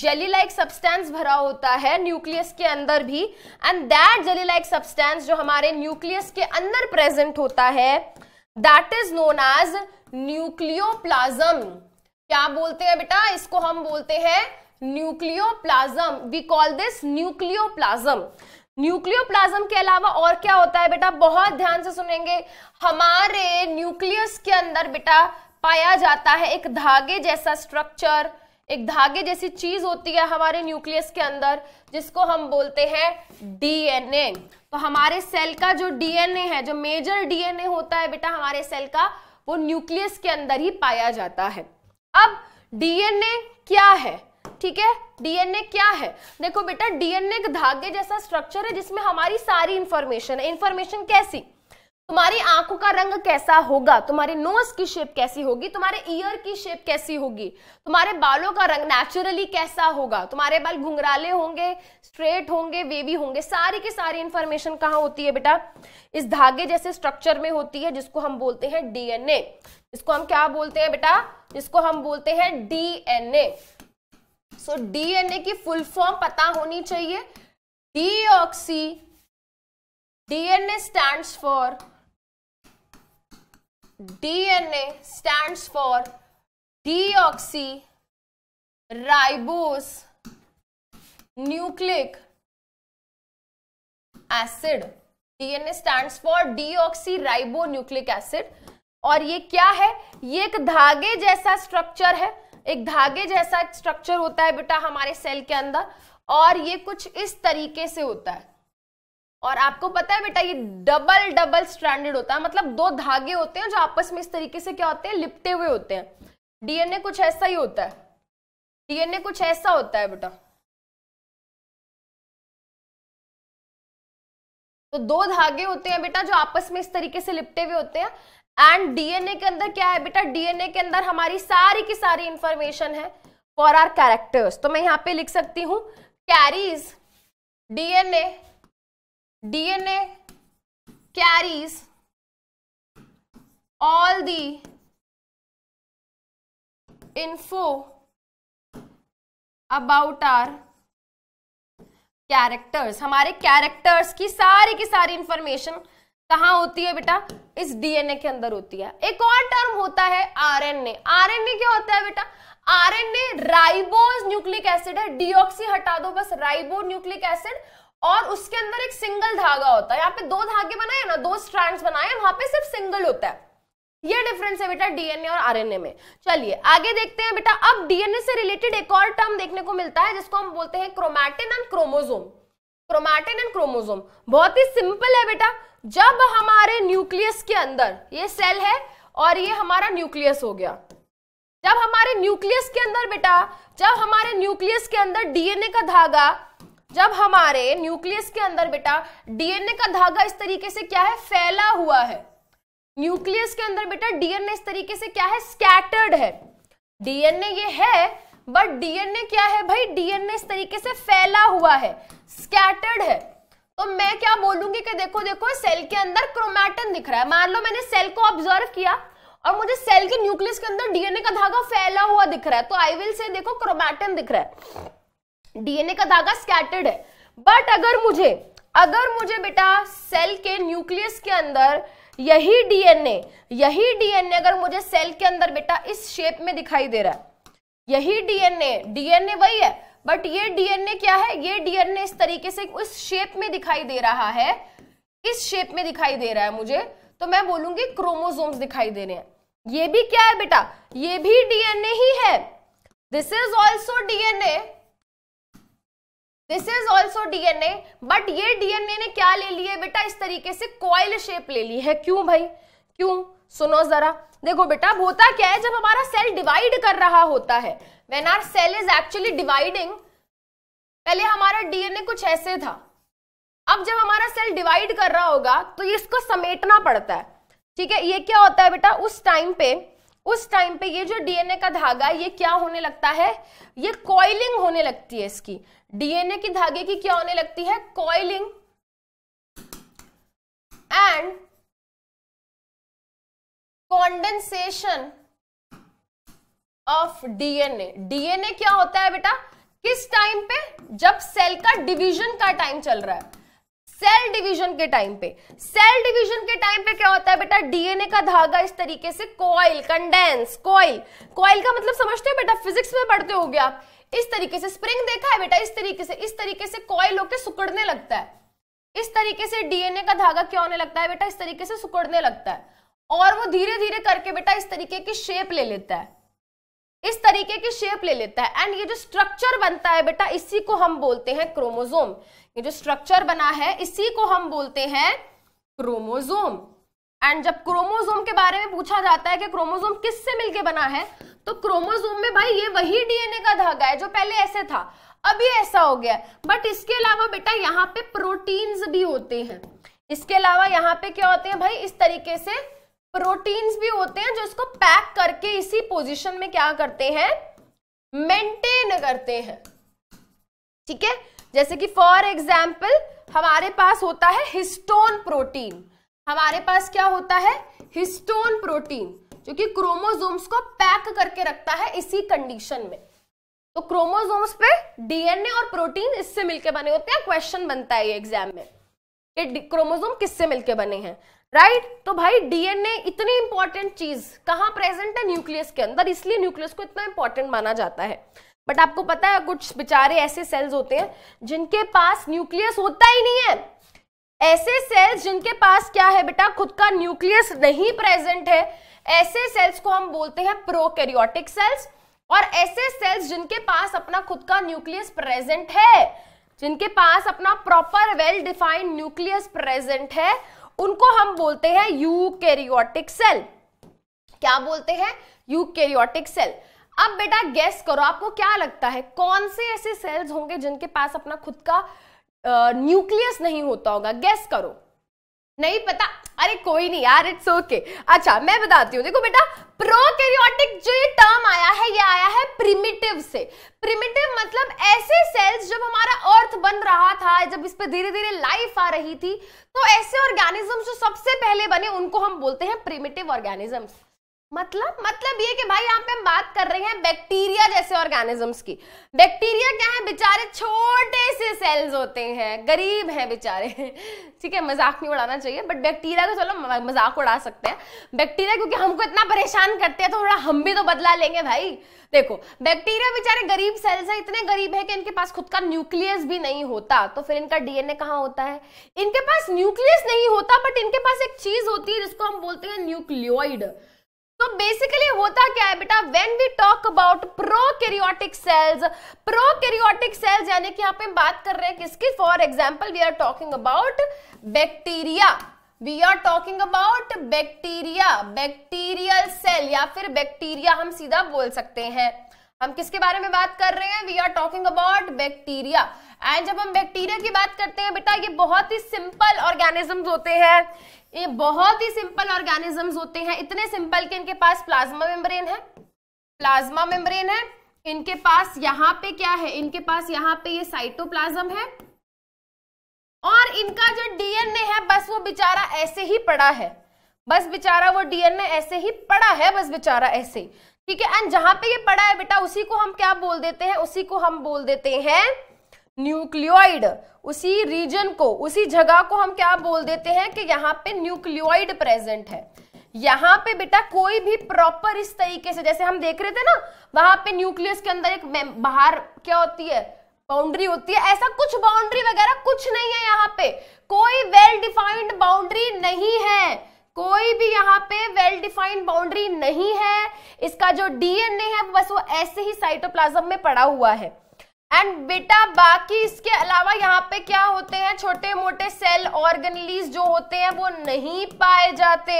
जेली लाइक सब्सटेंस भरा होता है न्यूक्लियस के अंदर भी and that jelly like substance जो हमारे न्यूक्लियस के अंदर प्रेजेंट होता है that is known as nucleoplasm क्या बोलते हैं बेटा इसको हम बोलते हैं nucleoplasm we call this nucleoplasm nucleoplasm के अलावा और क्या होता है बेटा बहुत ध्यान से सुनेंगे हमारे न्यूक्लियस के अंदर बेटा पाया जाता है एक धागे जैसा स्ट्रक्चर एक धागे जैसी चीज होती है हमारे न्यूक्लियस के अंदर जिसको हम बोलते हैं डीएनए तो हमारे सेल का जो डीएनए है जो मेजर डीएनए होता है बेटा हमारे सेल का वो न्यूक्लियस के अंदर ही पाया जाता है अब डीएनए क्या है ठीक है डीएनए क्या है देखो बेटा डीएनए एक धागे जैसा स्ट्रक्चर है जिसमें हमारी सारी इंफॉर्मेशन है इंफॉर्मेशन कैसी तुम्हारी आंखों का रंग कैसा होगा तुम्हारे नोज की शेप कैसी होगी तुम्हारे ईयर की शेप कैसी होगी तुम्हारे बालों का रंग नेचुरली कैसा होगा तुम्हारे बाल घुंघराले होंगे स्ट्रेट होंगे वेवी होंगे सारी की सारी इंफॉर्मेशन कहाँ होती है बेटा इस धागे जैसे स्ट्रक्चर में होती है जिसको हम बोलते हैं डीएनए जिसको हम क्या बोलते हैं बेटा जिसको हम बोलते हैं डीएनए सो डीएनए की फुल फॉर्म पता होनी चाहिए oxy DNA stands for DNA stand for deoxy ribose nucleic acid DNA stand for deoxy ribo nucleic acid और ये क्या है ये एक धागे जैसा स्ट्रक्चर है एक धागे जैसा स्ट्रक्चर होता है बेटा हमारे सेल के अंदर और ये कुछ इस तरीके से होता है और आपको पता है बेटा ये डबल डबल स्ट्रैंडेड होता है मतलब दो धागे होते हैं जो आपस में इस तरीके से क्या होते हैं लिपटे हुए होते हैं डीएनए कुछ ऐसा ही होता है डीएनए कुछ ऐसा होता है बेटा तो दो धागे होते हैं बेटा जो आपस में इस तरीके से लिपटे हुए होते हैं एंड डीएनए के अंदर क्या है बेटा डीएनए के अंदर हमारी सारी की सारी इंफॉर्मेशन है फॉर आर कैरेक्टर्स तो मैं यहाँ पे लिख सकती हूँ carries DNA DNA carries all the info about our characters हमारे कैरेक्टर्स की सारी की सारी इंफॉर्मेशन कहा होती है बेटा इस डीएनए के अंदर होती है एक और टर्म होता है आरएनए आरएनए क्या होता है बेटा आरएनए राइबोज न्यूक्लिक एसिड है डीऑक्सी हटा दो बस राइबो न्यूक्लिक एसिड और उसके अंदर एक सिंगल धागा होता है यहाँ पे दो धागे बनाए ना दो स्ट्रैंड्स बनाए वहां पे सिर्फ सिंगल होता है ये डिफरेंस है बेटा डीएनए और आरएनए में चलिए आगे देखते हैं बेटा अब डीएनए से रिलेटेड एक और टर्म देखने को मिलता है जिसको हम बोलते हैं chromatin and chromosome chromatin and chromosome बहुत ही सिंपल है बेटा जब हमारे न्यूक्लियस के अंदर ये सेल है और ये हमारा न्यूक्लियस हो गया जब हमारे न्यूक्लियस के अंदर बेटा जब हमारे न्यूक्लियस के अंदर डीएनए का धागा जब हमारे न्यूक्लियस के अंदर बेटा डीएनए का धागा इस तरीके से क्या है फैला हुआ है न्यूक्लियस के अंदर बेटा डीएनए इस तरीके से क्या है स्कैटर्ड है डीएनए ये है बट डीएनए क्या है भाई डीएनए इस तरीके से फैला हुआ है स्कैटर्ड है तो मैं क्या बोलूंगी कि देखो देखो सेल के अंदर क्रोमैटन दिख रहा है मान लो मैंने सेल को ऑब्जर्व किया और मुझे सेल के न्यूक्लियस के अंदर डीएनए का धागा फैला हुआ दिख रहा है तो आई विल से देखो क्रोमैटन दिख रहा है डीएनए का धागा स्कैटर्ड है बट अगर मुझे अगर मुझे बेटा सेल के न्यूक्लियस के अंदर यही डीएनए यही डीएनए अगर मुझे सेल के अंदर बेटा इस शेप में दिखाई दे रहा है यही डीएनए डीएनए वही है बट ये डीएनए क्या है ये डीएनए इस तरीके से उस शेप में दिखाई दे रहा है इस शेप में दिखाई दे रहा है मुझे तो मैं बोलूंगी क्रोमोजोम दिखाई दे रहे हैं ये भी क्या है बेटा ये भी डीएनए ही है this is also DNA this is also DNA but ये डीएनए ने क्या ले लिया है बेटा इस तरीके से कॉयल शेप ले ली है क्यों भाई क्यों सुनो जरा देखो बेटा होता क्या है जब हमारा सेल डिवाइड कर रहा होता है when our cell is actually dividing पहले हमारा डीएनए कुछ ऐसे था अब जब हमारा सेल डिवाइड कर रहा होगा तो इसको समेटना पड़ता है ठीक है ये क्या होता है बेटा उस टाइम पे उस टाइम पे ये जो डीएनए का धागा ये क्या होने लगता है ये कॉइलिंग होने लगती है इसकी डीएनए की धागे की क्या होने लगती है coiling and condensation of DNA DNA क्या होता है बेटा किस टाइम पे जब सेल का डिवीजन का टाइम चल रहा है सेल डिवीजन के टाइम पे सेल डिवीजन के टाइम पे क्या होता है बेटा डीएनए का धागा इस तरीके से कॉइल कंडेंस कॉइल कॉइल का मतलब समझते हो बेटा फिजिक्स में पढ़ते हो गया इस तरीके से स्प्रिंग देखा है बेटा इस तरीके से इस तरीके से कॉइल होकर सुकड़ने लगता है इस तरीके से डीएनए का धागा क्या होने लगता है बेटा इस तरीके से सुकड़ने लगता है और वो धीरे धीरे करके बेटा इस तरीके की शेप ले लेता है इस तरीके की शेप ले लेता है एंड ये जो स्ट्रक्चर बनता है बेटा इसी को हम बोलते हैं क्रोमोजोम ये जो स्ट्रक्चर बना है इसी को हम बोलते हैं क्रोमोजोम एंड जब क्रोमोजोम के बारे में पूछा जाता है कि क्रोमोजोम किससे मिलके बना है तो क्रोमोजोम में भाई ये वही डीएनए का धागा है जो पहले ऐसे था अब ये ऐसा हो गया बट इसके अलावा बेटा यहाँ पे प्रोटीन्स भी होते हैं इसके अलावा यहाँ पे क्या होते हैं भाई इस तरीके से प्रोटीन्स भी होते हैं जो इसको पैक करके इसी पोजिशन में क्या करते हैं मेंटेन करते हैं ठीक है जैसे कि फॉर एग्जाम्पल हमारे पास होता है हिस्टोन प्रोटीन हमारे पास क्या होता है हिस्टोन प्रोटीन जो कि क्रोमोजोम्स को पैक करके रखता है इसी कंडीशन में तो क्रोमोजोम्स पे डीएनए और प्रोटीन इससे मिलके बने होते हैं क्वेश्चन बनता है ये एग्जाम में कि क्रोमोजोम किससे मिलके बने हैं राइट तो भाई डीएनए इतनी इंपॉर्टेंट चीज कहां प्रेजेंट है न्यूक्लियस के अंदर इसलिए न्यूक्लियस को इतना इंपॉर्टेंट माना जाता है बट आपको पता है कुछ बेचारे ऐसे सेल्स होते हैं जिनके पास न्यूक्लियस होता ही नहीं है ऐसे सेल्स जिनके पास क्या है बेटा खुद का न्यूक्लियस नहीं प्रेजेंट है ऐसे सेल्स को हम बोलते हैं प्रोकैरियोटिक सेल्स और ऐसे सेल्स जिनके पास अपना खुद का न्यूक्लियस प्रेजेंट है जिनके पास अपना proper well defined nucleus present है उनको हम बोलते हैं यूकैरियोटिक सेल क्या बोलते हैं यूकैरियोटिक सेल अब बेटा गेस करो आपको क्या लगता है कौन से ऐसे सेल्स होंगे जिनके पास अपना खुद का न्यूक्लियस नहीं होता होगा गेस करो नहीं पता अरे कोई नहीं यार इट्स ओके okay. अच्छा मैं बताती हूँ देखो बेटा प्रोकैरियोटिक जो ये टर्म आया है ये आया है प्रिमिटिव से प्रिमिटिव मतलब ऐसे सेल्स जब हमारा अर्थ बन रहा था जब इस पर धीरे धीरे लाइफ आ रही थी तो ऐसे ऑर्गेनिज्म जो सबसे पहले बने उनको हम बोलते हैं प्रिमिटिव ऑर्गेनिजम्स मतलब मतलब ये कि भाई यहाँ पे हम बात कर रहे हैं बैक्टीरिया जैसे ऑर्गेनिजम्स की बैक्टीरिया क्या है बेचारे छोटे से सेल्स होते हैं गरीब हैं बेचारे ठीक है मजाक नहीं उड़ाना चाहिए बट बैक्टीरिया को चलो मजाक उड़ा सकते हैं बैक्टीरिया क्योंकि हमको इतना परेशान करते हैं तो थोड़ा हम भी तो बदला लेंगे भाई देखो बैक्टीरिया बेचारे गरीब सेल्स है इतने गरीब है कि इनके पास खुद का न्यूक्लियस भी नहीं होता तो फिर इनका डीएनए कहाँ होता है इनके पास न्यूक्लियस नहीं होता बट इनके पास एक चीज होती है जिसको हम बोलते हैं न्यूक्लियोइड तो बेसिकली होता क्या है बेटा when we talk about prokaryotic cells prokaryotic cells यानी कि यहां पे हम बात कर रहे हैं किसकी for example we are talking about bacteria we are talking about bacteria bacterial cell या फिर बैक्टीरिया हम सीधा बोल सकते हैं हम किसके बारे में बात कर रहे हैं we are talking about bacteria and जब हम बैक्टीरिया की बात करते हैं बेटा ये बहुत ही सिंपल ऑर्गेनिजम्स होते हैं ये बहुत ही सिंपल ऑर्गेनिजम होते हैं इतने सिंपल कि इनके पास प्लाज्मा मेम्ब्रेन है प्लाज्मा मेम्ब्रेन है इनके पास यहाँ पे क्या है इनके पास यहाँ पे ये साइटोप्लाज्म है और इनका जो डीएनए है बस वो बेचारा ऐसे ही पड़ा है बस बेचारा वो डीएनए ऐसे ही पड़ा है बस बेचारा ऐसे ठीक है एंड जहां पे ये पड़ा है बेटा उसी को हम क्या बोल देते हैं उसी को हम बोल देते हैं न्यूक्लियोइड उसी रीजन को उसी जगह को हम क्या बोल देते हैं कि यहाँ पे न्यूक्लियोइड प्रेजेंट है यहाँ पे बेटा कोई भी प्रॉपर इस तरीके से जैसे हम देख रहे थे ना वहां पे न्यूक्लियस के अंदर एक बाहर क्या होती है बाउंड्री होती है ऐसा कुछ बाउंड्री वगैरह कुछ नहीं है यहाँ पे कोई वेल डिफाइंड बाउंड्री नहीं है कोई भी यहाँ पे वेल डिफाइंड बाउंड्री नहीं है इसका जो डीएनए है बस वो ऐसे ही साइटोप्लाज्म में पड़ा हुआ है एंड बेटा बाकी इसके अलावा यहाँ पे क्या होते हैं छोटे मोटे सेल ऑर्गेनलीज जो होते हैं वो नहीं पाए जाते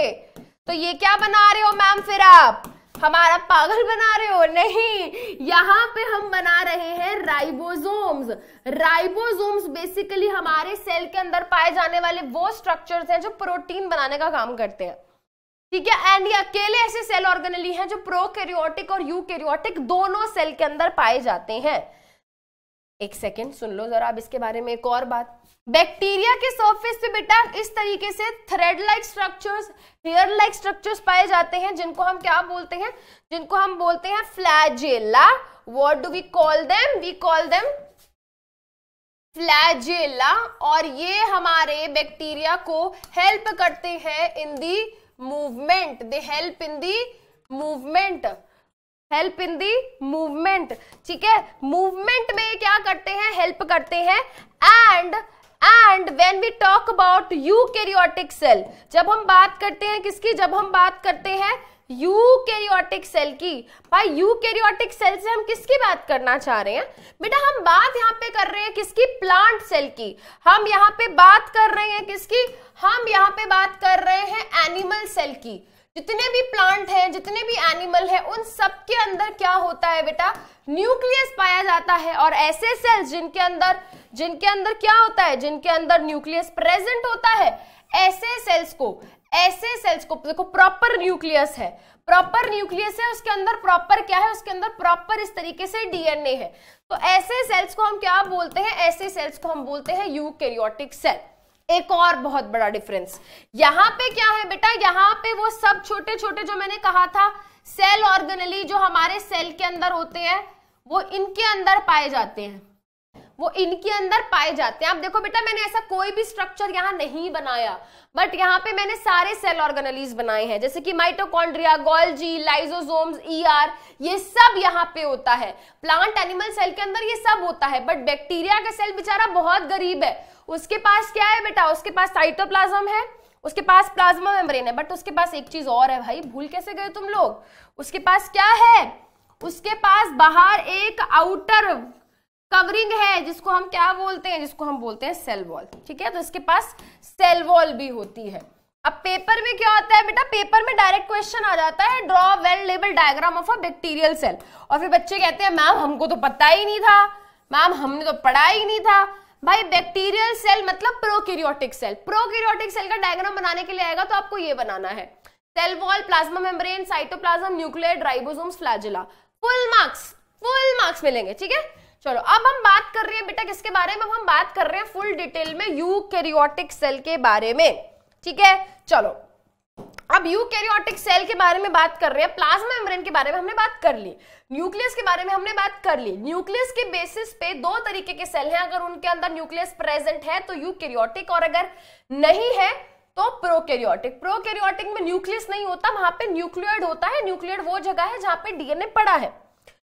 तो ये क्या बना रहे हो मैम फिर आप हमारा पागल बना रहे हो नहीं यहाँ पे हम बना रहे हैं राइबोसोम्स राइबोसोम्स बेसिकली हमारे सेल के अंदर पाए जाने वाले वो स्ट्रक्चर्स हैं जो प्रोटीन बनाने का काम करते हैं ठीक है एंड ये अकेले ऐसे सेल ऑर्गेनली हैं जो प्रोकैरियोटिक और यूकैरियोटिक दोनों सेल के अंदर पाए जाते हैं एक सेकेंड सुन लो जरा अब इसके बारे में एक और बात बैक्टीरिया के सरफेस पे बेटा इस तरीके से thread like structures hair like structures पाए जाते हैं जिनको हम क्या बोलते हैं जिनको हम बोलते हैं flagella what do we call them we call them flagella और ये हमारे बैक्टीरिया को हेल्प करते हैं in the movement they help in the movement help in the movement ठीक है मूवमेंट में क्या करते हैं हेल्प करते हैं and and when we talk about eukaryotic cell जब हम बात करते हैं किसकी जब हम बात करते हैं यू कैरियोटिक सेल की भाई यू कैरियोटिक सेल से हम किसकी बात करना चाह रहे हैं बेटा हम बात यहाँ पे कर रहे हैं किसकी प्लांट सेल की हम यहाँ पे बात कर रहे हैं किसकी हम यहाँ पे बात कर रहे हैं एनिमल सेल की जितने भी प्लांट हैं जितने भी एनिमल हैं उन सब के अंदर क्या होता है बेटा न्यूक्लियस पाया जाता है और ऐसे सेल्स जिनके अंदर जिनके अंदर क्या होता है जिनके अंदर न्यूक्लियस प्रेजेंट होता है ऐसे सेल्स को ऐसे सेल्स को देखो प्रॉपर न्यूक्लियस है प्रॉपर न्यूक्लियस है उसके अंदर प्रॉपर क्या है उसके अंदर प्रॉपर इस तरीके से डीएनए है तो ऐसे सेल्स को हम क्या बोलते हैं ऐसे सेल्स को हम बोलते हैं यूकैरियोटिक सेल एक और बहुत बड़ा डिफरेंस यहाँ पे क्या है बेटा यहाँ पे वो सब छोटे छोटे जो मैंने कहा था सेल ऑर्गेनली जो हमारे सेल के अंदर होते हैं वो इनके अंदर पाए जाते हैं वो इनके अंदर पाए जाते हैं आप देखो बेटा मैंने ऐसा कोई भी स्ट्रक्चर यहाँ नहीं बनाया बट यहाँ पे मैंने सारे सेल ऑर्गेनलीज बनाए हैं जैसे कि माइटोकॉन्ड्रिया गोल्जी ई ईआर ये सब यहां पे होता है प्लांट एनिमल सेल के अंदर ये सब होता है बट बैक्टीरिया का सेल बेचारा बहुत गरीब है उसके पास क्या है बेटा उसके पास साइटोप्लाज्म है उसके पास प्लाज्मा मेम्ब्रेन है बट उसके पास एक चीज और है भाई भूल कैसे गए तुम लोग उसके पास क्या है उसके पास बाहर एक आउटर कवरिंग है जिसको हम क्या बोलते हैं जिसको हम बोलते हैं सेल वॉल ठीक है तो इसके पास सेल वॉल भी होती है अब पेपर में क्या होता है बेटा पेपर में डायरेक्ट क्वेश्चन आ जाता है draw well label diagram of a bacterial cell और फिर बच्चे कहते हैं मैम हमको तो पता ही नहीं था मैम हमने तो पढ़ा ही नहीं था भाई बैक्टीरियल सेल मतलब प्रोकैरियोटिक सेल प्रोकैरियोटिक सेल का डायग्राम बनाने के लिए आएगा तो आपको ये बनाना है cell wall plasma membrane cytoplasm nuclear ribosomes flagella full marks full marks मिलेंगे ठीक है चलो अब हम बात कर रहे हैं बेटा किसके बारे में अब हम बात कर रहे हैं फुल डिटेल में यूकैरियोटिक सेल के बारे में ठीक है चलो अब यूकैरियोटिक सेल के बारे में बात कर रहे हैं प्लाज्मा मेम्ब्रेन के बारे में हमने बात कर ली न्यूक्लियस के बारे में हमने बात कर ली न्यूक्लियस के बेसिस पे दो तरीके के सेल हैं अगर उनके अंदर न्यूक्लियस प्रेजेंट है तो यूकैरियोटिक और अगर नहीं है तो प्रोकैरियोटिक प्रोकैरियोटिक में न्यूक्लियस नहीं होता वहां पे न्यूक्लियोइड होता है न्यूक्लियोइड वो जगह है जहां पे डीएनए पड़ा है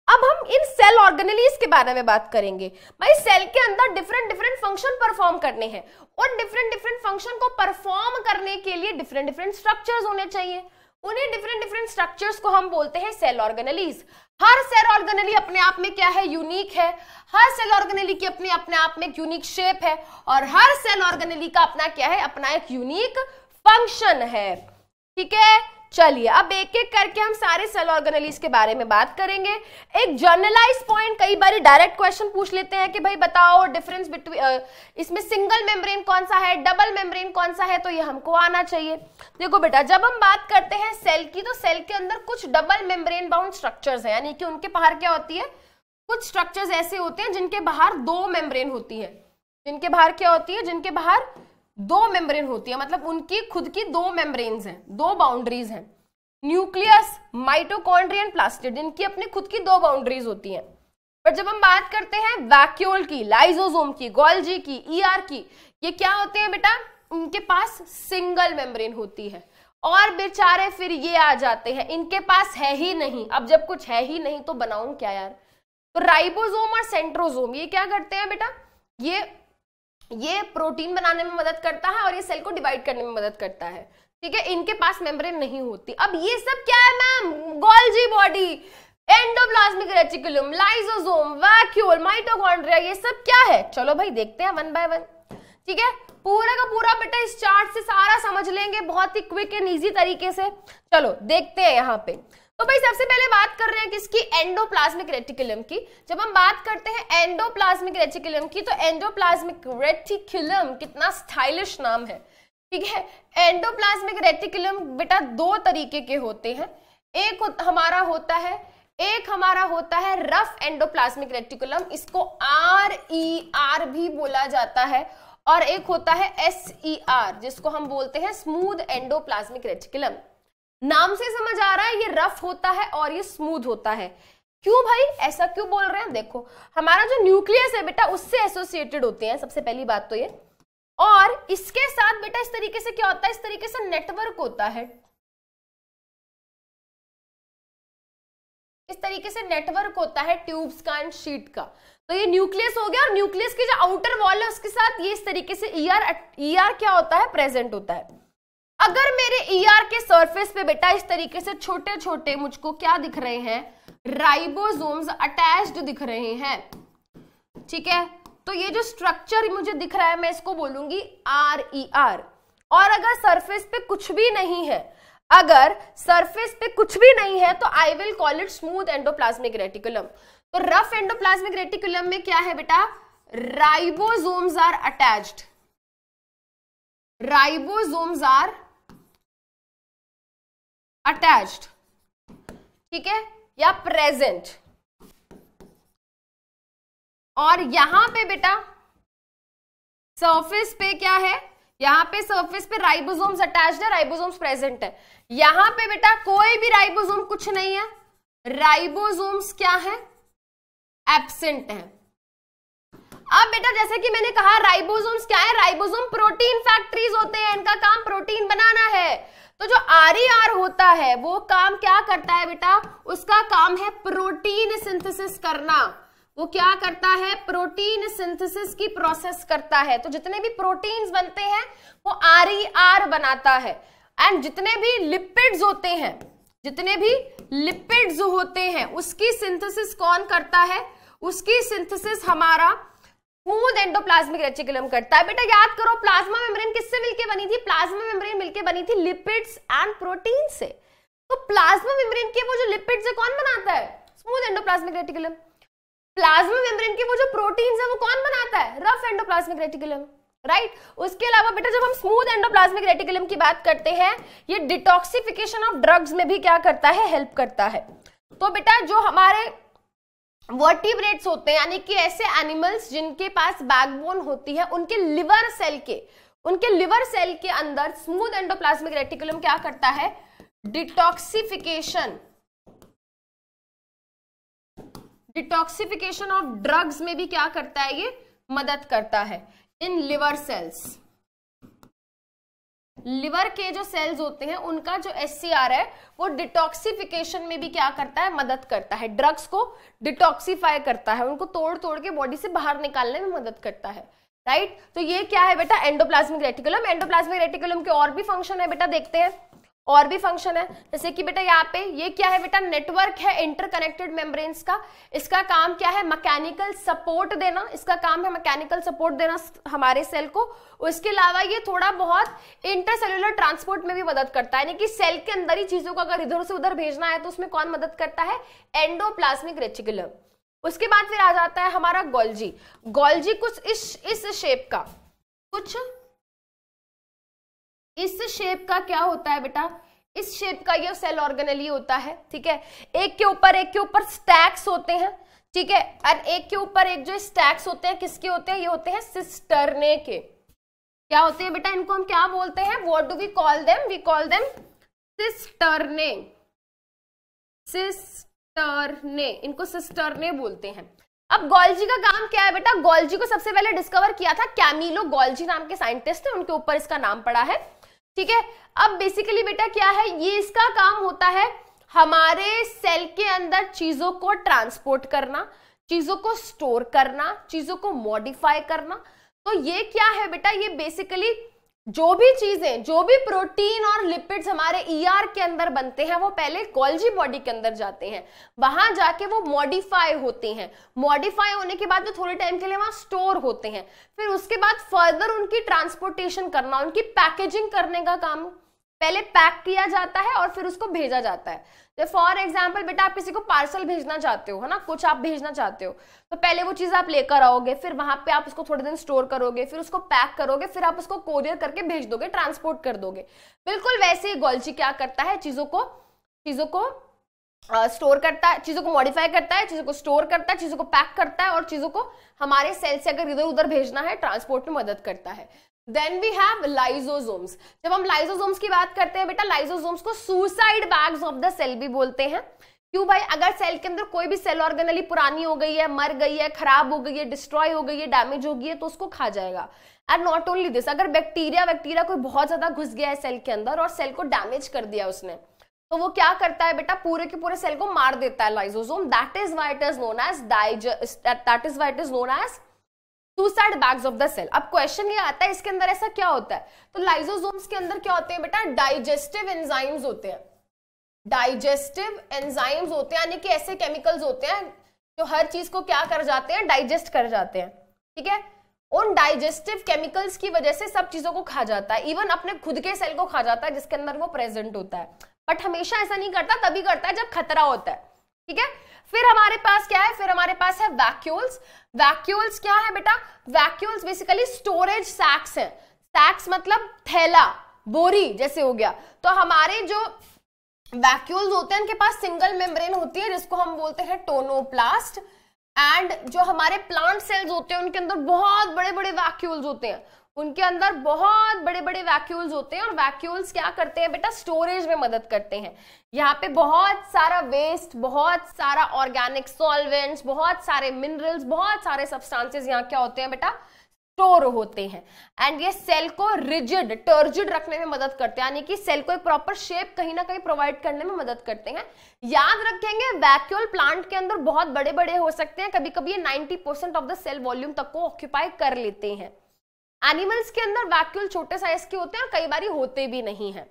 अब हम इन सेल ऑर्गेनलीज के बारे में बात करेंगे भाई सेल के अंदर डिफरेंट डिफरेंट फंक्शन परफॉर्म करने हैं और डिफरेंट डिफरेंट फंक्शन को परफॉर्म करने के लिए डिफरेंट डिफरेंट स्ट्रक्चर्स होने चाहिए उन्हें डिफरेंट डिफरेंट स्ट्रक्चर्स को हम बोलते हैं सेल ऑर्गेनलीज हर सेल ऑर्गेनली अपने आप में क्या है यूनिक है हर सेल ऑर्गेनली की अपने अपने आप में एक यूनिक शेप है और हर सेल ऑर्गेनली का अपना क्या है अपना एक यूनिक फंक्शन है ठीक है चलिए अब एक एक करके हम सारे सेल ऑर्गेनलीज के बारे में बात करेंगे एक जर्नलाइज पॉइंट कई बार डायरेक्ट क्वेश्चन पूछ लेते हैं कि भाई बताओ डिफरेंस बिटवीन इसमें सिंगल मेम्ब्रेन कौन सा है डबल मेम्ब्रेन कौन सा है तो ये हमको आना चाहिए देखो बेटा जब हम बात करते हैं सेल की तो सेल के अंदर कुछ डबल मेम्ब्रेन बाउंड स्ट्रक्चर है यानी कि उनके बाहर क्या होती है कुछ स्ट्रक्चर ऐसे होते हैं जिनके बाहर दो मेम्ब्रेन होती है जिनके बाहर क्या होती है जिनके बाहर दो मेम्ब्रेन होती है मतलब उनकी खुद की दो मेम्ब्रेन हैं दो बाउंड्रीज हैं न्यूक्लियस माइटोकॉन्ड्रियन प्लास्टिड इनकी अपनी खुद की दो बाउंड्रीज होती हैं पर जब हम बात करते हैं वैक्यूल की लाइजोजोम की गोल्जी की ईआर e की ये क्या होते हैं बेटा इनके पास सिंगल मेम्ब्रेन होती है और बेचारे फिर ये आ जाते हैं इनके पास है ही नहीं अब जब कुछ है ही नहीं तो बनाऊं क्या यार तो राइबोजोम और सेंट्रोजोम ये क्या करते हैं बेटा ये ये प्रोटीन बनाने में मदद करता है और ये सेल को डिवाइड करने में मदद करता है ठीक है इनके पास मेम्ब्रेन नहीं होती अब ये सब क्या है ma'am Golgi body endoplasmic reticulum lysosome vacuole mitochondria ये सब क्या है चलो भाई देखते हैं वन बाय वन ठीक है पूरा का पूरा बेटा इस चार्ट से सारा समझ लेंगे बहुत ही क्विक एंड इजी तरीके से चलो देखते हैं यहाँ पे तो भाई सबसे पहले बात कर रहे हैं किसकी एंडोप्लाज्मिक रेटिकुलम की जब हम बात करते हैं एंडोप्लाज्मिक रेटिकुलम की तो एंडोप्लाज्मिक रेटिकुलम कितना स्टाइलिश नाम है ठीक है एंडोप्लाज्मिक रेटिकुलम बेटा दो तरीके के होते हैं एक हमारा होता है एक हमारा होता है रफ एंडोप्लाज्मिक रेटिकुलम इसको आर ई आर भी बोला जाता है और एक होता है एस ई आर जिसको हम बोलते हैं स्मूद एंडोप्लाज्मिक रेटिकुलम नाम से समझ आ रहा है ये रफ होता है और ये स्मूथ होता है क्यों भाई ऐसा क्यों बोल रहे हैं देखो हमारा जो न्यूक्लियस है बेटा उससे एसोसिएटेड होते हैं सबसे पहली बात तो ये और इसके साथ बेटा इस तरीके से क्या होता है इस तरीके से नेटवर्क होता है इस तरीके से नेटवर्क होता है ट्यूब्स का एंड शीट का तो ये न्यूक्लियस हो गया और न्यूक्लियस की जो आउटर वॉल है उसके साथ ये इस तरीके से ईआर e ईआर e क्या होता है प्रेजेंट होता है अगर मेरे ईआर e ER के सरफेस पे बेटा इस तरीके से छोटे छोटे मुझको क्या दिख रहे हैं राइबोसोम्स अटैच्ड दिख रहे हैं ठीक है तो ये जो स्ट्रक्चर मुझे दिख रहा है मैं इसको बोलूंगी आर ई आर और अगर सरफेस पे कुछ भी नहीं है अगर सरफेस पे कुछ भी नहीं है तो I will call it smooth endoplasmic reticulum तो रफ एंडोप्लाज्मिक रेटिकुलम में क्या है बेटा ribosomes are attached ribosomes are attached ठीक है या प्रेजेंट और यहां पे बेटा सरफेस पे क्या है यहां पे सरफेस पे राइबोसोम्स अटैच्ड है राइबोसोम्स प्रेजेंट है यहां पे बेटा कोई भी राइबोसोम कुछ नहीं है राइबोसोम्स क्या है एबसेंट है अब बेटा जैसे कि मैंने कहा राइबोसोम्स क्या है राइबोसोम प्रोटीन फैक्ट्रीज होते हैं इनका काम प्रोटीन बनाना है तो जो आर e होता है वो काम क्या करता है बेटा उसका काम है प्रोटीन सिंथेसिस करना वो क्या करता है प्रोटीन सिंथेसिस की प्रोसेस करता है तो जितने भी प्रोटीन्स बनते हैं वो आर आर e बनाता है एंड जितने भी लिपिड्स होते हैं जितने भी लिपिड्स होते हैं उसकी सिंथेसिस कौन करता है उसकी सिंथेसिस हमारा स्मूथ एंडोप्लाज्मिक तो रेटिकुलम करता है बेटा याद करो प्लाज्मा मेम्ब्रेन किससे मिलके बनी थी प्लाज्मा मेम्ब्रेन मिलके बनी थी लिपिड्स एंड प्रोटीन से तो प्लाज्मा मेम्ब्रेन के वो जो लिपिड्स है कौन बनाता है स्मूथ एंडोप्लाज्मिक तो रेटिकुलम प्लाज्मा मेम्ब्रेन के वो जो प्रोटीन है वो कौन बनाता है rough endoplasmic reticulum right right? उसके अलावा बेटा जब हम स्मूथ एंडोप्लाज्मिक रेटिकुलम की बात करते हैं ये डिटॉक्सिफिकेशन ऑफ ड्रग्स में भी क्या करता है हेल्प करता है तो बेटा जो हमारे वर्टिब्रेट्स होते हैं यानी कि ऐसे एनिमल्स जिनके पास बैकबोन होती है उनके लिवर सेल के उनके लिवर सेल के अंदर स्मूथ एंडोप्लाज्मिक रेटिकुलम क्या करता है डिटॉक्सिफिकेशन डिटॉक्सिफिकेशन ऑफ ड्रग्स में भी क्या करता है ये मदद करता है इन लिवर सेल्स लिवर के जो सेल्स होते हैं उनका जो एस है वो डिटॉक्सिफिकेशन में भी क्या करता है मदद करता है ड्रग्स को डिटॉक्सीफाई करता है उनको तोड़ तोड़ के बॉडी से बाहर निकालने में मदद करता है राइट तो ये क्या है बेटा एंडोप्लाज्मिक रेटिकुलम एंडोप्लाज्मिक रेटिकुलम के और भी फंक्शन है बेटा देखते हैं और भी फंक्शन है जैसे कि बेटा यहाँ पे ये क्या है बेटा नेटवर्क है इंटरकनेक्टेड मेम्ब्रेन्स का इसका काम क्या है मैकेनिकल सपोर्ट देना इसका काम है मैकेनिकल सपोर्ट देना हमारे सेल को उसके अलावा ये थोड़ा बहुत इंटरसेलुलर ट्रांसपोर्ट में भी मदद करता है यानी कि सेल के अंदर ही चीजों को अगर इधर से उधर भेजना है तो उसमें कौन मदद करता है एंडोप्लाज्मिक रेचिकुलर उसके बाद फिर आ जाता है हमारा गोल्जी गोल्जी कुछ इस इस शेप का कुछ इस शेप का क्या होता है बेटा इस शेप का ये सेल ऑर्गेनली होता है ठीक है एक के ऊपर एक के ऊपर स्टैक्स होते हैं ठीक है और एक के ऊपर एक जो स्टैक्स होते हैं किसके होते हैं ये होते हैं सिस्टरने के क्या होते हैं बेटा इनको हम क्या बोलते हैं what do we call them we call them cisternae cisternae इनको सिस्टरने बोलते हैं अब गोल्जी का काम क्या है बेटा गोल्जी को सबसे पहले डिस्कवर किया था कैमिलो गोल्जी नाम के साइंटिस्ट थे उनके ऊपर इसका नाम पड़ा है ठीक है अब बेसिकली बेटा क्या है ये इसका काम होता है हमारे सेल के अंदर चीजों को ट्रांसपोर्ट करना चीजों को स्टोर करना चीजों को मॉडिफाई करना तो ये क्या है बेटा ये बेसिकली जो भी चीजें जो भी प्रोटीन और लिपिड्स हमारे ईआर e ER के अंदर बनते हैं वो पहले गोल्जी बॉडी के अंदर जाते हैं वहां जाके वो मॉडिफाई होते हैं मॉडिफाई होने के बाद वो तो थोड़े टाइम के लिए वहां स्टोर होते हैं फिर उसके बाद फर्दर उनकी ट्रांसपोर्टेशन करना उनकी पैकेजिंग करने का काम पहले पैक किया जाता है और फिर उसको भेजा जाता है फॉर तो एग्जाम्पल बेटा आप किसी को पार्सल भेजना चाहते हो है ना कुछ आप भेजना चाहते हो तो पहले वो चीज़ आप लेकर आओगे फिर वहां पे आप उसको थोड़े दिन स्टोर करोगे फिर उसको पैक करोगे फिर आप उसको कोरियर करके भेज दोगे ट्रांसपोर्ट कर दोगे बिल्कुल वैसे ही गोलची क्या करता है चीज़ों को चीज़ों को स्टोर uh, करता है चीज़ों को मॉडिफाई करता है चीज़ों को स्टोर करता है चीज़ों को पैक करता है और चीज़ों को हमारे सेल से अगर इधर उधर भेजना है ट्रांसपोर्ट में मदद करता है देन वी हैव लाइजोजोम्स जब हम लाइजोजोम्स की बात करते हैं बेटा लाइजोजोम्स को suicide bags of the cell भी बोलते हैं क्यों भाई अगर सेल के अंदर कोई भी सेल ऑर्गेनली पुरानी हो गई है मर गई है खराब हो गई है डिस्ट्रॉय हो गई है डैमेज हो गई है तो उसको खा जाएगा एंड नॉट ओनली दिस अगर बैक्टीरिया वैक्टीरिया कोई बहुत ज्यादा घुस गया है सेल के अंदर और सेल को डैमेज कर दिया उसने तो वो क्या करता है बेटा पूरे के पूरे सेल को मार देता है lysosome that is why it is known as dies that is why it is known as suicide bags of the cell अब क्वेश्चन ये आता है इसके अंदर ऐसा क्या होता है तो लाइजोजोम्स के अंदर क्या होते हैं बेटा डाइजेस्टिव एंजाइम्स होते हैं डाइजेस्टिव एंजाइम्स होते हैं यानी कि ऐसे केमिकल्स होते हैं जो हर चीज को क्या कर जाते हैं डाइजेस्ट कर जाते हैं ठीक है उन डाइजेस्टिव केमिकल्स की वजह से सब चीजों को खा जाता है इवन अपने खुद के सेल को खा जाता है जिसके अंदर वो प्रेजेंट होता है बट हमेशा ऐसा नहीं करता तभी करता है जब खतरा होता है ठीक है फिर हमारे पास क्या है फिर हमारे पास है वैक्यूल्स वैक्यूल्स क्या है बेटा वैक्यूल्स बेसिकली स्टोरेज सैक्स है सैक्स मतलब थैला बोरी जैसे हो गया तो हमारे जो वैक्यूल्स होते हैं उनके पास सिंगल मेम्ब्रेन होती है जिसको हम बोलते हैं टोनोप्लास्ट एंड जो हमारे प्लांट सेल्स होते हैं उनके अंदर बहुत बड़े बड़े वैक्यूल्स होते हैं उनके अंदर बहुत बड़े बड़े वैक्यूल्स होते हैं और वैक्यूल्स क्या करते हैं बेटा स्टोरेज में मदद करते हैं यहाँ पे बहुत सारा वेस्ट बहुत सारा ऑर्गेनिक सॉल्वेंट्स बहुत सारे मिनरल्स बहुत सारे सब्सटेंसेस यहाँ क्या होते हैं बेटा स्टोर होते हैं एंड ये सेल को रिजिड टर्जिड रखने में मदद करते हैं यानी कि सेल को एक प्रॉपर शेप कहीं ना कहीं प्रोवाइड करने में मदद करते हैं याद रखेंगे वैक्यूल प्लांट के अंदर बहुत बड़े बड़े हो सकते हैं कभी कभी ये 90% ऑफ द सेल वॉल्यूम तक को ऑक्यूपाई कर लेते हैं एनिमल्स के अंदर वैक्यूल छोटे साइज के होते हैं और कई बार होते भी नहीं है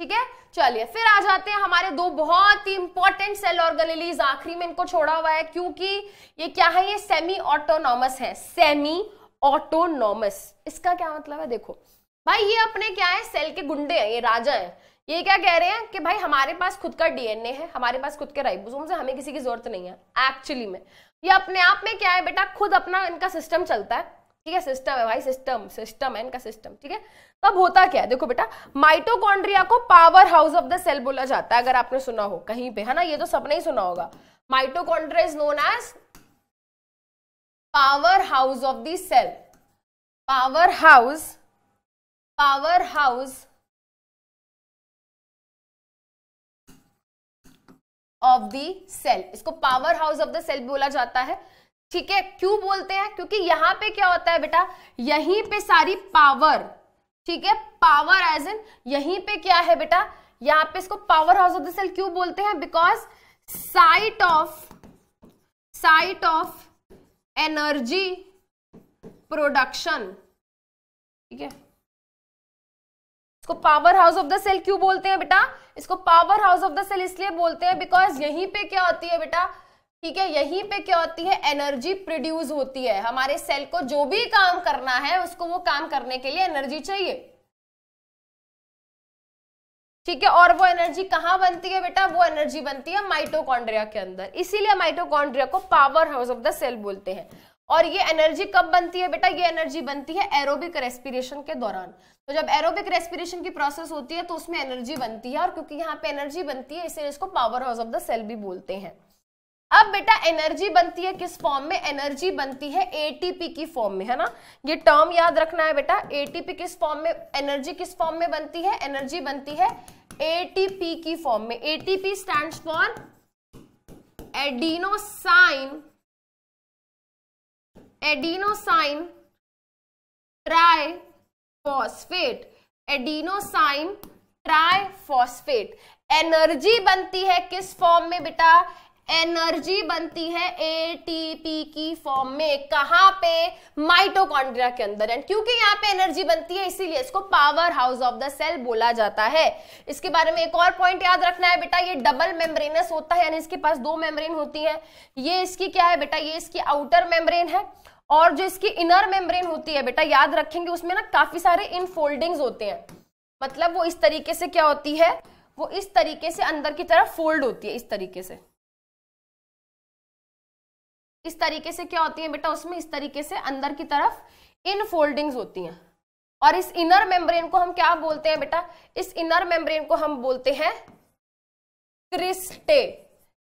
ठीक है चलिए फिर आ जाते हैं हमारे दो बहुत ही इंपॉर्टेंट सेल ऑर्गेनेलीज आखिरी में इनको छोड़ा हुआ है क्योंकि ये क्या है ये सेमी ऑटोनॉमस है सेमी ऑटोनॉमस इसका क्या मतलब है देखो भाई ये अपने क्या है सेल के गुंडे हैं ये राजा हैं ये क्या कह रहे हैं कि भाई हमारे पास खुद का डीएनए है हमारे पास खुद के राइबोसोम से हमें किसी की जरूरत नहीं है एक्चुअली में ये अपने आप में क्या है बेटा खुद अपना इनका सिस्टम चलता है ठीक है सिस्टम है भाई सिस्टम सिस्टम है इनका सिस्टम ठीक है तब होता क्या है देखो बेटा माइटोकॉन्ड्रिया को powerhouse of the cell बोला जाता है अगर आपने सुना हो कहीं पे है ना ये तो सबने ही सुना होगा mitochondria is known as powerhouse of the cell powerhouse powerhouse of the cell इसको powerhouse of the cell बोला जाता है ठीक है क्यों बोलते हैं क्योंकि यहां पे क्या होता है बेटा यहीं पे सारी पावर ठीक है पावर एज इन यहीं पे क्या है बेटा यहाँ पे इसको powerhouse of the cell क्यों बोलते हैं because site of site of energy production ठीक है इसको powerhouse of the cell क्यों बोलते हैं बेटा इसको powerhouse of the cell इसलिए बोलते हैं बिकॉज यहीं पे क्या होती है बेटा ठीक है यहीं पे क्या होती है एनर्जी प्रोड्यूस होती है हमारे सेल को जो भी काम करना है उसको वो काम करने के लिए एनर्जी चाहिए ठीक है और वो एनर्जी कहाँ बनती है बेटा वो एनर्जी बनती है माइटोकॉन्ड्रिया के अंदर इसीलिए माइटोकॉन्ड्रिया को powerhouse of the cell बोलते हैं और ये एनर्जी कब बनती है बेटा ये एनर्जी बनती है एरोबिक रेस्पिरेशन के दौरान तो जब एरोबिक रेस्पिरेशन की प्रोसेस होती है तो उसमें एनर्जी बनती है और क्योंकि यहाँ पे एनर्जी बनती है इसलिए इसको powerhouse of the cell भी बोलते हैं अब बेटा एनर्जी बनती है किस फॉर्म में एनर्जी बनती है एटीपी की फॉर्म में है ना ये टर्म याद रखना है बेटा एटीपी किस फॉर्म में एनर्जी किस फॉर्म में बनती है एनर्जी बनती है एटीपी की फॉर्म में ATP stand for adenosine adenosine triphosphate adenosine triphosphate energy बनती है किस फॉर्म में बेटा एनर्जी बनती है एटीपी की फॉर्म में कहां पे माइटोकॉन्ड्रिया के अंदर एंड क्योंकि यहां पे एनर्जी बनती है इसीलिए इसको powerhouse of the cell बोला जाता है इसके बारे में एक और पॉइंट याद रखना है बेटा ये डबल मेम्ब्रेनस होता है यानी इसके पास दो मेम्ब्रेन होती है ये इसकी क्या है बेटा ये इसकी आउटर मेम्ब्रेन है और जो इसकी इनर मेम्ब्रेन होती है बेटा याद रखेंगे उसमें ना काफी सारे इनफोल्डिंग्स होते हैं मतलब वो इस तरीके से क्या होती है वो इस तरीके से अंदर की तरफ फोल्ड होती है इस तरीके से इस तरीके से क्या होती है बेटा उसमें इस तरीके से अंदर की तरफ इन फोल्डिंग्स होती हैं और इस इनर मेम्ब्रेन को हम क्या बोलते हैं बेटा इस इनर मेम्ब्रेन को हम बोलते हैं क्रिस्टे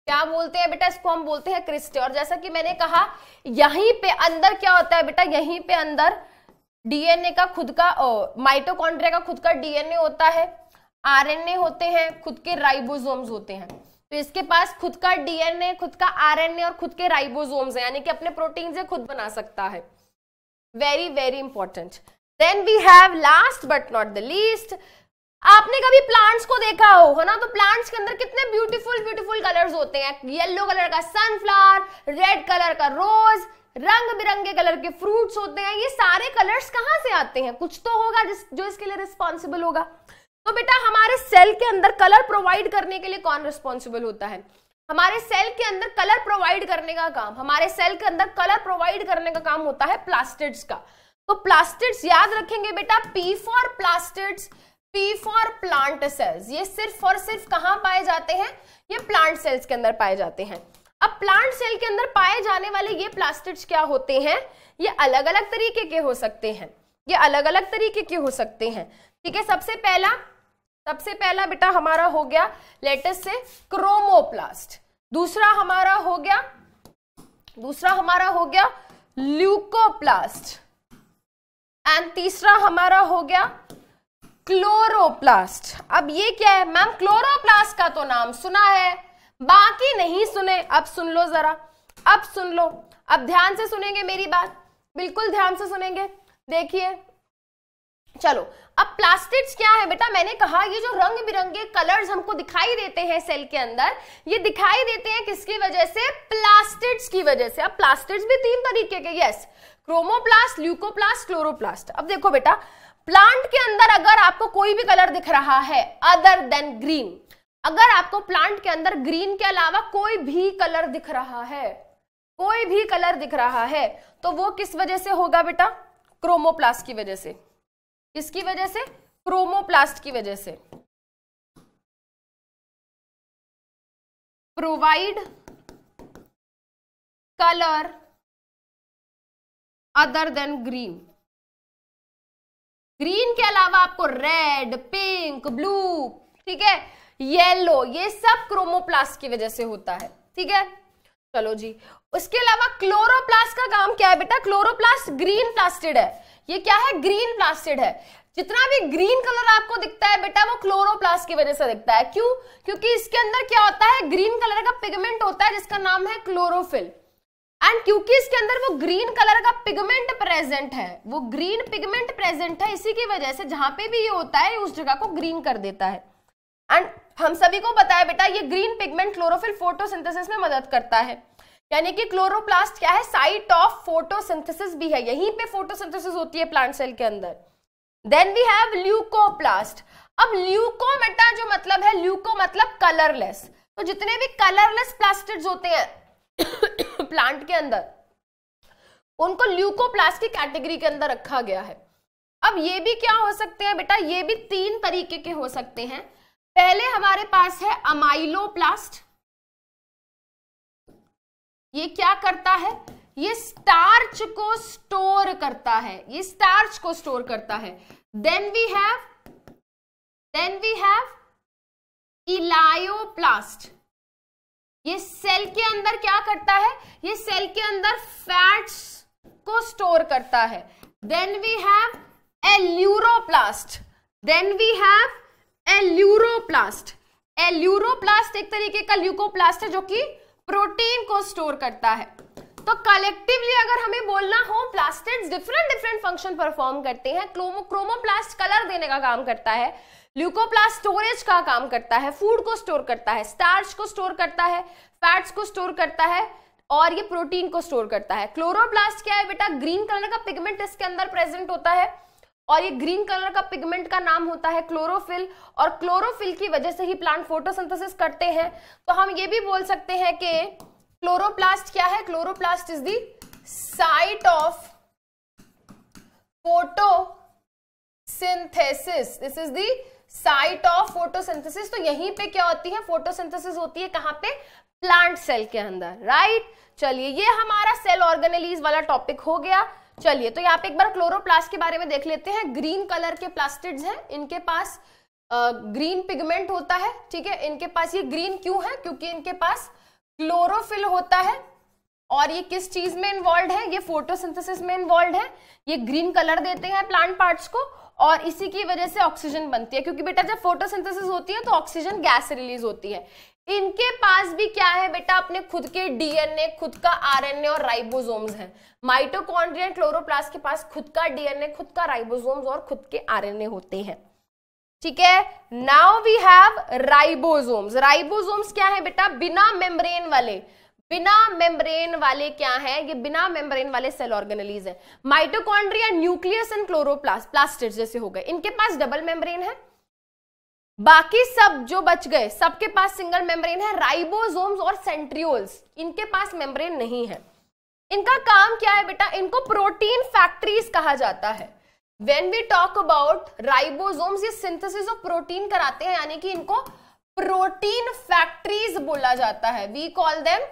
क्या बोलते हैं बेटा इसको हम बोलते हैं क्रिस्टे और जैसा कि मैंने कहा यहीं पे अंदर क्या होता है बेटा यहीं पे अंदर डीएनए का खुद का माइटोकॉन्ड्रिया का खुद का डीएनए होता है आरएनए होते हैं खुद के राइबोसोम्स होते हैं तो इसके पास खुद का डीएनए खुद का आरएनए और खुद के राइबोसोम्स है यानी कि अपने प्रोटीन से खुद बना सकता है very very important then we have last but not the least आपने कभी प्लांट्स को देखा हो है ना तो प्लांट्स के अंदर कितने ब्यूटीफुल ब्यूटीफुल कलर्स होते हैं येलो कलर का सनफ्लावर रेड कलर का रोज रंग बिरंगे कलर के फ्रूट्स होते हैं ये सारे कलर्स कहाँ से आते हैं कुछ तो होगा जिस जो इसके लिए रिस्पॉन्सिबल होगा तो बेटा हमारे सेल के अंदर कलर प्रोवाइड करने के लिए कौन रिस्पॉन्सिबल होता है हमारे सेल के अंदर कलर प्रोवाइड करने का काम हमारे सेल के अंदर कलर प्रोवाइड करने का काम होता है प्लास्टिड्स का तो प्लास्टिड्स याद रखेंगे बेटा P for plastids P for plant cells ये सिर्फ और सिर्फ कहाँ पाए जाते हैं ये प्लांट सेल्स के अंदर पाए जाते हैं अब प्लांट सेल के अंदर पाए जाने वाले ये प्लास्टिड्स क्या होते हैं ये अलग अलग तरीके के हो सकते हैं ये अलग अलग तरीके के हो सकते हैं ठीक है सबसे पहला सबसे पहला बेटा हमारा हो गया लेटेस्ट से क्रोमोप्लास्ट दूसरा हमारा हो गया दूसरा हमारा हो गया ल्यूकोप्लास्ट एंड तीसरा हमारा हो गया क्लोरोप्लास्ट अब ये क्या है मैम क्लोरोप्लास्ट का तो नाम सुना है बाकी नहीं सुने अब सुन लो जरा अब सुन लो अब ध्यान से सुनेंगे मेरी बात बिल्कुल ध्यान से सुनेंगे देखिए चलो अब प्लास्टिड्स क्या है बेटा मैंने कहा ये जो रंग बिरंगे कलर्स हमको दिखाई देते हैं सेल के अंदर ये दिखाई देते हैं किसकी वजह से प्लास्टिड्स की वजह से अब प्लास्टिड्स भी तीन तरीके के यस क्रोमोप्लास्ट ल्यूकोप्लास्ट क्लोरोप्लास्ट अब देखो बेटा प्लांट के अंदर अगर आपको कोई भी कलर दिख रहा है अदर देन ग्रीन अगर आपको प्लांट के अंदर ग्रीन के अलावा कोई भी कलर दिख रहा है कोई भी कलर दिख रहा है तो वो किस वजह से होगा बेटा क्रोमोप्लास्ट की वजह से किसकी वजह से क्रोमोप्लास्ट की वजह से provide colour other than green green के अलावा आपको रेड पिंक ब्लू ठीक है येलो ये सब क्रोमोप्लास्ट की वजह से होता है ठीक है चलो जी उसके अलावा क्लोरोप्लास्ट का काम क्या है बेटा क्लोरोप्लास्ट ग्रीन प्लास्टिड है ये क्या है ग्रीन प्लास्टिड है जितना भी ग्रीन कलर आपको दिखता है बेटा वो क्लोरोप्लास्ट की वजह से दिखता है क्यों क्योंकि इसके अंदर क्या होता है ग्रीन कलर का पिगमेंट होता है जिसका नाम है क्लोरोफिल एंड क्योंकि इसके अंदर वो ग्रीन कलर का पिगमेंट प्रेजेंट है वो ग्रीन पिगमेंट प्रेजेंट है इसी की वजह से जहां पे भी ये होता है उस जगह को ग्रीन कर देता है एंड हम सभी को बताया बेटा ये ग्रीन पिगमेंट क्लोरोफिल फोटोसिंथेसिस में मदद करता है यानी कि क्लोरोप्लास्ट क्या है साइट ऑफ फोटोसिंथेसिस भी है यहीं पे फोटोसिंथेसिस होती है प्लांट सेल के अंदर देन वी हैव ल्यूकोप्लास्ट अब ल्यूकोमेटा जो मतलब है ल्यूको मतलब कलरलेस तो जितने भी कलरलेस प्लास्टिड्स होते हैं प्लांट के अंदर उनको ल्यूकोप्लास्ट की कैटेगरी के अंदर रखा गया है अब ये भी क्या हो सकते हैं बेटा ये भी तीन तरीके के हो सकते हैं पहले हमारे पास है अमाइलोप्लास्ट ये क्या करता है ये स्टार्च को स्टोर करता है ये स्टार्च को स्टोर करता है then we have then we have elaioplast ये सेल के अंदर क्या करता है ये सेल के अंदर फैट्स को स्टोर करता है then we have aleuroplast then we have aleuroplast aleuroplast एक तरीके का ल्यूकोप्लास्ट है जो कि प्रोटीन को स्टोर करता है तो कलेक्टिवली अगर हमें बोलना हो plastids different different function perform करते हैं क्रोमोप्लास्ट कलर देने का काम करता है ल्यूकोप्लास्ट स्टोरेज का काम करता है फूड को स्टोर करता है स्टार्च को स्टोर करता है फैट्स को स्टोर करता है और ये प्रोटीन को स्टोर करता है क्लोरोप्लास्ट क्या है बेटा ग्रीन कलर का पिगमेंट इसके अंदर प्रेजेंट होता है और ये ग्रीन कलर का पिगमेंट का नाम होता है क्लोरोफिल और क्लोरोफिल की वजह से ही प्लांट फोटोसिंथेसिस करते हैं तो हम ये भी बोल सकते हैं कि क्लोरोप्लास्ट क्या है chloroplast is the site of synthesis this is the site of photosynthesis तो यहीं पे क्या होती है फोटोसिंथेसिस होती है कहां पे प्लांट सेल के अंदर राइट right? चलिए ये हमारा सेल ऑर्गेनलीज वाला टॉपिक हो गया चलिए तो यहाँ पे एक बार क्लोरोप्लास्ट के बारे में देख लेते हैं ग्रीन कलर के प्लास्टिड्स हैं इनके पास ग्रीन पिगमेंट होता है ठीक है इनके पास ये ग्रीन क्यों है क्योंकि इनके पास क्लोरोफिल होता है और ये किस चीज में इन्वॉल्व है ये फोटोसिंथेसिस में इन्वॉल्व है ये ग्रीन कलर देते हैं प्लांट पार्ट्स को और इसी की वजह से ऑक्सीजन बनती है क्योंकि बेटा जब फोटोसिंथेसिस होती है तो ऑक्सीजन गैस रिलीज होती है इनके पास भी क्या बेटा अपने खुद के डीएनए खुद का आरएनए और राइबोसोम्स हैं माइटोकॉन्ड्रिया क्लोरोप्लास्ट के पास खुद का डीएनए खुद का राइबोसोम्स और खुद के आरएनए होते हैं ठीक है now we have ribosomes ribosomes क्या है बेटा बिना मेम्ब्रेन वाले बिना मेम्ब्रेन वाले क्या है ये बिना मेम्ब्रेन वाले सेल ऑर्गेनलीज है mitochondria nucleus and chloroplast plastid जैसे हो गए इनके पास डबल मेम्ब्रेन है बाकी सब जो बच गए सबके पास सिंगल मेम्ब्रेन है राइबोसोम्स और सेंट्रियोल्स इनके पास मेम्ब्रेन नहीं है इनका काम क्या है बेटा इनको प्रोटीन फैक्ट्रीज कहा जाता है when we talk about ribosomes ये सिंथेसिस ऑफ प्रोटीन कराते हैं यानी कि इनको प्रोटीन फैक्ट्रीज बोला जाता है we call them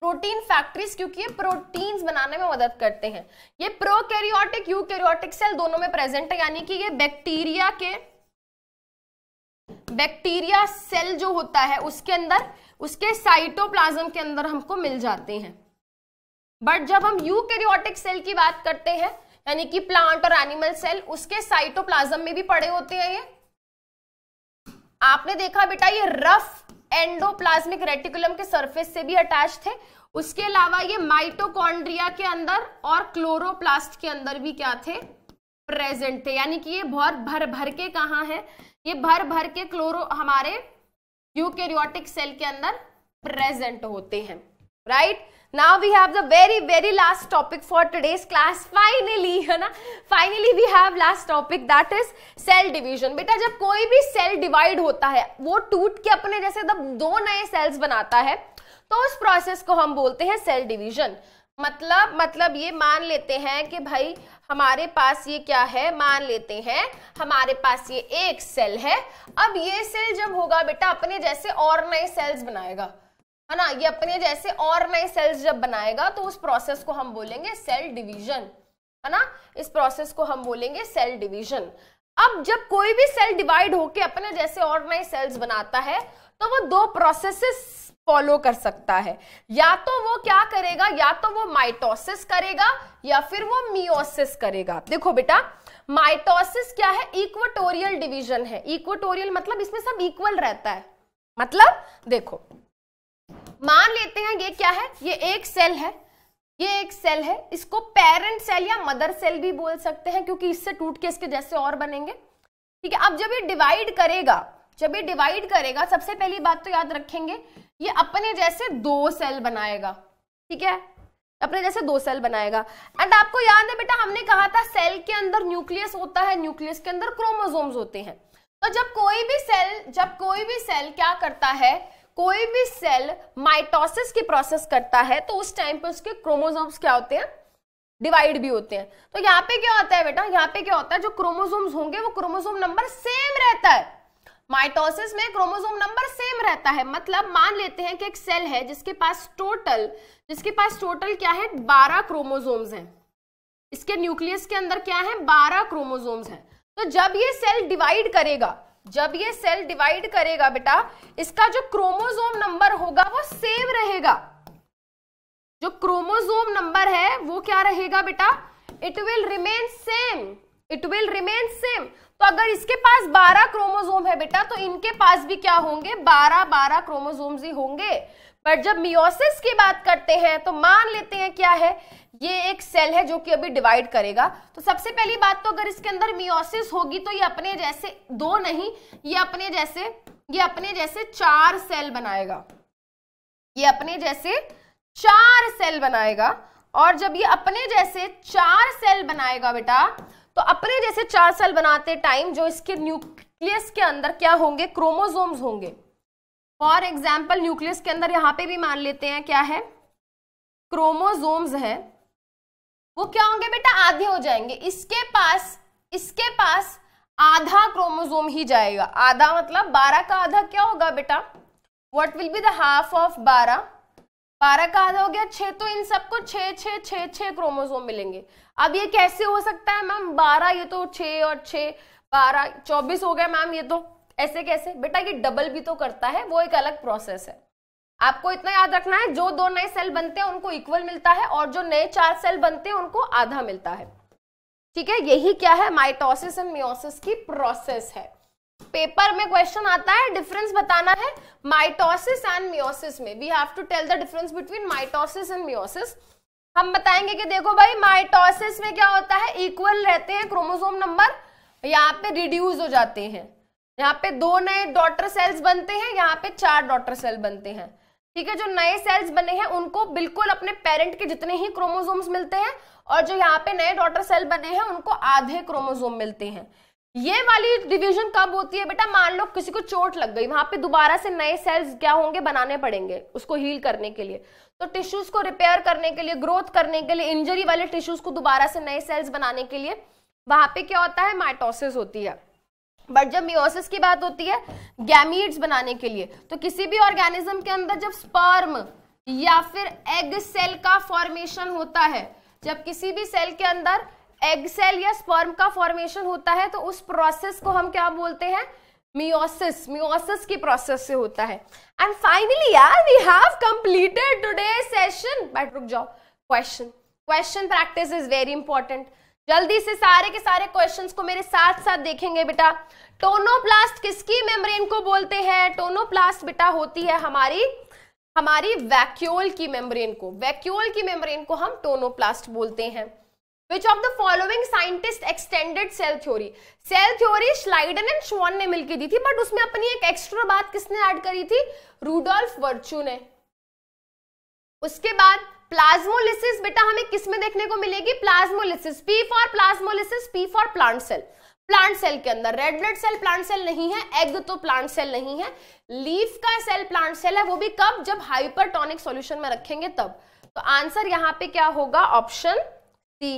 protein factories क्योंकि ये प्रोटीन्स बनाने में मदद करते हैं ये प्रोकैरियोटिक यूकैरियोटिक सेल दोनों में प्रेजेंट है यानी कि ये बैक्टीरिया के बैक्टीरिया सेल जो होता है उसके अंदर उसके साइटोप्लाज्म के अंदर हमको मिल जाते हैं बट जब हम यूकैरियोटिक सेल की बात करते हैं यानी कि प्लांट और एनिमल सेल उसके साइटोप्लाज्म में भी पड़े होते हैं ये आपने देखा बेटा ये रफ एंडोप्लाज्मिक रेटिकुलम के सरफेस से भी अटैच थे उसके अलावा ये माइटोकॉन्ड्रिया के अंदर और क्लोरोप्लास्ट के अंदर भी क्या थे प्रेजेंट थे यानी कि ये बहुत भर भर के कहा है ये भर भर के क्लोरो हमारे यूकेरियोटिक सेल के अंदर प्रेजेंट होते हैं right now we have the very very last topic for today's class finally है ना finally we have last topic that is cell division बेटा जब कोई भी सेल डिवाइड होता है वो टूट के अपने जैसे जब दो नए सेल्स बनाता है तो उस प्रोसेस को हम बोलते हैं सेल डिवीजन मतलब मतलब ये मान लेते हैं कि भाई हमारे पास ये क्या है मान लेते हैं हमारे पास ये एक सेल है अब ये सेल जब होगा बेटा अपने जैसे और नए सेल्स बनाएगा है ना ये अपने जैसे और नए सेल्स जब बनाएगा तो उस प्रोसेस को हम बोलेंगे सेल डिवीजन है ना इस प्रोसेस को हम बोलेंगे सेल डिवीजन अब जब कोई भी सेल डिवाइड होके अपने जैसे और नए सेल्स बनाता है तो वो दो प्रोसेसेस फॉलो कर सकता है या तो वो क्या करेगा या तो वो माइटोसिस करेगा या फिर वो मियोसिस करेगा देखो बेटा माइटोसिस क्या है इक्वेटोरियल डिवीजन है इक्वेटोरियल मतलब इसमें सब इक्वल रहता है मतलब देखो मान लेते हैं ये क्या है ये एक सेल है ये एक सेल है इसको पेरेंट सेल या मदर सेल भी बोल सकते हैं क्योंकि इससे टूट के इसके जैसे और बनेंगे ठीक है अब जब ये डिवाइड करेगा जब ये डिवाइड करेगा सबसे पहली बात तो याद रखेंगे ये अपने जैसे दो सेल बनाएगा ठीक है अपने जैसे दो सेल बनाएगा एंड आपको याद है बेटा हमने कहा था सेल के अंदर न्यूक्लियस होता है न्यूक्लियस के अंदर क्रोमोजोम्स होते हैं तो जब कोई भी सेल जब कोई भी सेल क्या करता है कोई भी सेल माइटोसिस की प्रोसेस करता है तो उस टाइम पे उसके क्रोमोजोम्स क्या होते हैं डिवाइड भी होते हैं तो यहाँ पे क्या होता है बेटा यहाँ पे क्या होता है जो क्रोमोजोम्स होंगे वो क्रोमोजोम नंबर सेम रहता है माइटोसिस में क्रोमोसोम नंबर सेम रहता है मतलब मान लेते हैं कि एक सेल है जिसके पास टोटल जिसके पास टोटल क्या है बारह क्रोमोजोम्स हैं इसके न्यूक्लियस के अंदर क्या है बारह क्रोमोजोम्स हैं तो जब ये सेल डिवाइड करेगा जब ये सेल डिवाइड करेगा बेटा इसका जो क्रोमोजोम नंबर होगा वो सेम रहेगा जो क्रोमोजोम नंबर है वो क्या रहेगा बेटा it will remain same it will remain same तो अगर इसके पास 12 क्रोमोसोम है बेटा तो इनके पास भी क्या होंगे 12 12 क्रोमोसोम्स ही होंगे पर जब मियोसिस की बात करते हैं तो मान लेते हैं क्या है ये एक सेल है जो कि अभी डिवाइड करेगा तो सबसे पहली बात तो अगर इसके अंदर मियोसिस होगी तो ये अपने जैसे दो नहीं ये अपने जैसे ये अपने जैसे चार सेल बनाएगा ये अपने जैसे चार सेल बनाएगा और जब ये अपने जैसे चार सेल बनाएगा बेटा तो अपने जैसे चार सेल बनाते टाइम जो इसके न्यूक्लियस के अंदर क्या होंगे क्रोमोजोम्स होंगे फॉर एग्जाम्पल न्यूक्लियस के अंदर यहाँ पे भी मान लेते हैं क्या है क्रोमोजोम्स है वो क्या होंगे बेटा आधे हो जाएंगे इसके पास इसके पास आधा क्रोमोजोम ही जाएगा आधा मतलब बारह का आधा क्या होगा बेटा what will be the half of बारह बारह का आधा हो गया छे तो इन सबको छः छः छः छः क्रोमोसोम मिलेंगे अब ये कैसे हो सकता है मैम बारह ये तो छह और छः बारह चौबीस हो गया मैम ये तो ऐसे कैसे बेटा ये डबल भी तो करता है वो एक अलग प्रोसेस है आपको इतना याद रखना है जो दो नए सेल बनते हैं उनको इक्वल मिलता है और जो नए चार सेल बनते हैं उनको आधा मिलता है ठीक है यही क्या है माइटोसिस एंड मियोसिस की प्रोसेस है पेपर में क्वेश्चन आता है डिफरेंस बताना है माइटोसिस एंड मियोसिस में we have to tell the difference between mitosis and meiosis हम बताएंगे कि देखो भाई माइटोसिस में क्या होता है इक्वल रहते हैं क्रोमोसोम नंबर यहाँ पे रिड्यूस हो जाते हैं यहाँ पे दो नए डॉटर सेल्स बनते हैं यहाँ पे चार डॉटर सेल बनते हैं ठीक है जो नए सेल्स बने हैं उनको बिल्कुल अपने पेरेंट के जितने ही क्रोमोजोम्स मिलते हैं और जो यहाँ पे नए डॉटर सेल बने हैं उनको आधे क्रोमोजोम मिलते हैं ये वाली डिवीजन कब होती है बेटा मान लो किसी को चोट लग गई वहां पे दोबारा से नए सेल्स क्या होंगे बनाने पड़ेंगे उसको हील करने के लिए तो टिश्यूज को रिपेयर करने के लिए ग्रोथ करने के लिए इंजरी वाले टिश्यूज को दोबारा से नए सेल्स बनाने के लिए वहां पे क्या होता है माइटोसिस होती है बट जब मियोसिस की बात होती है गैमीड्स बनाने के लिए तो किसी भी ऑर्गेनिज्म के अंदर जब स्पर्म या फिर एग सेल का फॉर्मेशन होता है जब किसी भी सेल के अंदर एग सेल या स्पर्म का फॉर्मेशन होता है तो उस प्रोसेस को हम क्या बोलते हैं मियोसिस मियोसिस की प्रोसेस से होता है एंड फाइनली यार we have completed today session but रुक जाओ question question practice is very important जल्दी से सारे के सारे क्वेश्चंस को मेरे साथ साथ देखेंगे बेटा टोनोप्लास्ट किसकी मेम्ब्रेन को बोलते हैं टोनोप्लास्ट बेटा होती है हमारी हमारी वैक्यूल की मेम्ब्रेन को वैक्यूल की मेम्ब्रेन को हम टोनोप्लास्ट बोलते हैं Which of the following scientist extended cell theory? Cell theory Schleiden and Schwann ने मिलकर दी थी but उसमें अपनी एक extra बात किसने add करी थी Rudolf Virchow ने उसके बाद प्लाज्मोलिसिस बेटा हमें किस में देखने को मिलेगी plasmolysis P for plasmolysis P for plant cell plant cell के अंदर red blood cell plant cell नहीं है एग तो प्लांट सेल नहीं है लीफ का सेल प्लांट सेल है वो भी कब जब हाइपरटोनिक सॉल्यूशन में रखेंगे तब तो आंसर यहाँ पे क्या होगा ऑप्शन सी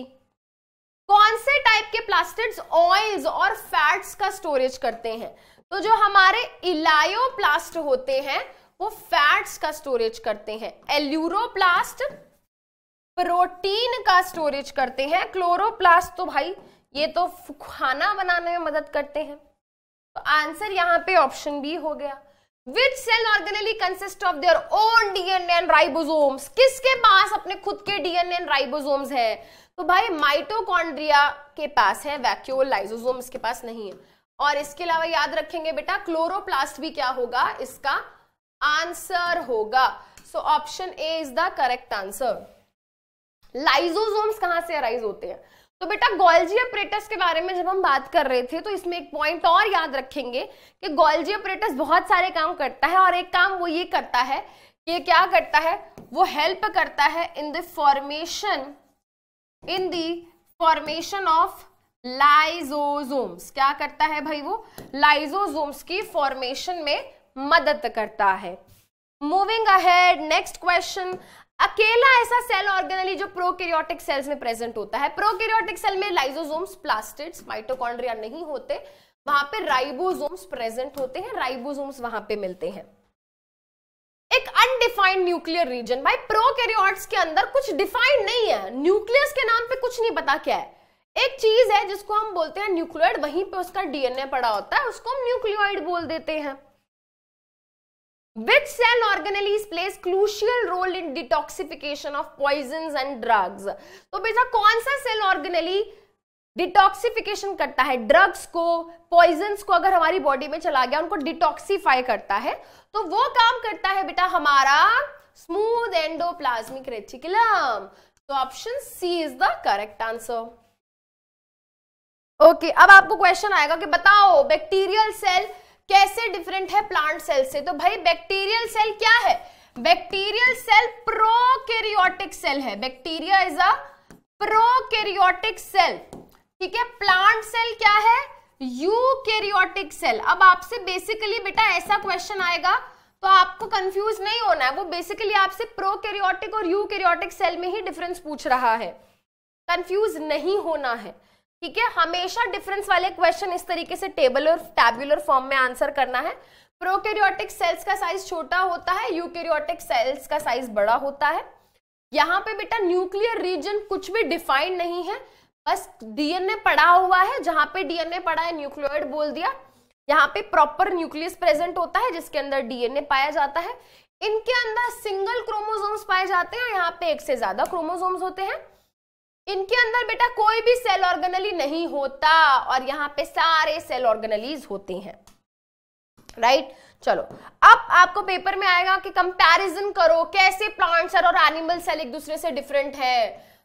कौन से टाइप के प्लास्टिड्स ऑयल्स और फैट्स का स्टोरेज करते हैं तो जो हमारे इलायोप्लास्ट होते हैं वो फैट्स का स्टोरेज करते हैं एल्यूरोप्लास्ट प्रोटीन का स्टोरेज करते हैं क्लोरोप्लास्ट तो भाई ये तो खाना बनाने में मदद करते हैं तो आंसर यहाँ पे ऑप्शन बी हो गया which cell organelle consist of their own DNA and ribosomes किसके पास अपने खुद के डीएनए एंड राइबोसोम्स हैं तो भाई माइटोकॉन्ड्रिया के पास है वैक्यूल लाइजोजोम इसके पास नहीं है और इसके अलावा याद रखेंगे बेटा क्लोरोप्लास्ट भी क्या होगा इसका आंसर होगा so option A is the correct answer lysosomes कहां से अराइज होते हैं तो बेटा गोल्जी अपरेटस के बारे में जब हम बात कर रहे थे तो इसमें एक पॉइंट और याद रखेंगे कि गोल्जी अपरेटस बहुत सारे काम करता है और एक काम वो ये करता है कि क्या करता है वो हेल्प करता है in the formation in the formation of lysosomes क्या करता है भाई वो लाइजोजोम्स की फॉर्मेशन में मदद करता है मूविंग अहेड नेक्स्ट क्वेश्चन अकेला ऐसा सेल ऑर्गेनली जो प्रोकैरियोटिक सेल्स में प्रेजेंट होता है प्रोकैरियोटिक सेल में लाइजोजोम्स प्लास्टिड्स माइटोकॉन्ड्रिया नहीं होते वहां पे राइबोसोम्स प्रेजेंट होते हैं राइबोसोम्स वहां पे मिलते हैं अनडिफाइंड न्यूक्लियर रीजन भाई प्रोकैरियोट्स के अंदर कुछ डिफाइंड नहीं है न्यूक्लियस के नाम पे कुछ नहीं पता क्या है एक चीज है जिसको हम बोलते हैं न्यूक्लियोइड वहीं पे उसका डीएनए पड़ा होता है उसको हम न्यूक्लियोइड बोल देते हैं which cell organelles plays crucial role in detoxification of poison and drugs तो बेटा कौन सा सेल ऑर्गेनली डिटॉक्सिफिकेशन करता है ड्रग्स को पॉइजन को अगर हमारी बॉडी में चला गया उनको डिटॉक्सीफाई करता है तो वो काम करता है बेटा हमारा स्मूथ एंडोप्लाज्मिक रेटिकुलम तो option C is the correct answer okay अब आपको क्वेश्चन आएगा कि बताओ बैक्टीरियल सेल कैसे डिफरेंट है प्लांट सेल से तो भाई बैक्टीरियल सेल क्या है बैक्टीरियल सेल प्रोकैरियोटिक सेल है bacteria is a prokaryotic cell ठीक है प्लांट सेल क्या है यूकैरियोटिक सेल अब आपसे बेसिकली बेटा ऐसा क्वेश्चन आएगा तो आपको कंफ्यूज नहीं होना है वो बेसिकली आपसे प्रोकैरियोटिक और यूकैरियोटिक सेल में ही डिफरेंस पूछ रहा है कंफ्यूज नहीं होना है ठीक है हमेशा डिफरेंस वाले क्वेश्चन इस तरीके से टेबल और टैबुलर फॉर्म में आंसर करना है प्रोकैरियोटिक सेल्स का साइज छोटा होता है यूकैरियोटिक सेल्स का साइज बड़ा होता है यहाँ पे बेटा न्यूक्लियर रीजन कुछ भी डिफाइंड नहीं है बस डीएनए पड़ा हुआ है जहां पे डीएनए पड़ा है न्यूक्लियोइड बोल दिया यहाँ पे प्रॉपर न्यूक्लियस प्रेजेंट होता है जिसके अंदर डीएनए पाया जाता है इनके अंदर सिंगल क्रोमोसोम्स पाए जाते हैं यहाँ पे एक से ज्यादा क्रोमोसोम्स होते हैं इनके अंदर बेटा कोई भी सेल ऑर्गेनली नहीं होता और यहाँ पे सारे सेल ऑर्गेनलीज होते हैं राइट right? चलो अब आपको पेपर में आएगा कि कंपैरिजन करो कैसे प्लांट्स और एनिमल सेल एक दूसरे से डिफरेंट है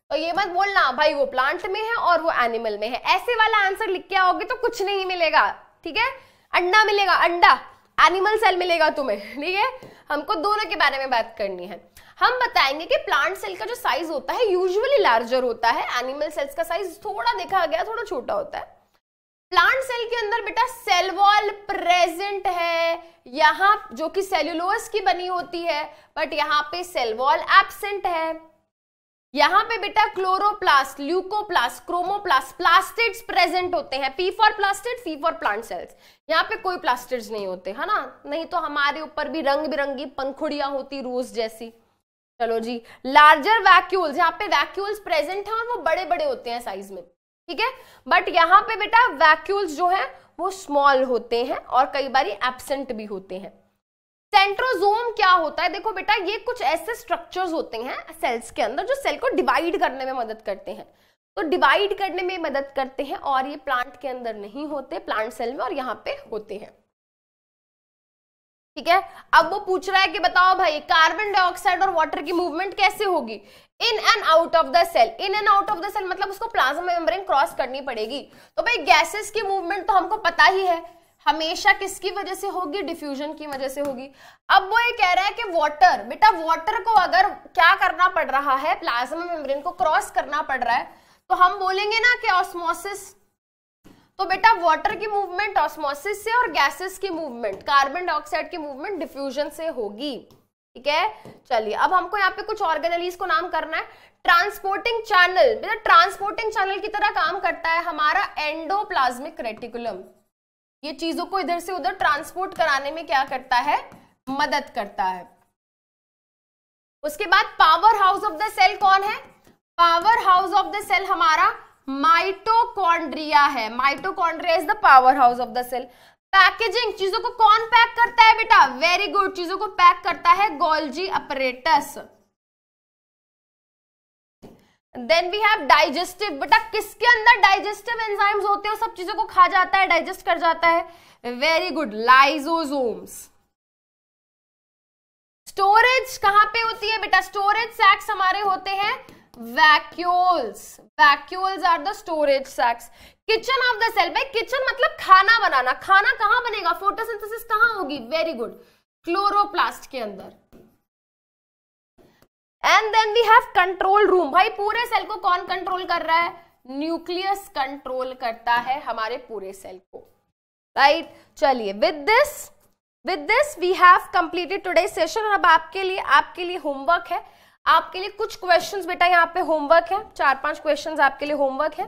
तो ये मत बोलना भाई वो प्लांट में है और वो एनिमल में है ऐसे वाला आंसर लिख के आओगे तो कुछ नहीं मिलेगा ठीक है अंडा मिलेगा अंडा एनिमल सेल मिलेगा तुम्हें ठीक है हमको दोनों के बारे में बात करनी है हम बताएंगे कि प्लांट सेल का जो साइज होता है यूजुअली लार्जर होता है एनिमल सेल्स का साइज थोड़ा देखा गया थोड़ा छोटा होता है प्लांट सेल के अंदर बेटा सेल वॉल प्रेजेंट है यहाँ जो कि सेल्यूलोस की बनी होती है बट यहाँ पे सेल वॉल एबसेंट है यहां पे बेटा chloroplast leucoplast chromoplast plastids present होते हैं P for plastid P for plant cells यहाँ पे कोई प्लास्टिड्स नहीं होते है ना नहीं तो हमारे ऊपर भी रंग बिरंगी पंखुड़िया होती रोज जैसी चलो जी लार्जर वैक्यूल्स यहाँ पे वैक्यूल्स प्रेजेंट है और वो बड़े बड़े होते हैं साइज में ठीक है बट यहाँ पे बेटा वैक्यूल्स जो है वो स्मॉल होते हैं और कई बार एब्सेंट भी होते हैं सेंट्रोजोम क्या होता है देखो बेटा ये कुछ ऐसे स्ट्रक्चर्स होते हैं सेल्स के अंदर जो सेल को डिवाइड करने में मदद करते हैं तो डिवाइड करने में मदद करते हैं और ये प्लांट के अंदर नहीं होते प्लांट सेल में और यहाँ पे होते हैं ठीक है अब वो पूछ रहा है कि बताओ भाई कार्बन डाइऑक्साइड और वाटर की मूवमेंट कैसे होगी in and out of the cell in and out of the cell मतलब उसको प्लाज्मा मेम्ब्रेन क्रॉस करनी पड़ेगी तो भाई गैसेस की मूवमेंट तो हमको पता ही है हमेशा किसकी वजह से होगी डिफ्यूजन की वजह से होगी अब वो ये कह रहा है कि वाटर बेटा वाटर को अगर क्या करना पड़ रहा है प्लाज्मा मेम्ब्रेन को क्रॉस करना पड़ रहा है तो हम बोलेंगे ना कि ऑस्मोसिस तो बेटा वाटर की मूवमेंट ऑस्मोसिस से और गैसेस की मूवमेंट कार्बन डाइऑक्साइड की मूवमेंट डिफ्यूजन से होगी ठीक है चलिए अब हमको यहाँ पे कुछ ऑर्गेनलीज को नाम करना है ट्रांसपोर्टिंग चैनल बेटा ट्रांसपोर्टिंग चैनल की तरह काम करता है हमारा एंडोप्लाज्मिक रेटिकुलम ये चीजों को इधर से उधर ट्रांसपोर्ट कराने में क्या करता है मदद करता है उसके बाद powerhouse of the cell कौन है powerhouse of the cell हमारा माइटोकॉन्ड्रिया है mitochondria is the powerhouse of the cell packaging चीजों को कौन पैक करता है बेटा वेरी गुड चीजों को पैक करता है Golgi apparatus then we have digestive बेटा किसके अंदर डाइजेस्टिव एंजाइम्स होते हैं सब चीजों को खा जाता है डाइजेस्ट कर जाता है वेरी गुड लाइजोजोम्स स्टोरेज कहां पे होती है बेटा स्टोरेज सैक्स हमारे होते हैं vacuoles vacuoles are the storage sacs kitchen of the cell भाई किचन मतलब खाना बनाना खाना कहां बनेगा फोटोसिंथेसिस कहां होगी वेरी गुड क्लोरोप्लास्ट के अंदर and then we have control room भाई पूरे सेल को कौन कंट्रोल कर रहा है न्यूक्लियस कंट्रोल करता है हमारे पूरे सेल को राइट चलिए with this with this we have completed today session और अब आपके लिए आपके लिए होमवर्क है आपके लिए कुछ क्वेश्चंस बेटा यहाँ पे होमवर्क है चार पांच क्वेश्चंस आपके लिए होमवर्क है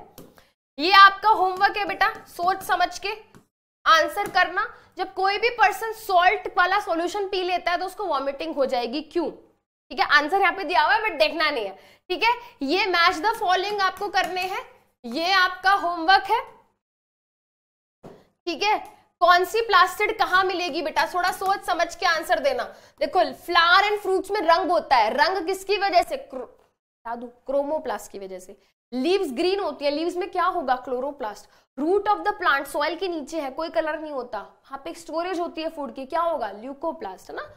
ये आपका होमवर्क है बेटा सोच समझ के आंसर करना जब कोई भी पर्सन सॉल्ट वाला सॉल्यूशन पी लेता है तो उसको वॉमिटिंग हो जाएगी क्यों ठीक है आंसर यहाँ पे दिया हुआ है बट देखना नहीं है ठीक है ये मैच द फॉलोइंग आपको करने हैं ये आपका होमवर्क है ठीक है कौन सी प्लास्टिड कहाँ मिलेगी बेटा थोड़ा सोच समझ के आंसर देना देखो फ्लावर एंड फ्रूट्स में रंग होता है रंग किसकी वजह से क्रो, क्रोमोप्लास्ट की वजह से लीव्स ग्रीन होती है लीव्स में क्या होगा chloroplast root of the plant soil के नीचे है कोई कलर नहीं होता वहां पे स्टोरेज होती है फूड की क्या होगा ल्यूकोप्लास्ट है ना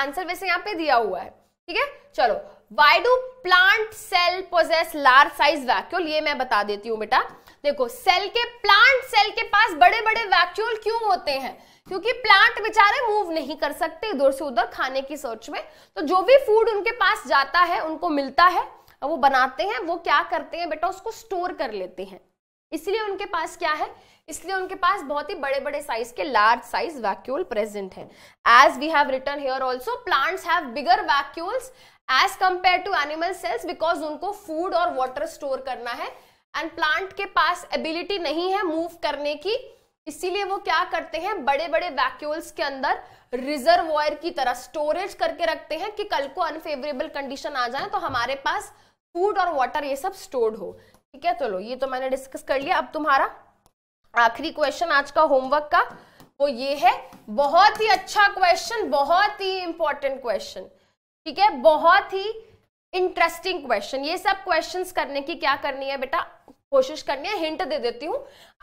आंसर वैसे यहाँ पे दिया हुआ है ठीक है चलो why do plant cell possess large size vacuole ये मैं बता देती हूँ बेटा देखो सेल के प्लांट सेल के पास बड़े बड़े वैक्यूल क्यों होते हैं क्योंकि प्लांट बेचारे मूव नहीं कर सकते इधर से उधर खाने की सोच में तो जो भी फूड उनके पास जाता है उनको मिलता है वो बनाते हैं वो क्या करते हैं बेटा उसको स्टोर कर लेते हैं इसलिए उनके पास क्या है इसलिए उनके पास बहुत ही बड़े बड़े साइज के लार्ज साइज वैक्यूल प्रेजेंट है as we have written here also plants have bigger vacuoles as compare to animal cells because उनको फूड और वाटर स्टोर करना है एंड प्लांट के पास एबिलिटी नहीं है मूव करने की इसीलिए वो क्या करते हैं बड़े बड़े वैक्यूल्स के अंदर रिजर्वॉयर की तरह स्टोरेज करके रखते हैं कि कल को अनफेवरेबल कंडीशन आ जाए तो हमारे पास फूड और वाटर ये सब स्टोर्ड हो ठीक है चलो तो ये तो मैंने डिस्कस कर लिया अब तुम्हारा आखिरी क्वेश्चन आज का होमवर्क का वो ये है बहुत ही अच्छा क्वेश्चन बहुत ही इंपॉर्टेंट क्वेश्चन ठीक है बहुत ही इंटरेस्टिंग क्वेश्चन ये सब क्वेश्चंस करने की क्या करनी है बेटा कोशिश करनी है हिंट दे देती हूँ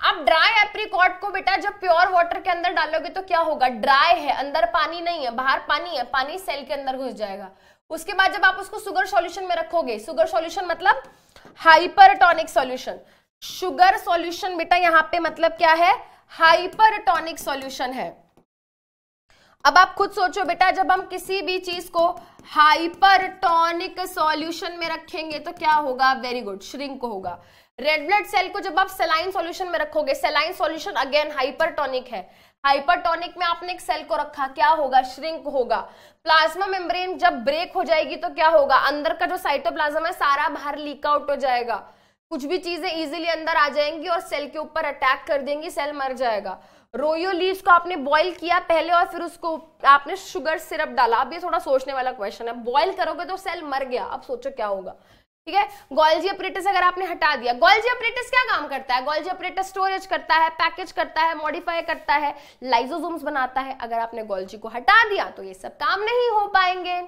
आप ड्राई एप्रीकॉट को बेटा जब प्योर वाटर के अंदर डालोगे तो क्या होगा ड्राई है अंदर पानी नहीं है बाहर पानी है पानी सेल के अंदर घुस जाएगा उसके बाद जब आप उसको सुगर सॉल्यूशन में रखोगे सुगर सॉल्यूशन मतलब हाइपरटोनिक सॉल्यूशन शुगर सॉल्यूशन बेटा यहां पे मतलब क्या है हाइपरटॉनिक सॉल्यूशन है अब आप खुद सोचो बेटा जब हम किसी भी चीज को हाइपरटॉनिक सॉल्यूशन में रखेंगे तो क्या होगा वेरी गुड श्रिंक होगा रेड ब्लड सेल को जब आप सेलाइन सॉल्यूशन में रखोगे सेलाइन सॉल्यूशन अगेन हाइपरटॉनिक है हाइपरटॉनिक में आपने एक सेल को रखा क्या होगा श्रिंक होगा प्लाज्मा मेम्ब्रेन जब ब्रेक हो जाएगी तो क्या होगा अंदर का जो साइटोप्लाज्म है सारा बाहर लीक आउट हो जाएगा कुछ भी चीजें इजीली अंदर आ जाएंगी और सेल के ऊपर अटैक कर देंगी सेल मर जाएगा रोयो लीव्स को आपने बॉईल किया पहले और फिर उसको आपने शुगर सिरप डाला अब ये थोड़ा सोचने वाला क्वेश्चन है बॉईल करोगे तो सेल मर गया अब सोचो क्या होगा ठीक है गोल्जी ऑपरेटिस अगर आपने हटा दिया गोल्जी ऑपरेटिस क्या काम करता है गोल्जी ऑपरेटिस स्टोरेज करता है पैकेज करता है मॉडिफाई करता है लाइजोजोम्स बनाता है अगर आपने गोल्जी को हटा दिया तो ये सब काम नहीं हो पाएंगे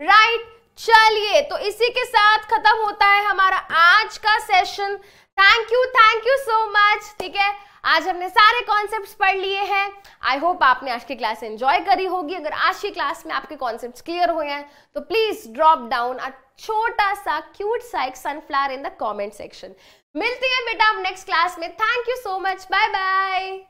राइट right? चलिए तो इसी के साथ खत्म होता है हमारा आज का session thank you thank you so much ठीक है आज हमने सारे कॉन्सेप्ट्स पढ़ लिए हैं आई होप आपने आज की क्लास एंजॉय करी होगी अगर आज की क्लास में आपके कॉन्सेप्ट क्लियर हुए हैं तो प्लीज ड्रॉप डाउन अ छोटा सा क्यूट सा एक sunflower in the comment section मिलती है बेटा नेक्स्ट क्लास में thank you so much bye bye